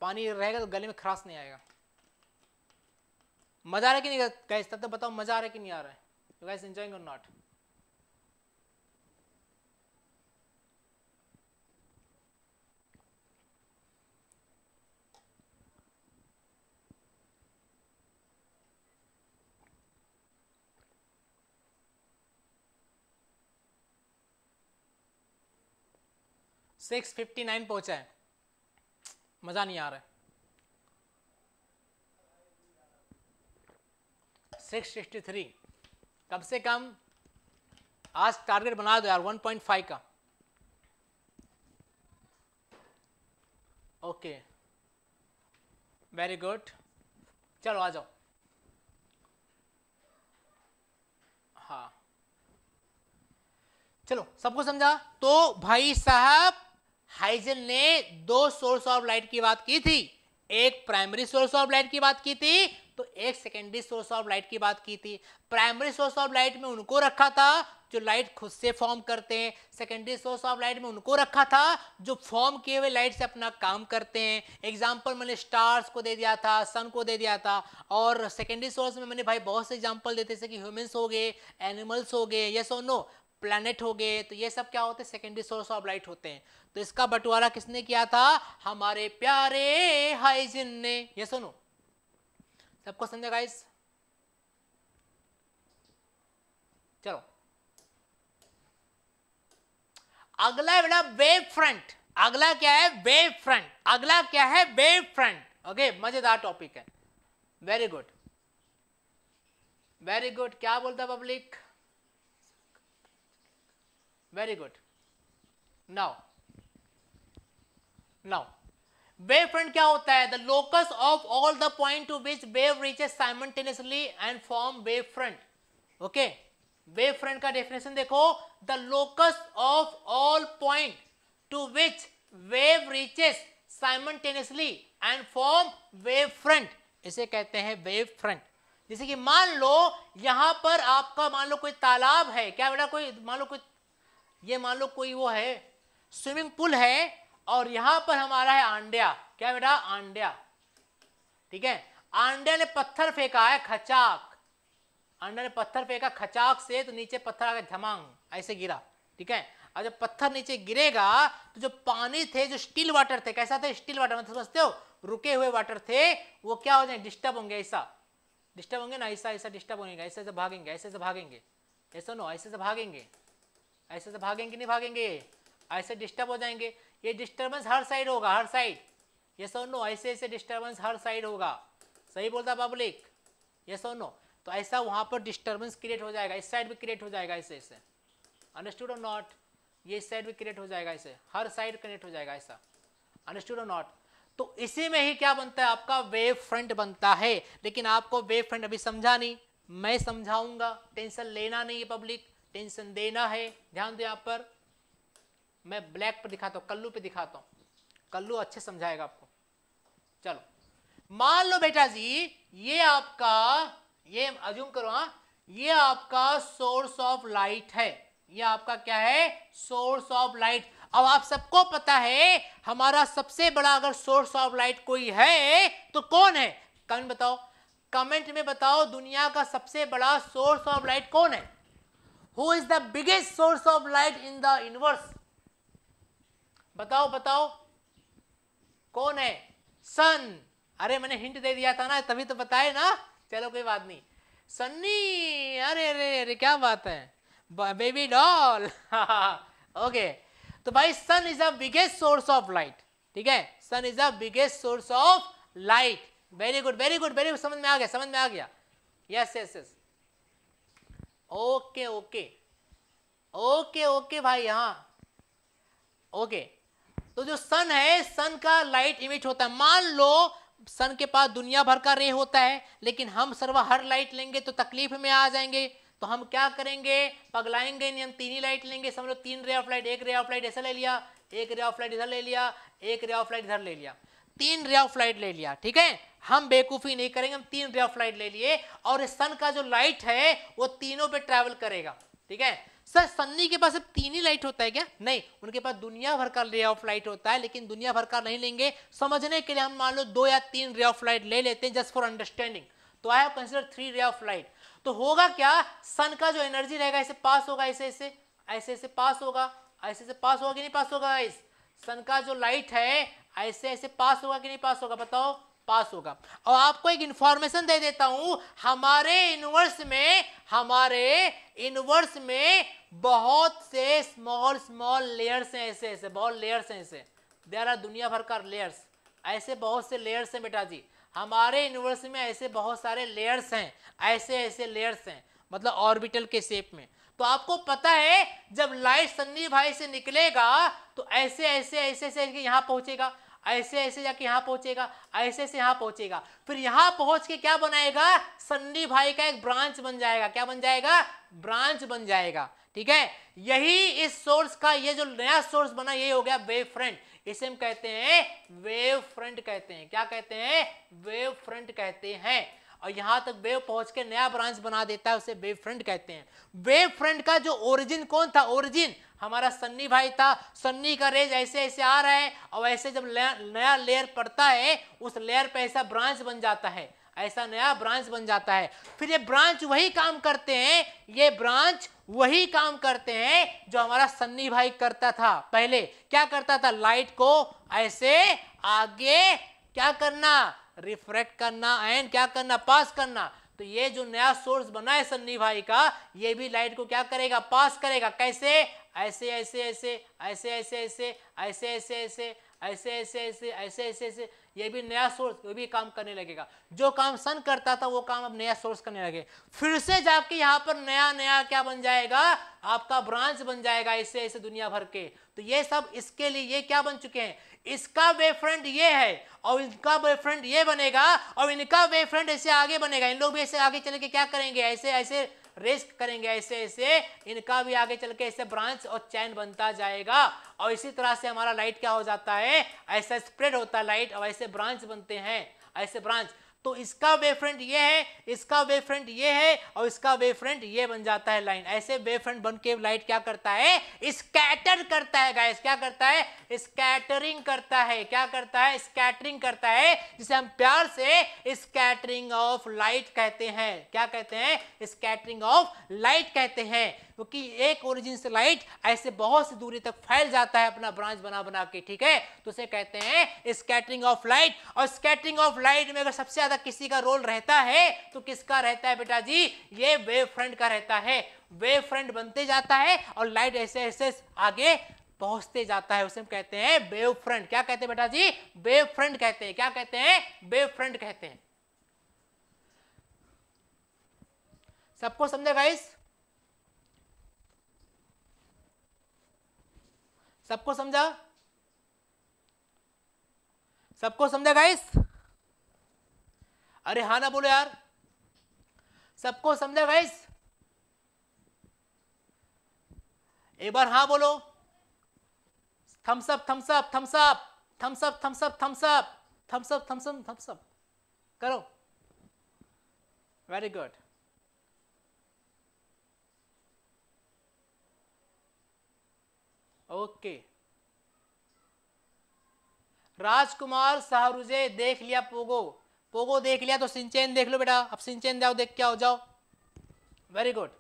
पानी रहेगा तो गले में खराश नहीं आएगा मजा आ रहा है कि नहीं गैस तब तक तो बताओ मजा आ रहा है कि नहीं आ रहा है गैस एंजॉइंग और नॉट सिक्स फिफ्टी नाइन पहुंचा है मज़ा नहीं आ रहा है सिक्स सिक्सटी थ्री कम से कम आज टारगेट बना दो यार वन पॉइंट फाइव का ओके वेरी गुड चलो आ जाओ हाँ चलो सबको समझा तो भाई साहब हाइजन ने दो सोर्स ऑफ लाइट की बात की थी एक प्राइमरी सोर्स ऑफ लाइट की बात की थी तो एक सेकेंडरी सोर्स ऑफ लाइट की बात की थी प्राइमरी सोर्स ऑफ लाइट में उनको रखा था जो लाइट खुद से फॉर्म करते हैं सेकेंडरी सोर्स ऑफ लाइट में उनको रखा था जो फॉर्म किए हुए लाइट से अपना काम करते हैं एग्जांपल मैंने स्टार्स को दे दिया था सन को दे दिया था और सेकेंडरी सोर्स में मैंने भाई बहुत से एग्जांपल देते थे कि ह्यूमन्स हो गए एनिमल्स हो गए यस और नो प्लैनेट हो गए तो ये सब क्या होते हैं सेकेंडरी सोर्स ऑफ लाइट होते हैं तो इसका बंटवारा किसने किया था हमारे प्यारे हाइजिन ने ये सुनो सबको समझा गाइस चलो अगला बेटा वेव फ्रंट अगला क्या है वेव फ्रंट अगला क्या है वेव फ्रंट ओके मजेदार टॉपिक है वेरी गुड वेरी गुड क्या बोलता public very good now now wave front क्या होता है the locus of all the point to which wave reaches simultaneously and form wave front okay wave front का definition देखो the locus of all point to which wave reaches simultaneously and form wave front इसे कहते हैं wave front जैसे कि मान लो यहां पर आपका मान लो कोई तालाब है क्या बेटा कोई मान लो कोई ये मान लो कोई वो है स्विमिंग पूल है और यहां पर हमारा है आंड्या क्या बेटा आंड्या ठीक है आंड्या ने पत्थर फेंका है खचाक आंड्या ने पत्थर फेंका खचाक से तो नीचे पत्थर आ गया धमांग ऐसे गिरा ठीक है और जब पत्थर नीचे गिरेगा तो जो पानी थे जो स्टील वाटर थे कैसा थे स्टील वाटर मतलब समझते हो रुके हुए वाटर थे वो क्या हो जाए डिस्टर्ब होंगे ऐसा डिस्टर्ब होंगे ना ऐसा ऐसा डिस्टर्ब होंगे ऐसे ऐसे भागेंगे ऐसे ऐसे भागेंगे ऐसा नो ऐसे ऐसे भागेंगे ऐसे से तो भागेंगे नहीं भागेंगे ऐसे डिस्टर्ब हो जाएंगे ये डिस्टर्बेंस हर साइड होगा हर साइड ये सो नो ऐसे ऐसे डिस्टर्बेंस हर साइड होगा सही बोलता पब्लिक ये सो नो तो ऐसा वहाँ पर डिस्टर्बेंस क्रिएट हो जाएगा इस साइड भी क्रिएट हो जाएगा ऐसे ऐसे अंडरस्टूड और नॉट ये इस साइड भी क्रिएट हो जाएगा ऐसे हर साइड कनेक्ट हो जाएगा ऐसा अंडरस्टूड और नॉट तो इसी में ही क्या बनता है आपका वेव फ्रंट बनता है लेकिन आपको वेव फ्रंट अभी समझा नहीं मैं समझाऊंगा टेंशन लेना नहीं है पब्लिक टेंशन देना है ध्यान दो आप पर मैं ब्लैक पर दिखाता हूं कल्लू पे दिखाता हूं कल्लू अच्छे समझाएगा आपको चलो मान लो बेटा जी ये आपका ये अजूम करो हाँ ये आपका सोर्स ऑफ लाइट है ये आपका क्या है सोर्स ऑफ लाइट अब आप सबको पता है हमारा सबसे बड़ा अगर सोर्स ऑफ लाइट कोई है तो कौन है कमेंट बताओ कमेंट में बताओ दुनिया का सबसे बड़ा सोर्स ऑफ लाइट कौन है who is the biggest source of light in the universe बताओ बताओ कौन है सन अरे मैंने हिंट दे दिया था ना तभी तो बताए ना चलो कोई बात नहीं सन्नी अरे अरे अरे क्या बात है बेबी डॉल ओके तो भाई sun is the biggest source of light ठीक है sun is the biggest source of light very good very good very समझ में आ गया समझ में आ गया yes yes yes okay okay okay okay भाई हाँ ओके तो जो सन है सन का लाइट इमेज होता है मान लो सन के पास दुनिया भर का रे होता है लेकिन हम सर्वा हर लाइट लेंगे तो तकलीफ में आ जाएंगे तो हम क्या करेंगे पगलाएंगे नहीं हम तीन ही लाइट लेंगे समझ लो तीन रे ऑफ लाइट एक रे ऑफ लाइट ऐसा ले लिया एक रे ऑफ लाइट इधर ले लिया एक रे ऑफ लाइट इधर ले लिया तीन रे ऑफ लाइट ले लिया ठीक है हम बेवकूफ़ी नहीं करेंगे हम तीन रे ऑफ लाइट ले लिए और सन का जो लाइट है वो तीनों पे ट्रैवल करेगा ठीक है सर सन्नी के पास अब तीन ही लाइट होता है क्या नहीं उनके पास दुनिया भर का रे ऑफ लाइट होता है लेकिन दुनिया भर का नहीं लेंगे समझने के लिए हम मान लो दो या तीन रे ऑफ लाइट ले लेते हैं जस्ट फॉर अंडरस्टैंडिंग तो I have consider three ray of light तो होगा क्या सन का जो एनर्जी रहेगा ऐसे पास होगा ऐसे ऐसे ऐसे ऐसे पास होगा ऐसे ऐसे पास होगा कि नहीं पास होगा सन का जो लाइट है ऐसे ऐसे पास होगा कि नहीं पास होगा बताओ पास होगा और आपको एक इंफॉर्मेशन दे देता हूं हमारे यूनिवर्स में हमारे यूनिवर्स में बहुत से स्मॉल स्मॉल लेयर्स हैं ऐसे ऐसे बहुत लेयर्स हैं ऐसे देर आर दुनिया भर का लेयर्स ऐसे बहुत से लेयर्स हैं बेटा जी हमारे यूनिवर्स में ऐसे बहुत सारे लेयर्स हैं ऐसे ऐसे लेयर्स हैं मतलब ऑर्बिटल के शेप में तो आपको पता है जब लाइट सन्नी भाई से निकलेगा तो ऐसे ऐसे ऐसे ऐसे यहां पहुंचेगा ऐसे ऐसे जाके यहाँ पहुंचेगा ऐसे ऐसे यहाँ पहुंचेगा फिर यहाँ पहुंच के क्या बनाएगा संडी भाई का एक ब्रांच बन जाएगा क्या बन जाएगा ब्रांच बन जाएगा ठीक है यही इस सोर्स का ये जो नया सोर्स बना यही हो गया वेव फ्रंट इसे हम कहते हैं वेव फ्रंट कहते हैं क्या कहते हैं वेव फ्रंट कहते हैं और यहां तक वेव पहुंच के नया ब्रांच बना देता है उसे वेव फ्रंट कहते हैं वेव फ्रंट का जो ओरिजिन कौन था ओरिजिन हमारा सन्नी भाई था सन्नी का रेज ऐसे ऐसे आ रहा है और ऐसे जब नया लेयर पड़ता है उस लेयर पे ऐसा ब्रांच बन जाता है ऐसा नया ब्रांच बन जाता है फिर ये ब्रांच वही काम करते हैं ये ब्रांच वही काम करते हैं जो हमारा सन्नी भाई करता था पहले क्या करता था लाइट को ऐसे आगे क्या करना रिफ्रेक्ट करना एंड क्या करना पास करना तो ये जो नया सोर्स बना है सन्नी भाई का ये भी लाइट को क्या करेगा पास करेगा कैसे ऐसे ऐसे ऐसे ऐसे ऐसे ऐसे ऐसे ऐसे ऐसे ऐसे ऐसे ऐसे ऐसे ऐसे ऐसे ये भी नया सोर्स ये भी काम करने लगेगा जो काम सन करता था वो काम अब नया सोर्स करने लगे फिर से जाके यहाँ पर नया नया क्या बन जाएगा आपका ब्रांच बन जाएगा ऐसे ऐसे दुनिया भर के तो ये सब इसके लिए ये क्या बन चुके हैं इसका वे फ्रेंड ये है और इनका वे फ्रेंड ये बनेगा और इनका वे फ्रेंड ऐसे आगे बनेगा इन लोग भी ऐसे आगे चले के क्या करेंगे ऐसे ऐसे रेस्ट करेंगे ऐसे ऐसे इनका भी आगे चल के ऐसे ब्रांच और चैन बनता जाएगा और इसी तरह से हमारा लाइट क्या हो जाता है ऐसा स्प्रेड होता है लाइट और ऐसे ब्रांच बनते हैं ऐसे ब्रांच तो इसका वे फ्रंट ये है इसका वे फ्रंट ये है और इसका वे फ्रंट ये बन जाता है लाइन ऐसे वे फ्रंट बन के लाइट क्या करता है स्कैटर करता है गाइस क्या करता है स्कैटरिंग करता है क्या करता है स्कैटरिंग करता है जिसे हम प्यार से स्कैटरिंग ऑफ लाइट कहते हैं क्या कहते हैं स्कैटरिंग ऑफ लाइट कहते हैं क्योंकि एक ओरिजिन से लाइट ऐसे बहुत सी दूरी तक फैल जाता है अपना ब्रांच बना बना के ठीक है तो उसे कहते हैं स्कैटरिंग ऑफ लाइट और स्कैटरिंग ऑफ लाइट में अगर सबसे ज्यादा किसी का रोल रहता है तो किसका रहता है बेटा जी ये वेव फ्रंट का रहता है वेव फ्रंट बनते जाता है और लाइट ऐसे ऐसे आगे पहुंचते जाता है उसे हम कहते हैं वेव फ्रंट क्या कहते हैं बेटा जी वेव फ्रंट कहते हैं क्या कहते हैं वेव फ्रंट कहते हैं सबको समझेगा इस सबको समझा सबको समझा गाइस अरे हाँ ना बोलो यार सबको समझा गाइस एक बार हाँ बोलो thumbs up thumbs up thumbs up thumbs up thumbs up thumbs up thumbs up thumbs up thumbs up करो वेरी गुड ओके राजकुमार शाहरुजे देख लिया पोगो पोगो देख लिया तो सिंचेन देख लो बेटा अब सिंचेन जाओ देख क्या हो जाओ वेरी गुड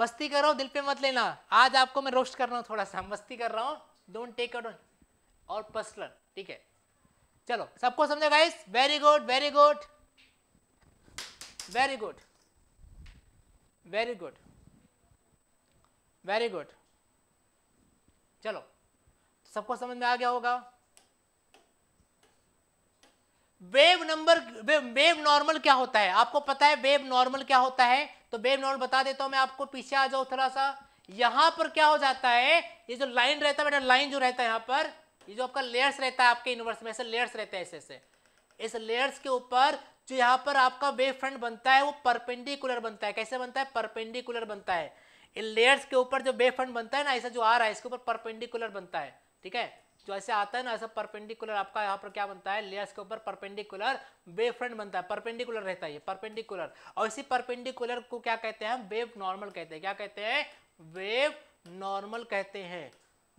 मस्ती कर रहा दिल पे मत लेना आज आपको मैं रोस्ट कर रहा हूँ थोड़ा सा मस्ती कर रहा हूँ डोंट टेक अट और पर्सनल ठीक है चलो सबको समझा guys very good very good very good very good very good चलो सबको समझ में आ गया होगा वेव नंबर वेव नॉर्मल क्या होता है आपको पता है वेव नॉर्मल क्या होता है तो वेव नॉर्मल बता देता हूं मैं आपको पीछे आ जाऊं थोड़ा सा यहां पर क्या हो जाता है ये जो लाइन रहता है बेटा लाइन जो रहता है यहां पर ये जो आपका लेयर्स रहता है आपके यूनिवर्स में ऐसे लेयर्स रहते हैं ऐसे ऐसे इस लेयर्स के ऊपर जो यहां पर आपका वेव फ्रंट बनता है वो परपेंडिकुलर बनता है कैसे बनता है परपेंडिकुलर बनता है इन लेयर्स के ऊपर जो बेफंड फ्रंट बनता है ना ऐसा जो आ रहा है इसके ऊपर परपेंडिकुलर बनता है ठीक है जो ऐसे आता है ना ऐसा परपेंडिकुलर आपका यहाँ पर क्या बनता है लेयर्स के ऊपर परपेंडिकुलर बेफ्रंट बनता है परपेंडिकुलर रहता है ये परपेंडिकुलर और इसी परपेंडिकुलर को क्या कहते हैं हम वेव नॉर्मल कहते हैं क्या कहते हैं वेव नॉर्मल कहते हैं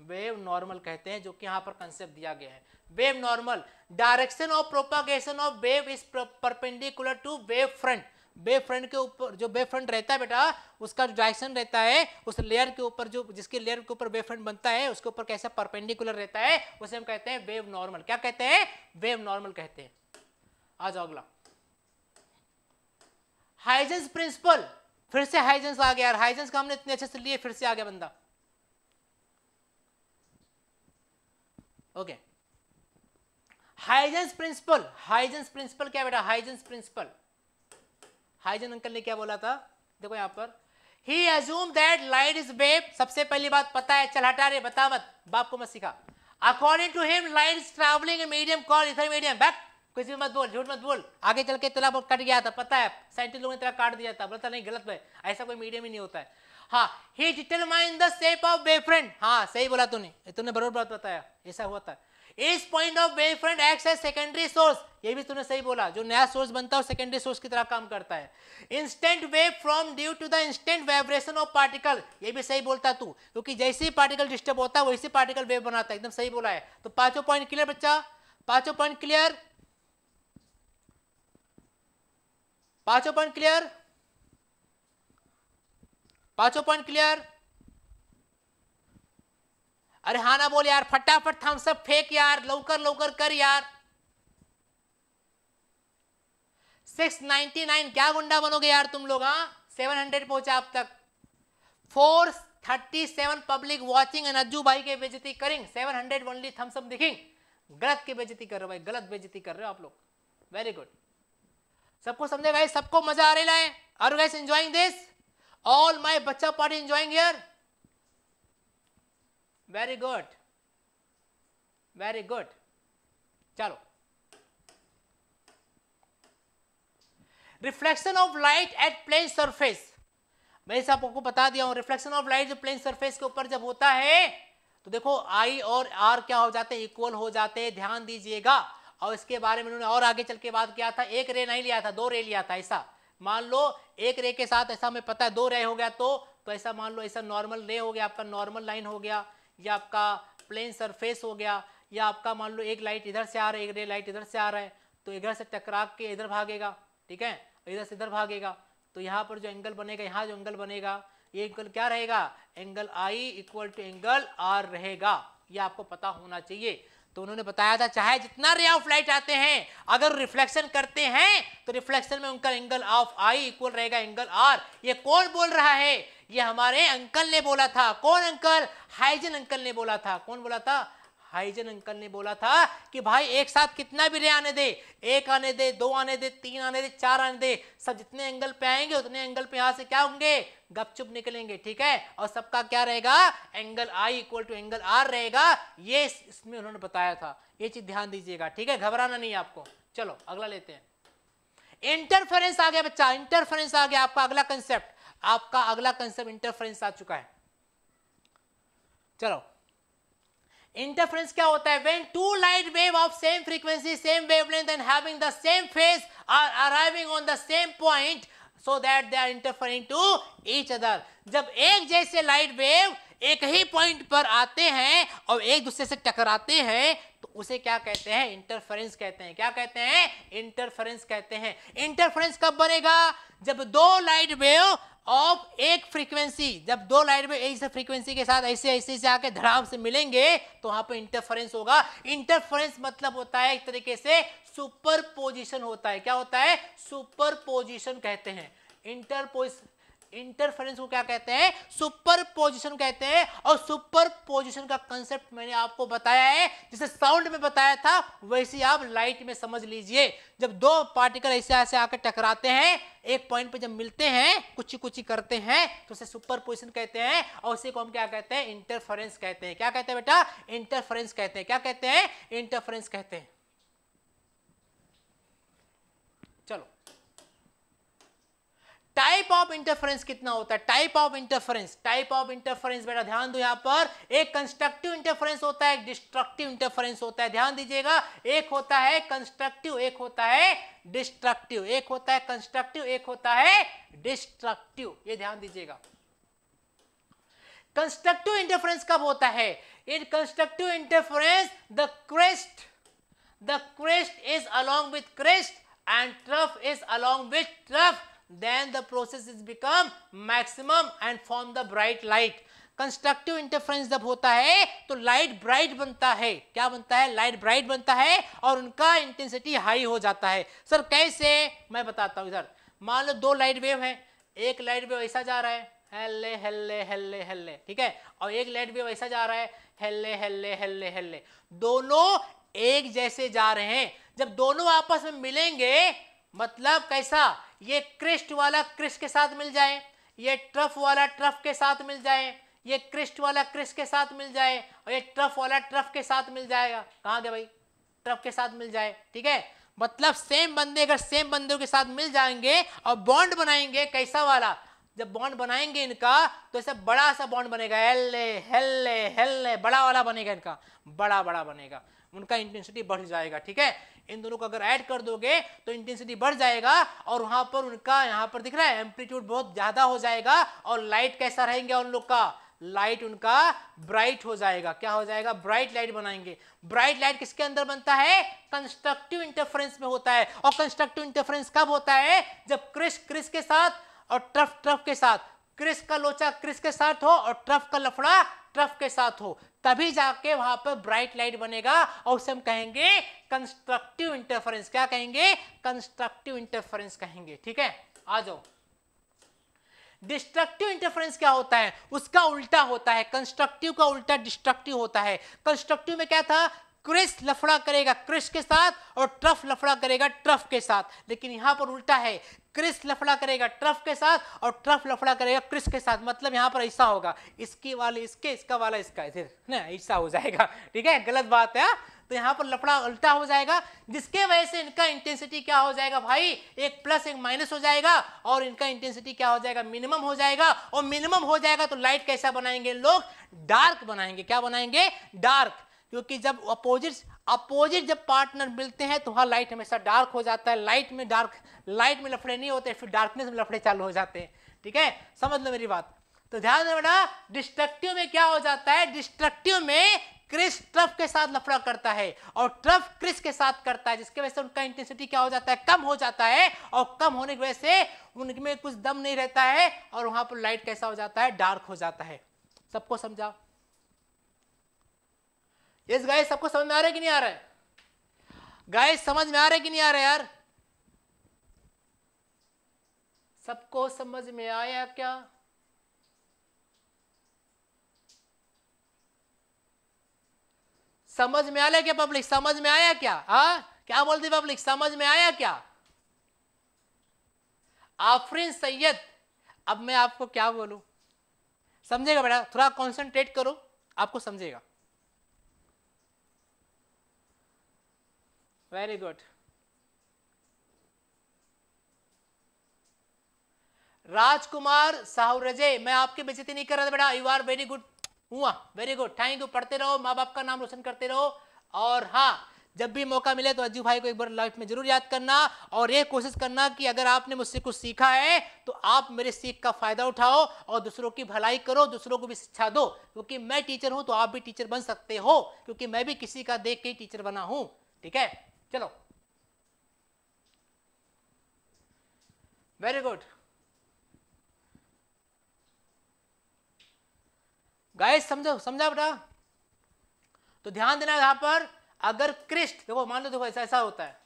वेव नॉर्मल कहते हैं जो कि यहाँ पर कंसेप्ट दिया गया है wave normal direction of propagation of wave is perpendicular to wave front wave front के ऊपर जो बे फ्रंट रहता है बेटा उसका जो डायरेक्शन रहता है उस लेयर के ऊपर जो जिसके लेयर के ऊपर बे फ्रंट बनता है उसके ऊपर कैसा परपेंडिकुलर रहता है उसे हम कहते हैं वेव नॉर्मल क्या कहते हैं वेव नॉर्मल कहते हैं आ जाओ अगला हाइजेंस प्रिंसिपल फिर से हाइजेंस आ गया हाइजेंस का हमने इतने अच्छे से लिए फिर से आ गया बंदा okay Huygens principle Huygens principle क्या बेटा हाइजेंस प्रिंसिपल हाइजन अंकल ने क्या बोला था देखो यहाँ पर ही assume that light is wave सबसे पहली बात पता है चल हटा रे बता मत बाप को मत सिखा according to him light is travelling medium call ether medium back कुछ भी मत बोल झूठ मत बोल आगे चल के तेरा कट गया था पता है साइंटिस्ट लोगों ने तेरा काट दिया था बोलता नहीं गलत भाई ऐसा कोई मीडियम ही नहीं होता है हाँ he detail determine the shape of wavefront हाँ सही बोला तूने तूने बरबर बात बताया ऐसा हुआ था इस point of wave front x है सेकेंडरी सोर्स ये भी तूने सही बोला जो नया सोर्स बनता है सेकेंडरी सोर्स की तरह काम करता है instant wave from due to the instant vibration of particle ये भी सही बोलता तू क्योंकि जैसे ही पार्टिकल डिस्टर्ब होता है वैसे पार्टिकल वेव बनाता है एकदम सही बोला है तो पांचों पॉइंट क्लियर बच्चा पांचों पॉइंट क्लियर पांचों पॉइंट क्लियर पांचों पॉइंट क्लियर अरे हाँ ना बोल यार फटाफट थम्स सब फेंक यार लौकर लौकर कर यार 699 क्या गुंडा बनोगे यार तुम लोग हाँ 700 पहुंचा अब तक 437 पब्लिक वॉचिंग एंड अज्जू भाई के बेजती करेंगे 700 ओनली थम्स अप दिखिंग गलत की बेजती कर रहे हो भाई गलत बेजती कर रहे हो आप लोग वेरी गुड सबको समझे भाई सबको मजा आ रहा है और guys enjoying this all my बच्चा party enjoying here very good very good चलो reflection of light at plane surface मैं आपको बता दिया हूं रिफ्लेक्शन ऑफ लाइट जो प्लेन सरफेस के ऊपर जब होता है तो देखो आई और आर क्या हो जाते हैं इक्वल हो जाते हैं ध्यान दीजिएगा और इसके बारे में उन्होंने और आगे चल के बात किया था एक रे नहीं लिया था दो रे लिया था ऐसा मान लो एक रे के साथ ऐसा हमें पता है दो रे हो गया तो तो ऐसा मान लो ऐसा नॉर्मल रे हो गया आपका नॉर्मल लाइन हो गया या आपका प्लेन सरफेस हो गया या आपका मान लो एक लाइट इधर से आ रहा है एक रे लाइट इधर से आ रहा है तो इधर से टकरा के इधर भागेगा ठीक है इधर से इधर भागेगा तो यहाँ पर जो एंगल बनेगा यहाँ जो एंगल बनेगा ये एंगल क्या रहेगा angle i equal to angle r रहेगा ये आपको पता होना चाहिए तो उन्होंने बताया था चाहे जितना रे ऑफ लाइट आते हैं अगर रिफ्लेक्शन करते हैं तो रिफ्लेक्शन में उनका एंगल ऑफ आई इक्वल रहेगा एंगल आर ये कौन बोल रहा है ये हमारे अंकल ने बोला था कौन अंकल हाइजन अंकल ने बोला था कौन बोला था हाइजन अंकल ने बोला था कि भाई एक साथ कितना भी रे आने दे एक आने दे दो आने दे तीन आने दे चार आने दे सब जितने एंगल पे आएंगे उतने एंगल पे यहां से क्या होंगे गपचुप निकलेंगे ठीक है और सबका क्या रहेगा angle i equal to angle r रहेगा ये इसमें उन्होंने बताया था ये चीज ध्यान दीजिएगा ठीक है घबराना नहीं आपको चलो अगला लेते हैं इंटरफेरेंस आ गया बच्चा इंटरफेरेंस आ गया आपका अगला कंसेप्ट आपका अगला कंसेप्ट इंटरफ्रेंस आ चुका है चलो इंटरफ्रेंस क्या होता है when two light wave of same frequency same wavelength and having the same phase are arriving on the same point so that they are interfering to each other जब एक जैसे light wave एक ही point पर आते हैं और एक दूसरे से टकराते हैं तो उसे क्या कहते हैं इंटरफेरेंस कहते हैं क्या कहते हैं इंटरफेरेंस कहते हैं इंटरफेरेंस कब बनेगा जब दो लाइट वेव ऑफ एक फ्रीक्वेंसी जब दो लाइट वेव एक फ्रीक्वेंसी के साथ ऐसे ऐसे से आके धड़ाम से मिलेंगे तो वहां पर इंटरफरेंस होगा इंटरफरेंस मतलब होता है एक तरीके से सुपर पोजिशन होता है क्या होता है सुपर पोजिशन कहते हैं इंटरपोज इंटरफेरेंस को क्या कहते हैं सुपर पोजिशन कहते हैं और सुपर पोजिशन का कंसेप्ट मैंने आपको बताया है जिसे साउंड में बताया था वैसे आप लाइट में समझ लीजिए जब दो पार्टिकल ऐसे ऐसे आकर टकराते हैं एक पॉइंट पे जब मिलते हैं कुछ कुछ करते हैं तो उसे सुपर पोजिशन कहते हैं और उसी को हम क्या कहते हैं इंटरफेरेंस कहते हैं क्या कहते हैं बेटा इंटरफेरेंस कहते हैं क्या कहते हैं इंटरफेरेंस कहते हैं टाइप ऑफ इंटरफेरेंस कितना होता है type of interference type of interference बेटा ध्यान दो यहां पर एक कंस्ट्रक्टिव इंटरफेरेंस होता है एक डिस्ट्रक्टिव इंटरफेरेंस होता है ध्यान दीजिएगा एक होता है कंस्ट्रक्टिव एक होता है डिस्ट्रक्टिव एक होता है कंस्ट्रक्टिव एक होता है डिस्ट्रक्टिव ये ध्यान दीजिएगा कंस्ट्रक्टिव इंटरफेरेंस कब होता है in constructive interference the crest the crest is along with crest and trough is along with trough then the process is become maximum and form the bright light constructive interference जब होता है तो light bright बनता है क्या बनता है light bright बनता है और उनका इंटेंसिटी हाई हो जाता है सर कैसे मैं बताता हूँ इधर मान लो दो लाइट वेव है एक लाइट वेव ऐसा जा रहा है हेल्ले हेल्ले हेल्ले हेल्ले ठीक है और एक लाइट वेव ऐसा जा रहा है हेल्ले हेल्ले हेल्ले हेल्ले दोनों एक जैसे जा रहे हैं जब दोनों आपस में मिलेंगे मतलब कैसा ये क्रिस्ट वाला क्रिस्ट के साथ मिल जाए ये ट्रफ वाला ट्रफ के साथ मिल जाए ये क्रिस्ट वाला क्रिस्ट के साथ मिल जाए और ये ट्रफ वाला ट्रफ के साथ मिल जाएगा कहाँ गया भाई ट्रफ के साथ मिल जाए ठीक है मतलब सेम बंदे अगर सेम बंदों के साथ मिल जाएंगे और बॉन्ड बनाएंगे कैसा वाला जब बॉन्ड बनाएंगे इनका तो ऐसा बड़ा सा बॉन्ड बनेगा हेल्ले हेल्ले हेल्ले बड़ा वाला बनेगा इनका बड़ा बड़ा बनेगा उनका इंटेंसिटी बढ़ जाएगा ठीक है इन दोनों को अगर ऐड कर दोगे तो इंटेंसिटी बढ़ जाएगा और वहां पर उनका यहां पर दिख रहा है एम्पलीट्यूड बहुत ज्यादा हो जाएगा और लाइट कैसा रहेंगे उन लोग का लाइट उनका ब्राइट हो जाएगा क्या हो जाएगा ब्राइट लाइट बनाएंगे ब्राइट लाइट किसके अंदर बनता है कंस्ट्रक्टिव इंटरफरेंस में होता है और कंस्ट्रक्टिव इंटरफरेंस कब होता है जब क्रिस क्रिस के साथ और ट्रफ ट्रफ के साथ क्रिस का लोचा क्रिस के साथ हो और ट्रफ का लफड़ा ट्रफ के साथ हो तभी जाके वहां पर ब्राइट लाइट बनेगा और उसे हम कहेंगे कंस्ट्रक्टिव इंटरफेरेंस क्या कहेंगे कंस्ट्रक्टिव इंटरफेरेंस कहेंगे ठीक है आ जाओ डिस्ट्रक्टिव इंटरफेरेंस क्या होता है उसका उल्टा होता है कंस्ट्रक्टिव का उल्टा डिस्ट्रक्टिव होता है कंस्ट्रक्टिव में क्या था क्रिस लफड़ा करेगा क्रिस के साथ और ट्रफ लफड़ा करेगा ट्रफ के साथ लेकिन यहां पर उल्टा है क्रिस लफड़ा करेगा ट्रफ के साथ और ट्रफ लफड़ा करेगा क्रिस के साथ मतलब यहाँ पर ऐसा होगा इसके वाले इसके इसका वाला इसका इधर ना ऐसा हो जाएगा ठीक है गलत बात है हाँ? तो यहाँ पर लफड़ा उल्टा हो जाएगा जिसके वजह से इनका इंटेंसिटी क्या हो जाएगा भाई एक प्लस एक माइनस हो जाएगा और इनका इंटेंसिटी क्या हो जाएगा मिनिमम हो जाएगा और मिनिमम हो जाएगा तो लाइट कैसा बनाएंगे लोग डार्क बनाएंगे क्या बनाएंगे डार्क क्योंकि जब अपोजिट अपोजिट जब पार्टनर मिलते हैं तो वहाँ लाइट हमेशा डार्क हो जाता है लाइट में डार्क लाइट में लफड़े नहीं होते फिर डार्कनेस में लफड़े चालू हो जाते हैं ठीक है समझ लो मेरी बात तो ध्यान बेटा डिस्ट्रक्टिव में क्या हो जाता है डिस्ट्रक्टिव में क्रिस ट्रफ के साथ लफड़ा करता है और ट्रफ क्रिस के साथ करता है जिसकी वजह से उनका इंटेंसिटी क्या हो जाता है कम हो जाता है और कम होने की वजह से उनमें कुछ दम नहीं रहता है और वहां पर लाइट कैसा हो जाता है डार्क हो जाता है सबको समझाओ यस गाय सबको समझ में आ रहा है कि नहीं आ रहा है गाय समझ में आ रहा है कि नहीं आ रहा यार सबको समझ में आया क्या समझ में आया क्या पब्लिक समझ में आया क्या हा क्या बोलती पब्लिक समझ में आया क्या आफरीन सैयद अब मैं आपको क्या बोलू समझेगा बेटा थोड़ा कंसंट्रेट करो आपको समझेगा very good. राजकुमार रजे मैं आपकी बेचती नहीं कर रहा था बेटा यू आर वेरी गुड हुआ वेरी गुड थैंक यू पढ़ते रहो माँ बाप का नाम रोशन करते रहो और हाँ जब भी मौका मिले तो अज्जू भाई को एक बार लाइफ में जरूर याद करना और ये कोशिश करना कि अगर आपने मुझसे कुछ सीखा है तो आप मेरे सीख का फायदा उठाओ और दूसरों की भलाई करो दूसरों को भी शिक्षा दो क्योंकि मैं टीचर हूं तो आप भी टीचर बन सकते हो क्योंकि मैं भी किसी का देख के टीचर बना हूं ठीक है चलो वेरी गुड गाइस समझो समझा बेटा तो ध्यान देना यहां पर अगर क्रिस्ट देखो मान लो देखो ऐसा ऐसा होता है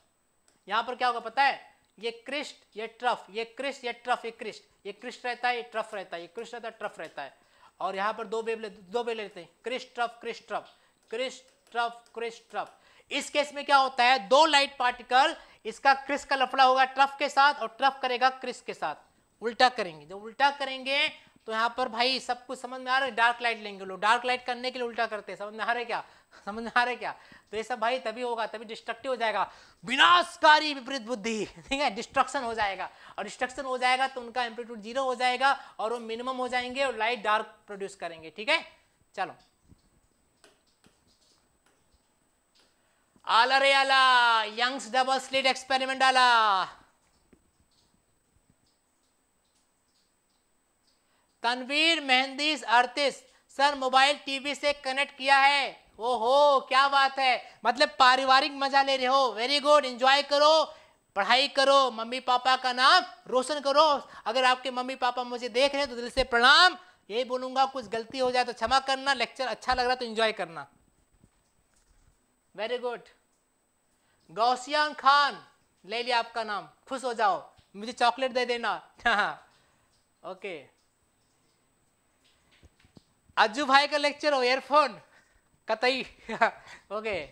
यहां पर क्या होगा पता है ये क्रिस्ट ये ट्रफ ये क्रिस्ट ये ट्रफ ये क्रिस्ट ये क्रिस्ट रहता है ये ट्रफ रहता है ये क्रिस्ट रहता है ट्रफ रहता है और यहां पर दो बेब ले दो बेब लेते हैं crest trough crest trough crest trough crest trough इस केस में क्या होता है दो लाइट पार्टिकल इसका क्रिस का लफड़ा होगा ट्रफ के साथ और ट्रफ करेगा क्रिस के साथ उल्टा करेंगे जब उल्टा करेंगे तो यहाँ पर भाई सब कुछ समझ में आ रहा है डार्क लाइट लेंगे लोग डार्क लाइट करने के लिए उल्टा करते हैं समझ में आ रहा है क्या (laughs) समझ में आ रहा है क्या तो ये सब भाई तभी होगा तभी डिस्ट्रक्टिव हो जाएगा विनाशकारी विपरीत बुद्धि (laughs) ठीक है डिस्ट्रक्शन हो जाएगा और डिस्ट्रक्शन हो जाएगा तो उनका एम्पलीट्यूड जीरो हो जाएगा और वो मिनिमम हो जाएंगे और लाइट डार्क प्रोड्यूस करेंगे ठीक है चलो आलरे आला यंग्स डबल स्लिट एक्सपेरिमेंट आला तनवीर मेहंदीस अड़तीस सर मोबाइल टीवी से कनेक्ट किया है ओ हो क्या बात है मतलब पारिवारिक मजा ले रहे हो वेरी गुड एंजॉय करो पढ़ाई करो मम्मी पापा का नाम रोशन करो अगर आपके मम्मी पापा मुझे देख रहे हैं तो दिल से प्रणाम यही बोलूंगा कुछ गलती हो जाए तो क्षमा करना लेक्चर अच्छा लग रहा तो एंजॉय करना वेरी गुड गौसियांग खान ले लिया आपका नाम खुश हो जाओ मुझे चॉकलेट दे देना (laughs) ओके अज्जू भाई का लेक्चर हो एयरफोन कतई (laughs) ओके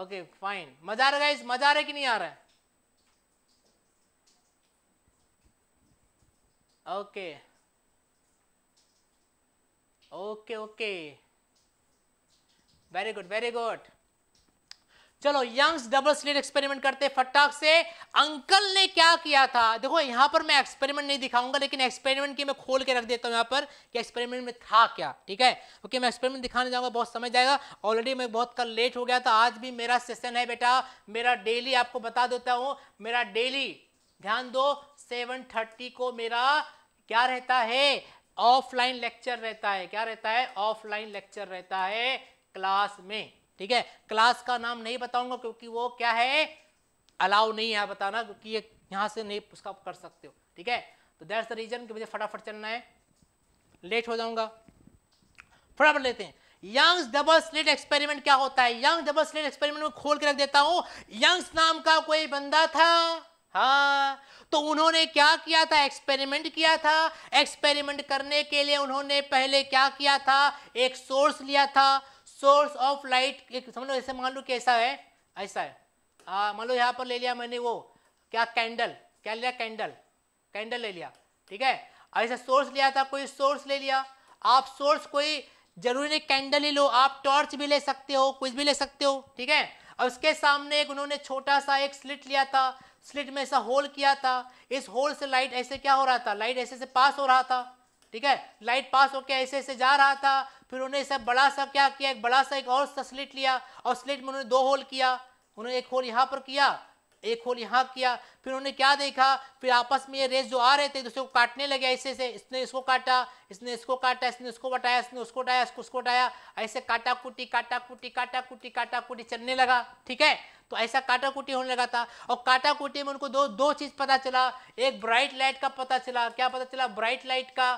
ओके फाइन मजा आ रहा है मजा आ रहा है कि नहीं आ रहा है okay okay okay very good very good चलो यंग्स डबल स्लिट एक्सपेरिमेंट करते फटाक से अंकल ने क्या किया था देखो यहां पर मैं एक्सपेरिमेंट नहीं दिखाऊंगा लेकिन एक्सपेरिमेंट की मैं खोल के रख देता हूं यहां पर कि एक्सपेरिमेंट में था क्या ठीक है ओके मैं एक्सपेरिमेंट दिखाने जाऊंगा बहुत समझ जाएगा ऑलरेडी मैं बहुत कल लेट हो गया था आज भी मेरा सेशन है बेटा मेरा डेली आपको बता देता हूँ मेरा डेली ध्यान दो सेवन थर्टी को मेरा क्या रहता है ऑफलाइन लेक्चर रहता है क्या रहता है ऑफलाइन लेक्चर रहता है क्लास में ठीक है क्लास का नाम नहीं बताऊंगा क्योंकि वो क्या है अलाउ नहीं है बताना क्योंकि ये यहाँ से नहीं उसका कर सकते हो ठीक है तो दैट्स द रीजन कि मुझे फटाफट चलना है लेट हो जाऊंगा फटाफट लेते हैं यंग्स डबल स्लिट एक्सपेरिमेंट क्या होता है यंग डबल स्लिट एक्सपेरिमेंट में खोल के रख देता हूं यंग्स नाम का कोई बंदा था हाँ तो उन्होंने क्या किया था एक्सपेरिमेंट किया था एक्सपेरिमेंट करने के लिए उन्होंने पहले क्या किया था एक सोर्स लिया था सोर्स ऑफ लाइट एक समझ लो ऐसे मान लो कैसा है ऐसा है मान लो यहाँ पर ले लिया मैंने वो क्या कैंडल क्या लिया कैंडल कैंडल ले लिया ठीक है ऐसा सोर्स लिया था कोई सोर्स ले लिया आप सोर्स कोई जरूरी नहीं कैंडल ही लो आप टॉर्च भी ले सकते हो कुछ भी ले सकते हो ठीक है और उसके सामने एक उन्होंने छोटा सा एक स्लिट लिया था स्लिट में ऐसा होल किया था इस होल से लाइट ऐसे क्या हो रहा था लाइट ऐसे से पास हो रहा था ठीक है लाइट पास होके ऐसे ऐसे जा रहा था फिर उन्होंने सब बड़ा सा क्या किया एक बड़ा सा एक और स्लिट लिया और स्लिट में उन्होंने दो होल किया उन्होंने एक होल यहाँ पर किया एक होल यहाँ किया फिर उन्होंने क्या देखा फिर आपस में ये रेस जो आ रहे थे दूसरे को काटने लगे ऐसे से इसने इसको काटा इसने इसको काटा इसने उसको बटाया इसने उसको उठाया इसको उसको उठाया ऐसे काटा कुटी काटा कुटी काटा कुटी काटा कुटी चलने लगा ठीक है तो ऐसा काटा कुटी होने लगा था और काटा कुटी में उनको दो दो चीज़ पता चला एक ब्राइट लाइट का पता चला क्या पता चला ब्राइट लाइट का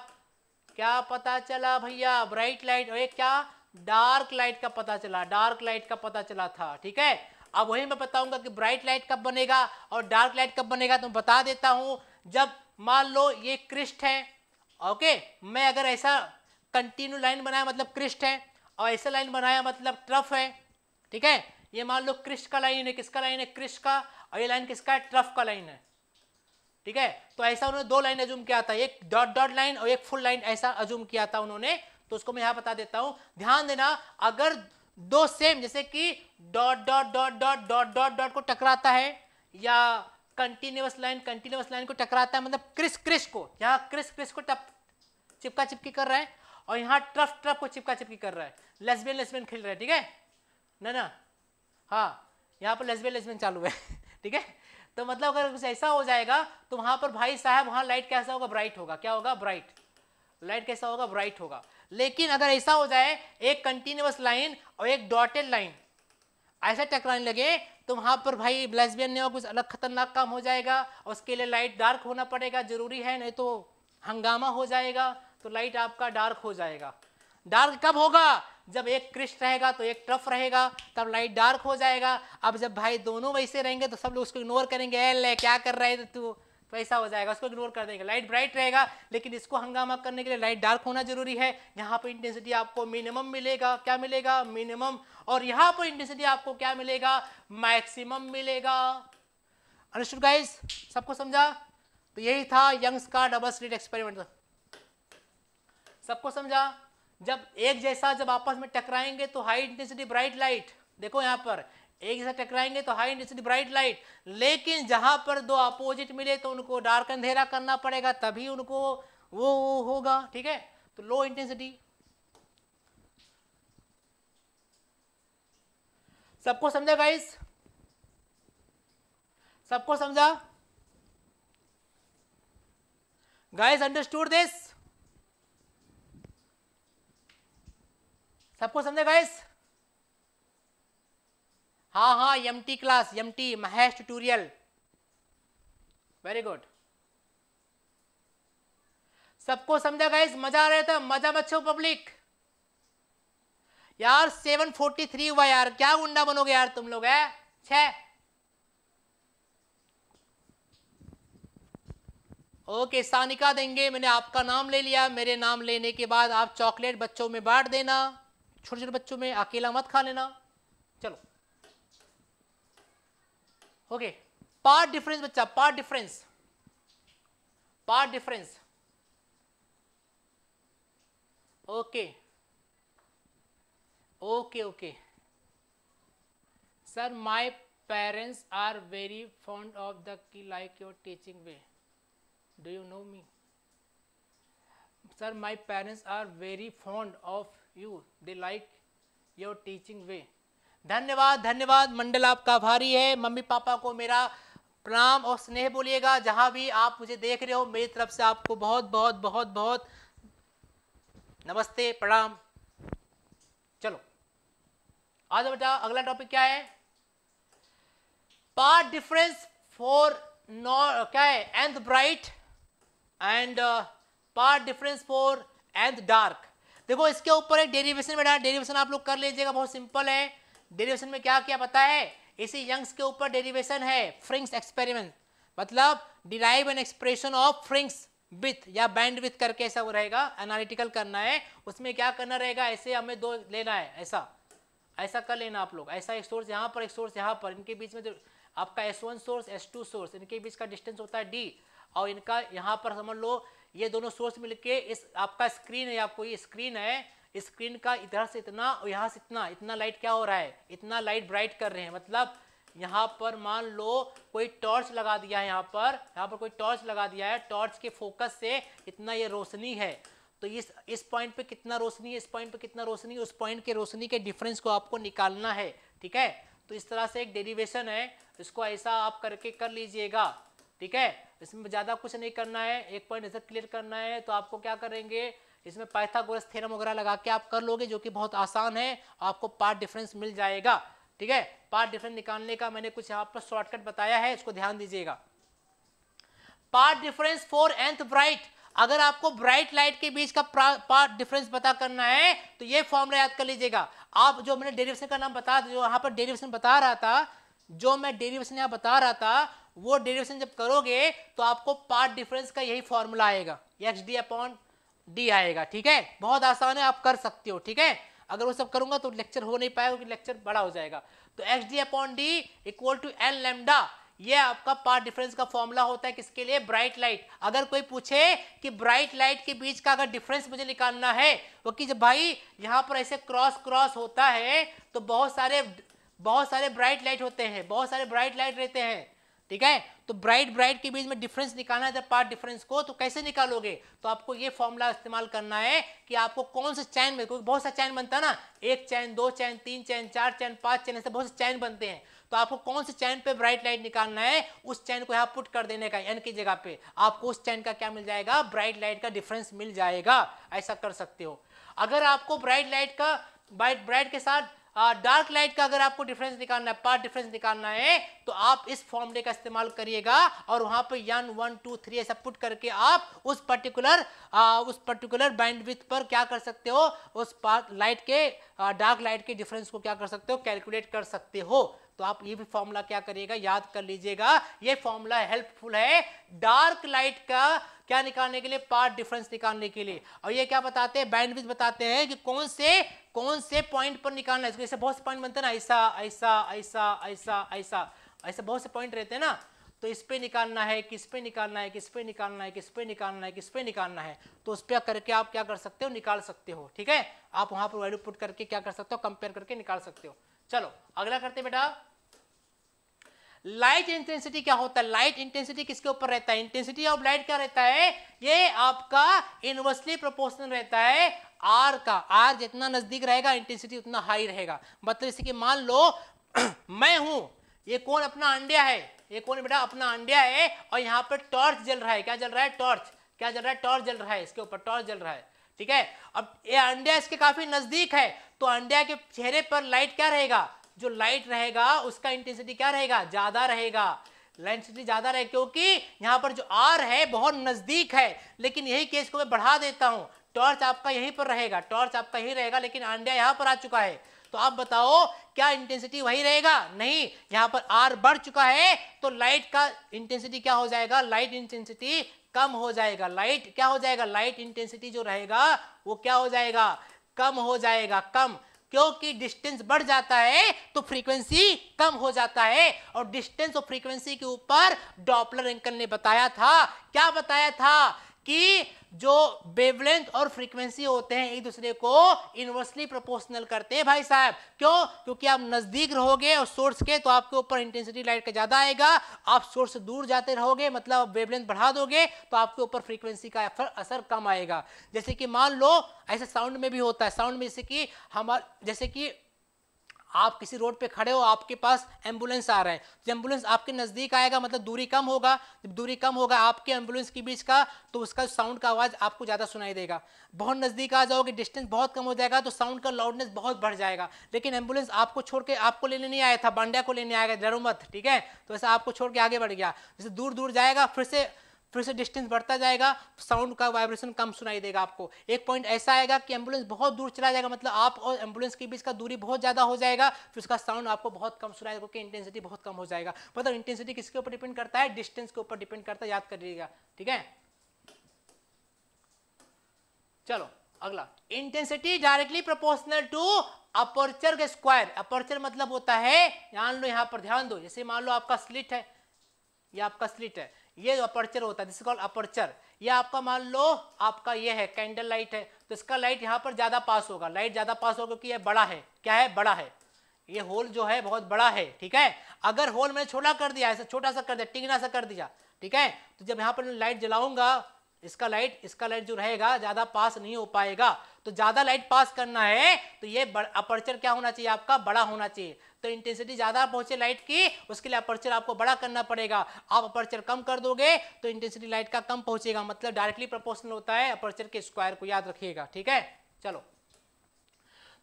क्या पता चला भैया ब्राइट लाइट और क्या डार्क लाइट का पता चला डार्क लाइट का पता चला था ठीक है अब वही मैं बताऊंगा कि ब्राइट लाइट कब बनेगा और डार्क लाइट कब बनेगा तो बता देता हूं जब मान लो ये क्रिस्ट है ओके मैं अगर ऐसा कंटिन्यू लाइन बनाया मतलब क्रिस्ट है और ऐसा लाइन बनाया मतलब ट्रफ है ठीक है ये मान लो क्रिस्ट का लाइन है किसका लाइन है क्रिस्ट का और ये लाइन किसका है ट्रफ का लाइन है ठीक है तो ऐसा उन्होंने दो लाइन अजूम किया था एक डॉट डॉट लाइन और एक फुल लाइन ऐसा अजूम किया था उन्होंने तो उसको मैं यहां बता देता हूं ध्यान देना अगर दो सेम जैसे कि dot dot dot dot dot dot dot को टकराता है या कंटिन्यूस लाइन कंटिन्यूस लाइन को टकराता है मतलब क्रिस क्रिस को यहां क्रिस क्रिस को टप चिपका चिपकी कर रहा है और यहां ट्रफ ट्रफ को चिपका चिपकी कर रहा है लेसबियन लेसबियन खेल रहा है ठीक है ना ना हाँ यहां पर लेसबियन लेसबियन चालू है (laughs) ठीक है तो मतलब अगर कुछ ऐसा हो जाएगा तो वहां पर भाई साहब वहां लाइट कैसा होगा ब्राइट होगा क्या होगा ब्राइट लाइट कैसा होगा ब्राइट होगा लेकिन अगर ऐसा हो जाए एक कंटिन्यूस लाइन और एक डॉटेड लाइन ऐसा टकराने लगे तो वहां पर भाई लेसबियन ने कुछ अलग खतरनाक काम हो जाएगा और उसके लिए लाइट डार्क होना पड़ेगा जरूरी है नहीं तो हंगामा हो जाएगा तो लाइट आपका डार्क हो जाएगा डार्क कब होगा जब एक क्रिस्ट रहेगा तो एक टफ रहेगा तब लाइट डार्क हो जाएगा अब जब भाई दोनों वैसे रहेंगे तो सब लोग उसको इग्नोर करेंगे ए ले क्या कर रहे थे तू तो ऐसा हो जाएगा उसको इग्नोर कर देंगे लाइट ब्राइट रहेगा लेकिन इसको हंगामा करने के लिए लाइट डार्क होना जरूरी है यहाँ पर इंटेंसिटी आपको मिनिमम मिलेगा क्या मिलेगा मिनिमम और यहाँ पर इंटेंसिटी आपको क्या मिलेगा मैक्सिमम मिलेगा अनुष्ट गाइज सबको समझा तो यही था यंग्स का डबल स्लिट एक्सपेरिमेंट सबको समझा जब एक जैसा जब आपस में टकराएंगे तो हाई इंटेंसिटी ब्राइट लाइट देखो यहाँ पर एक जैसा टकराएंगे तो हाई इंटेंसिटी ब्राइट लाइट लेकिन जहां पर दो अपोजिट मिले तो उनको डार्क अंधेरा करना पड़ेगा तभी उनको वो, वो होगा ठीक है तो लो इंटेंसिटी सबको समझा गाइस सबको समझा गाइस अंडरस्टूड दिस सबको समझे गाइस हाँ हाँ M T class M T Mahesh tutorial very good सबको समझा गाइस मजा आ रहा था तो मजा बच्चों पब्लिक यार सेवन फोर्टी थ्री हुआ यार क्या गुंडा बनोगे यार तुम लोग है छ ओके सानिका देंगे मैंने आपका नाम ले लिया मेरे नाम लेने के बाद आप चॉकलेट बच्चों में बांट देना छोटे छोटे बच्चों में अकेला मत खा लेना चलो ओके पार्ट डिफरेंस बच्चा path difference path difference okay okay okay sir my parents are very fond of the की like your teaching way do you know me sir my parents are very fond of you they like your teaching way धन्यवाद धन्यवाद मंडल आपका भारी है mummy papa को मेरा प्रणाम और स्नेह बोलिएगा जहाँ भी आप मुझे देख रहे हो मेरी तरफ से आपको बहुत बहुत बहुत बहुत नमस्ते प्रणाम चलो आज बेटा अगला टॉपिक क्या है पार्ट डिफरेंस फॉर नॉ क्या है nth bright and path difference for nth dark देखो इसके ऊपर एक डेरिवेशन बेटा डेरिवेशन आप लोग कर लीजिएगा बहुत सिंपल है डेरिवेशन में क्या क्या पता है इसी यंग्स के ऊपर डेरिवेशन है फ्रिंग्स एक्सपेरिमेंट मतलब derive an expression of fringes with या बैंड विथ करके ऐसा वो रहेगा एनालिटिकल करना है उसमें क्या करना रहेगा ऐसे हमें दो लेना है ऐसा ऐसा कर लेना आप लोग ऐसा एक सोर्स यहाँ पर एक सोर्स यहाँ पर इनके बीच में जो आपका S1 सोर्स S2 सोर्स इनके बीच का डिस्टेंस होता है डी और इनका यहाँ पर समझ लो ये दोनों सोर्स मिलके इस आपका स्क्रीन है आपको ये स्क्रीन है स्क्रीन का इधर से इतना और यहाँ से इतना इतना लाइट क्या हो रहा है इतना लाइट ब्राइट कर रहे हैं मतलब यहाँ पर मान लो कोई टॉर्च लगा दिया है यहाँ पर यहाँ पर कोई टॉर्च लगा दिया है टॉर्च के फोकस से इतना ये रोशनी है तो इस इस पॉइंट पे कितना रोशनी है इस पॉइंट पे कितना रोशनी है उस पॉइंट के रोशनी के डिफरेंस को आपको निकालना है ठीक है तो इस तरह से एक डेरिवेशन है इसको ऐसा आप करके कर लीजिएगा ठीक है इसमें ज़्यादा कुछ नहीं करना है एक पॉइंट ऐसा क्लियर करना है तो आपको क्या करेंगे इसमें पाइथागोरस थ्योरम वगैरह लगा के आप कर लोगे जो कि बहुत आसान है आपको पार्ट डिफरेंस मिल जाएगा ठीक है पार्ट डिफरेंस निकालने का मैंने कुछ यहाँ पर शॉर्टकट बताया है इसको ध्यान दीजिएगा path difference for nth bright अगर आपको ब्राइट लाइट के बीच का पार्ट डिफरेंस पता करना है तो ये फॉर्मला याद कर लीजिएगा आप जो मैंने डेरिवेशन का नाम बता जो यहाँ पर डेरिवेशन बता रहा था जो मैं डेरिवेशन यहाँ बता रहा था वो डेरिवेशन जब करोगे तो आपको पार्ट डिफरेंस का यही फॉर्मूला आएगा एक्स डी अपॉन डी आएगा ठीक है बहुत आसान है आप कर सकते हो ठीक है अगर वो सब करूंगा तो लेक्चर हो नहीं पाएगा क्योंकि लेक्चर बड़ा हो जाएगा तो x d upon d equal to n lambda ये आपका पार्ट डिफरेंस का फॉर्मूला होता है किसके लिए ब्राइट लाइट अगर कोई पूछे कि ब्राइट लाइट के बीच का अगर डिफरेंस मुझे निकालना है वो कि जब भाई यहाँ पर ऐसे क्रॉस क्रॉस होता है तो बहुत सारे बहुत सारे ब्राइट लाइट होते हैं बहुत सारे ब्राइट लाइट रहते हैं ठीक है तो ब्राइट ब्राइट के बीच में डिफरेंस निकालना है जब पार्ट डिफरेंस को तो कैसे निकालोगे तो आपको ये फॉर्मूला इस्तेमाल करना है कि आपको कौन सा चैन में क्योंकि बहुत सा चैन बनता है ना एक चैन दो चैन तीन चैन चार चैन पांच चैन ऐसे बहुत से चैन बनते हैं तो आपको कौन से चैन पे ब्राइट लाइट निकालना है उस चैन को यहाँ पुट कर देने का एन की जगह पे आपको उस चैन का क्या मिल जाएगा ब्राइट लाइट का डिफरेंस मिल जाएगा ऐसा कर सकते हो अगर आपको ब्राइट लाइट का ब्राइट ब्राइट के साथ डार्क हाँ, लाइट का अगर आपको डिफरेंस निकालना है पार्ट डिफरेंस निकालना है तो आप इस फॉर्मूले का इस्तेमाल करिएगा और वहां पर यन वन टू थ्री ऐसा पुट करके आप उस पर्टिकुलर उस पर्टिकुलर बैंडविथ पर क्या कर सकते हो उस लाइट के डार्क लाइट के डिफरेंस को क्या कर सकते हो कैलकुलेट कर सकते हो तो आप ये भी फॉर्मूला क्या करिएगा याद कर लीजिएगा ये फॉर्मूला हेल्पफुल है डार्क लाइट का क्या निकालने के लिए पार्ट डिफरेंस निकालने के लिए और ये क्या बताते हैं बैंडविथ बताते हैं कि कौन से कौन से पॉइंट पर निकालना है जैसे बहुत से पॉइंट बनते हैं ना ऐसा ऐसा ऐसा ऐसा ऐसा ऐसे बहुत से पॉइंट रहते हैं ना तो इस पे निकालना है किस पे निकालना है किस पे निकालना है किस पे निकालना है किस पे निकालना है तो उस पर करके आप क्या कर सकते हो निकाल सकते हो ठीक है आप वहां पर वैल्यू पुट करके क्या कर सकते हो कंपेयर करके निकाल सकते हो चलो अगला करते बेटा लाइट इंटेंसिटी क्या होता है लाइट इंटेंसिटी किसके ऊपर रहता है इंटेंसिटी ऑफ लाइट क्या रहता है ये आपका इनवर्सली प्रोपोर्शनल रहता है आर का आर जितना नजदीक रहेगा इंटेंसिटी उतना हाई रहेगा मतलब जैसे कि मान लो (clears throat) मैं हूं ये कौन अपना अंडिया है ये कौन बेटा अपना अंडिया है और यहाँ पर टॉर्च जल रहा है क्या जल रहा है टॉर्च क्या जल रहा है टॉर्च जल रहा है इसके ऊपर टॉर्च जल रहा है ठीक है अब ये अंडिया इसके काफी नजदीक है तो अंडिया के चेहरे पर लाइट क्या रहेगा जो लाइट रहेगा उसका इंटेंसिटी क्या रहेगा ज्यादा रहेगा लाइटेंसिटी ज्यादा रहे क्योंकि यहाँ पर जो आर है बहुत नजदीक है लेकिन यही केस को मैं बढ़ा देता हूँ टॉर्च आपका यहीं पर रहेगा टॉर्च आपका यहीं रहेगा लेकिन आंडिया यहाँ पर आ चुका है तो आप बताओ क्या इंटेंसिटी वही रहेगा नहीं यहाँ पर आर बढ़ चुका है तो लाइट का इंटेंसिटी क्या हो जाएगा लाइट इंटेंसिटी कम हो जाएगा लाइट क्या हो जाएगा लाइट इंटेंसिटी जो रहेगा वो क्या हो जाएगा कम हो जाएगा कम क्योंकि डिस्टेंस बढ़ जाता है तो फ्रीक्वेंसी कम हो जाता है और डिस्टेंस और फ्रीक्वेंसी के ऊपर डॉपलर एंकल ने बताया था क्या बताया था कि जो वेवलेंथ और फ्रीक्वेंसी होते हैं एक दूसरे को इन्वर्सली प्रोपोर्शनल करते हैं भाई साहब क्यों क्योंकि आप नज़दीक रहोगे और सोर्स के तो आपके ऊपर इंटेंसिटी लाइट का ज़्यादा आएगा आप सोर्स से दूर जाते रहोगे मतलब वेवलेंथ बढ़ा दोगे तो आपके ऊपर फ्रीक्वेंसी का असर कम आएगा जैसे कि मान लो ऐसे साउंड में भी होता है साउंड में जैसे कि हमारे जैसे कि आप किसी रोड पे खड़े हो आपके पास एम्बुलेंस आ रहा है जब एम्बुलेंस आपके नज़दीक आएगा मतलब दूरी कम होगा जब दूरी कम होगा आपके एम्बुलेंस के बीच का तो उसका साउंड का आवाज़ आपको ज़्यादा सुनाई देगा बहुत नज़दीक आ जाओगे डिस्टेंस बहुत कम हो जाएगा तो साउंड का लाउडनेस बहुत बढ़ जाएगा लेकिन एम्बुलेंस आपको छोड़ के आपको लेने नहीं आया था बांडिया को लेने आया गया डरो मत ठीक है तो ऐसा आपको छोड़ के आगे बढ़ गया जैसे दूर दूर जाएगा फिर से फिर से डिस्टेंस बढ़ता जाएगा साउंड का वाइब्रेशन कम सुनाई देगा आपको एक पॉइंट ऐसा आएगा कि एम्बुलेंस बहुत दूर चला जाएगा मतलब आप और एम्बुलेंस के बीच का दूरी बहुत ज़्यादा हो जाएगा फिर उसका साउंड आपको बहुत कम देगा क्योंकि इंटेंसिटी बहुत कम हो जाएगा मतलब इंटेंसिटी किसके ऊपर डिपेंड करता है डिस्टेंस के ऊपर डिपेंड करता है याद करिएगा ठीक है चलो अगला intensity directly proportional to aperture के स्क्वायर अपर्चर मतलब होता है मान लो यहाँ पर ध्यान दो जैसे मान लो आपका स्लिट है या आपका स्लिट है ये जो अपर्चर होता है दिस कॉल अपर्चर ये आपका मान लो आपका ये है कैंडल लाइट है तो इसका लाइट यहाँ पर ज़्यादा पास होगा लाइट ज़्यादा पास होगा क्योंकि ये बड़ा है क्या है बड़ा है ये होल जो है बहुत बड़ा है ठीक है अगर होल मैंने छोटा कर दिया ऐसा छोटा सा कर दिया टिंगना सा कर दिया ठीक है तो जब यहाँ पर लाइट जलाऊंगा इसका लाइट इसका लाइट जो रहेगा ज़्यादा पास नहीं हो पाएगा तो ज़्यादा लाइट पास करना है तो ये अपर्चर क्या होना चाहिए आपका बड़ा होना चाहिए तो इंटेंसिटी ज़्यादा पहुंचे लाइट की उसके लिए अपर्चर आपको बड़ा करना पड़ेगा आप अपर्चर कम कर दोगे तो इंटेंसिटी लाइट का कम पहुंचेगा मतलब डायरेक्टली प्रोपोर्शनल होता है अपर्चर के स्क्वायर को याद रखिएगा ठीक है चलो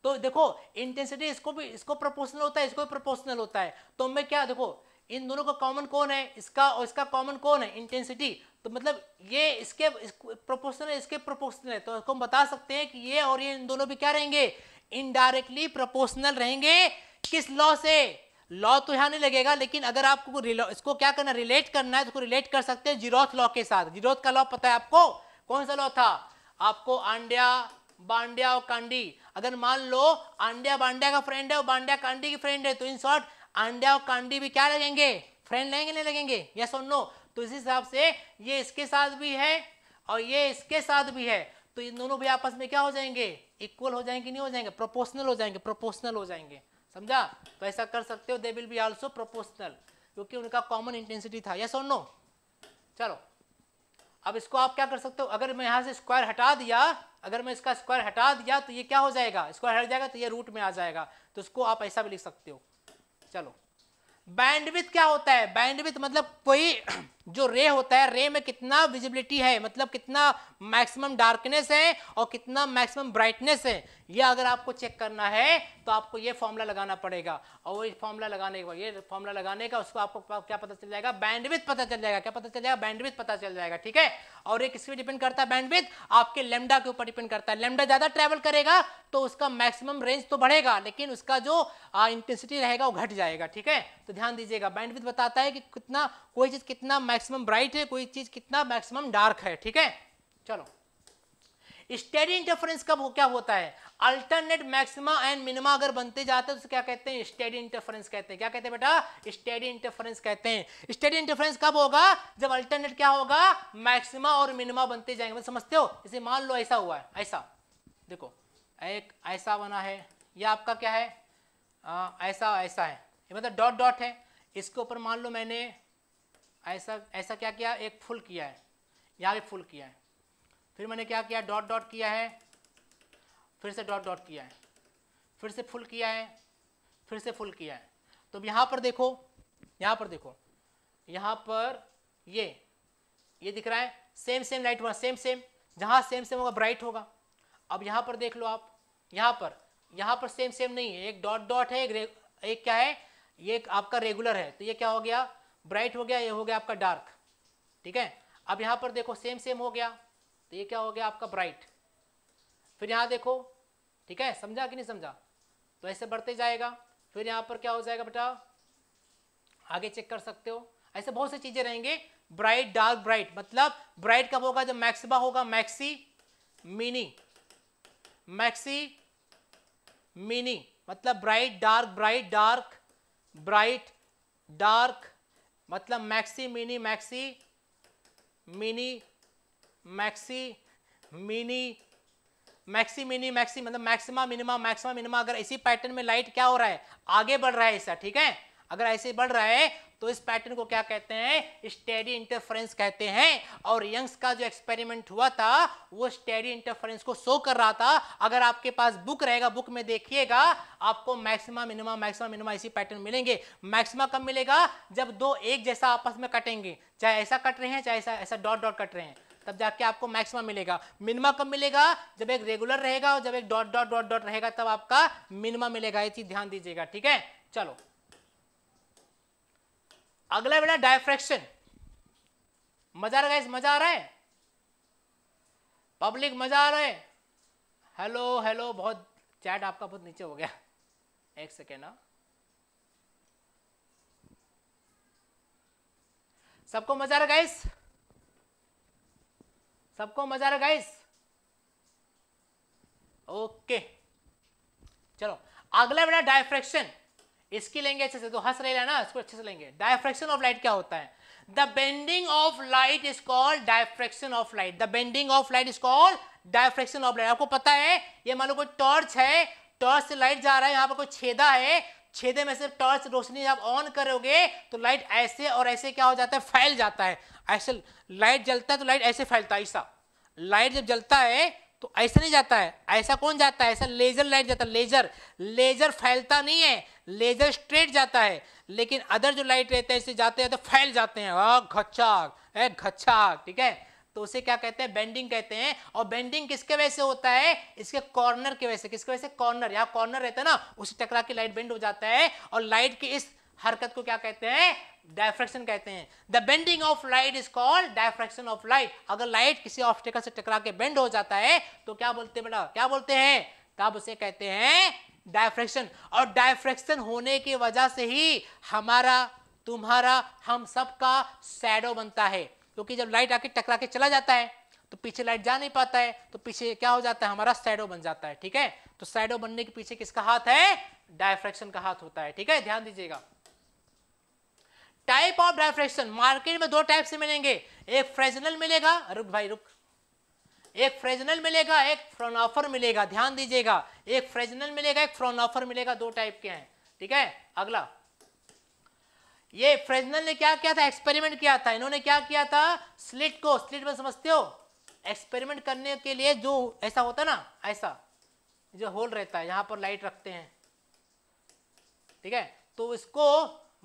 तो देखो इंटेंसिटी इसको भी इसको प्रोपोर्शनल होता है इसको भी प्रोपोर्शनल होता है तो मैं क्या देखो इन दोनों का कॉमन कौन है इसका और इसका कॉमन कौन है इंटेंसिटी तो मतलब ये इसके प्रोपोर्शनल इसके प्रोपोर्शनल है तो इसको हम बता सकते हैं कि ये और ये इन दोनों भी क्या रहेंगे इनडायरेक्टली प्रोपोर्शनल रहेंगे किस लॉ से लॉ तो यहाँ नहीं लगेगा लेकिन अगर आपको इसको क्या करना रिलेट करना है तो उसको रिलेट कर सकते हैं जीरोथ लॉ के साथ जीरोथ का लॉ पता है आपको कौन सा लॉ था आपको आंड्या बांड्या और कांडी अगर मान लो आंड्या बांड्या का फ्रेंड है और बांड्या कांडी की फ्रेंड है तो इन शॉर्ट आंड्या और कांडी भी क्या लगेंगे फ्रेंड लगेंगे नहीं लगेंगे यस और नो तो इस हिसाब से ये इसके साथ भी है और ये इसके साथ भी है तो इन दोनों भी आपस में क्या हो जाएंगे इक्वल हो जाएंगे नहीं हो जाएंगे प्रोपोर्शनल हो जाएंगे प्रोपोर्शनल हो जाएंगे समझा तो ऐसा कर सकते हो they will be also proportional क्योंकि उनका कॉमन इंटेंसिटी था यस और नो चलो अब इसको आप क्या कर सकते हो अगर मैं यहाँ से स्क्वायर हटा दिया अगर मैं इसका स्क्वायर हटा दिया तो ये क्या हो जाएगा स्क्वायर हट जाएगा तो ये रूट में आ जाएगा तो इसको आप ऐसा भी लिख सकते हो चलो बैंडविथ क्या होता है बैंडविथ मतलब कोई जो रे होता है रे में कितना विजिबिलिटी है मतलब कितना मैक्सिमम डार्कनेस है और कितना मैक्सिमम ब्राइटनेस है ये अगर आपको चेक करना है तो आपको ये फॉर्मूला लगाना पड़ेगा और वो फॉर्मूला लगाने का ये फॉर्मूला लगाने का उसको आपको क्या पता चल जाएगा बैंडविथ पता चल जाएगा क्या पता चल जाएगा बैंडविथ पता चल जाएगा ठीक है और ये किसके डिपेंड करता है बैंडविथ आपके लेमडा के ऊपर डिपेंड करता है लेमडा ज़्यादा ट्रैवल करेगा तो उसका मैक्सिमम रेंज तो बढ़ेगा लेकिन उसका जो इंटेंसिटी रहेगा वो घट जाएगा ठीक है तो ध्यान दीजिएगा बैंडविथ बताता है कि कितना कोई चीज़ कितना मैक्सिमम ब्राइट है कोई चीज़ कितना मैक्सिमम डार्क है ठीक है चलो स्टेडी इंटरफेरेंस कब हो क्या होता है अल्टरनेट मैक्सिमा एंड मिनिमा अगर बनते जाते हैं तो क्या कहते हैं स्टेडी इंटरफेरेंस कहते हैं क्या कहते हैं बेटा स्टेडी इंटरफेरेंस कहते हैं स्टेडी इंटरफेरेंस कब होगा जब अल्टरनेट क्या होगा मैक्सिमा और मिनिमा बनते जाएंगे मतलब समझते हो इसे मान लो ऐसा हुआ है ऐसा देखो एक ऐसा बना है यह आपका क्या है आ, ऐसा ऐसा है मतलब डॉट डॉट है इसके ऊपर मान लो मैंने ऐसा ऐसा क्या किया एक फुल किया है यहाँ पे फुल किया है फिर मैंने क्या किया डॉट डॉट किया है फिर से डॉट डॉट किया है फिर से फुल किया है फिर से फुल किया है तो अब यहाँ पर देखो यहाँ पर देखो यहाँ पर ये ये दिख रहा है सेम सेम लाइट हुआ सेम सेम जहाँ सेम सेम होगा ब्राइट होगा अब यहाँ पर देख लो आप यहाँ पर यहाँ पर सेम सेम नहीं है एक डॉट डॉट है एक, एक क्या है ये आपका रेगुलर है तो ये क्या हो गया ब्राइट हो गया ये हो गया आपका डार्क ठीक है अब यहाँ पर देखो सेम सेम हो गया तो ये क्या हो गया आपका ब्राइट फिर यहाँ देखो ठीक है समझा कि नहीं समझा तो ऐसे बढ़ते जाएगा फिर यहाँ पर क्या हो जाएगा बेटा आगे चेक कर सकते हो ऐसे बहुत सी चीज़ें रहेंगे ब्राइट डार्क ब्राइट मतलब ब्राइट कब होगा जब मैक्सिमा होगा मैक्सी मिनी मैक्सी मिनी मतलब bright dark bright dark bright dark मतलब maxi mini maxi mini maxi mini maxi mini maxi मतलब मैक्सिमा मिनिमा मैक्सिमा मिनिमा अगर इसी पैटर्न में लाइट क्या हो रहा है आगे बढ़ रहा है ऐसा ठीक है अगर ऐसे बढ़ रहा है तो इस पैटर्न को क्या कहते हैं स्टेडी इंटरफ्रेंस कहते हैं और यंग्स का जो एक्सपेरिमेंट हुआ था वो स्टेडी इंटरफरेंस को शो कर रहा था अगर आपके पास बुक रहेगा बुक में देखिएगा आपको मैक्सिमा मिनिमा मैक्सिमा मिनिमा इसी पैटर्न मिलेंगे मैक्सिमा कब मिलेगा जब दो एक जैसा आपस में कटेंगे चाहे ऐसा कट रहे हैं चाहे ऐसा ऐसा डॉट डॉट कट रहे हैं तब जाके आपको मैक्सिमम मिलेगा मिनिमा कब मिलेगा जब एक रेगुलर रहेगा और जब एक डॉट डॉट डॉट डॉट रहेगा तब आपका मिनिमा मिलेगा ये चीज ध्यान दीजिएगा ठीक है चलो अगला बेटा डायफ्रैक्शन मजा आ रहा है मजा आ रहा है पब्लिक मजा आ रहा है हेलो हेलो बहुत चैट आपका बहुत नीचे हो गया एक सेकेंड ना हाँ। सबको मजा आ रहा गाइस सबको मजा आ रहा गाइस ओके चलो अगला बेटा डायफ्रेक्शन इसकी लेंगे अच्छे से तो हंस रहे ना इसको अच्छे से लेंगे डायफ्रेक्शन ऑफ लाइट क्या होता है the bending of light is called diffraction of light the bending of light is called diffraction of light आपको पता है ये मान लो कोई टॉर्च है टॉर्च से लाइट जा रहा है यहाँ पर कोई छेदा है छेदे में से टॉर्च रोशनी आप ऑन करोगे तो लाइट ऐसे और ऐसे क्या हो जाता है फैल जाता है ऐसे लाइट जलता है तो लाइट ऐसे फैलता है ऐसा लाइट जब जलता है तो ऐसा नहीं जाता है ऐसा कौन जाता है ऐसा लेजर लाइट जाता है लेजर लेजर फैलता नहीं है लेजर स्ट्रेट जाता है लेकिन अदर जो लाइट रहते हैं इससे जाते हैं तो फैल जाते हैं आ घच्छाक है घच्छाक ठीक है तो उसे क्या कहते हैं बेंडिंग कहते हैं और बेंडिंग किसके वजह से होता है इसके कॉर्नर के वजह से किसके वजह से कॉर्नर यहाँ कॉर्नर रहता है ना उसे टकरा के लाइट बेंड हो जाता है और लाइट की इस हरकत को क्या कहते हैं डायफ्रेक्शन कहते हैं the bending of light is called diffraction of light अगर लाइट किसी ऑब्स्टेकल से टकरा के बेंड हो जाता है तो क्या बोलते हैं बेटा क्या बोलते हैं तब उसे कहते हैं डायफ्रेक्शन और डायफ्रेक्शन होने की वजह से ही हमारा तुम्हारा हम सबका शैडो बनता है क्योंकि जब लाइट आके टकरा के चला जाता है तो पीछे लाइट जा नहीं पाता है तो पीछे क्या हो जाता है हमारा शैडो बन जाता है ठीक है तो शैडो बनने के पीछे किसका हाथ है डायफ्रेक्शन का हाथ होता है ठीक है ध्यान दीजिएगा टाइप ऑफ डायफ्रेक्शन मार्केट में दो टाइप से मिलेंगे एक फ्रेजनल मिलेगा रुक भाई रुक एक फ्रेजनल मिलेगा एक फ्रोनॉफर मिलेगा ध्यान दीजिएगा एक फ्रेजनल मिलेगा एक फ्रोनॉफर मिलेगा दो टाइप के हैं ठीक है अगला ये फ्रेजनल ने क्या किया था एक्सपेरिमेंट किया था इन्होंने क्या किया था स्लिट को स्लिट में समझते हो एक्सपेरिमेंट करने के लिए जो ऐसा होता ना ऐसा जो होल रहता है यहां पर लाइट रखते हैं ठीक है तो इसको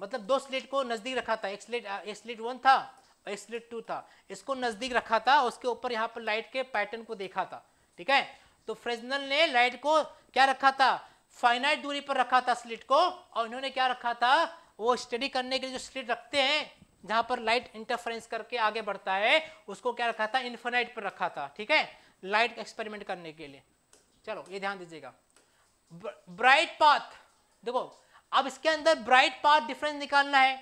मतलब दो स्लेट को नज़दीक रखा था एक स्लेट एक स्लेट वन था और एक स्लेट टू था इसको नज़दीक रखा था उसके ऊपर यहाँ पर लाइट के पैटर्न को देखा था ठीक है तो फ्रेजनल ने लाइट को क्या रखा था फाइनाइट दूरी पर रखा था स्लिट को और इन्होंने क्या रखा था वो स्टडी करने के लिए जो स्लिट रखते हैं जहां पर लाइट इंटरफरेंस करके आगे बढ़ता है उसको क्या रखा था इन्फेनाइट पर रखा था ठीक है लाइट एक्सपेरिमेंट करने के लिए चलो ये ध्यान दीजिएगा ब्राइट पाथ देखो अब इसके अंदर ब्राइट पाथ डिफरेंस निकालना है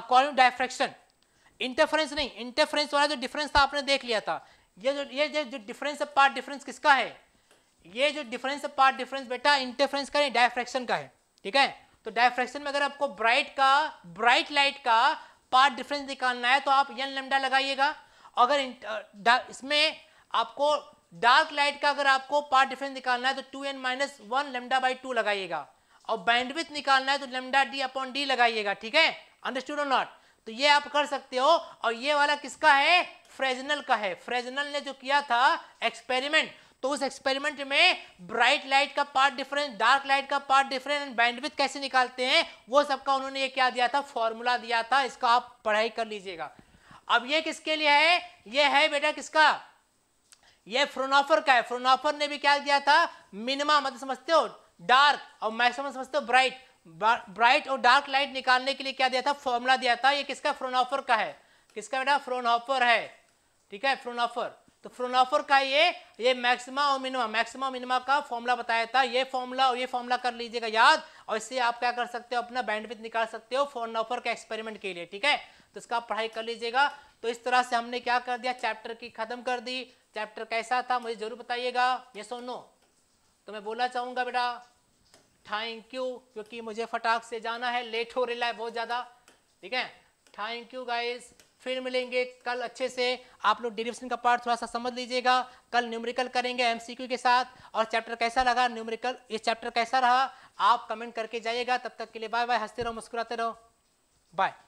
अकॉर्डिंग डायफ्रेक्शन इंटरफ्रेंस नहीं इंटरफ्रेंस वाला जो डिफरेंस था आपने देख लिया था ये जो ये जो डिफरेंस ऑफ पार्ट डिफरेंस किसका है ये जो डिफरेंस ऑफ पार्ट डिफरेंस बेटा इंटरफ्रेंस का नहीं डायफ्रेक्शन का है ठीक है तो डायफ्रेक्शन में अगर आपको ब्राइट का ब्राइट लाइट का पार्ट डिफरेंस निकालना है तो आप यन लेमडा लगाइएगा अगर इसमें आपको डार्क लाइट का अगर आपको पार्ट डिफरेंस निकालना है तो two n minus one lambda by two लगाइएगा और बैंडविथ निकालना है तो लेमडा डी अपॉन डी लगाइएगा ठीक है अंडरस्टूड और नॉट तो ये आप कर सकते हो और ये वाला किसका है फ्रेजनल का है फ्रेजनल ने जो किया था एक्सपेरिमेंट तो उस एक्सपेरिमेंट में ब्राइट लाइट का पार्ट डिफरेंट डार्क लाइट का पार्ट डिफरेंट एंड बैंडविथ कैसे निकालते हैं वो सबका उन्होंने ये क्या दिया था फॉर्मूला दिया था इसका आप पढ़ाई कर लीजिएगा अब ये किसके लिए है ये है बेटा किसका ये फ्रोनॉफर का है फ्रोनॉफर ने भी क्या दिया था मिनिमा मतलब समझते हो डार्क और मैक्सिमम समझते हो ब्राइट ब्राइट और डार्क लाइट निकालने के लिए क्या दिया था फॉर्मूला दिया था ये किसका फ्रोनॉफर का है किसका बेटा फ्रोनॉफर है ठीक है फ्रोनॉफर तो फ्रोनॉफर का ये ये मैक्सिमा और मिनिमा मैक्सिमा मिनिमा का फॉर्मूला बताया था ये फॉर्मूला और ये फॉर्मूला कर लीजिएगा याद और इससे आप क्या कर सकते हो अपना बैंडविथ निकाल सकते हो फ्रोनॉफर के एक्सपेरिमेंट के लिए ठीक है तो इसका पढ़ाई कर लीजिएगा तो इस तरह से हमने क्या कर दिया चैप्टर की खत्म कर दी चैप्टर कैसा था मुझे जरूर बताइएगा ये सोनो तो मैं बोलना चाहूँगा बेटा थैंक यू क्योंकि मुझे फटाक से जाना है लेट हो रहा है बहुत ज़्यादा ठीक है थैंक यू गाइज फिर मिलेंगे कल अच्छे से आप लोग डिरिवेशन का पार्ट थोड़ा सा समझ लीजिएगा कल न्यूमेरिकल करेंगे एमसीक्यू के साथ और चैप्टर कैसा लगा न्यूमेरिकल ये चैप्टर कैसा रहा आप कमेंट करके जाइएगा तब तक के लिए बाय बाय हंसते रहो मुस्कुराते रहो बाय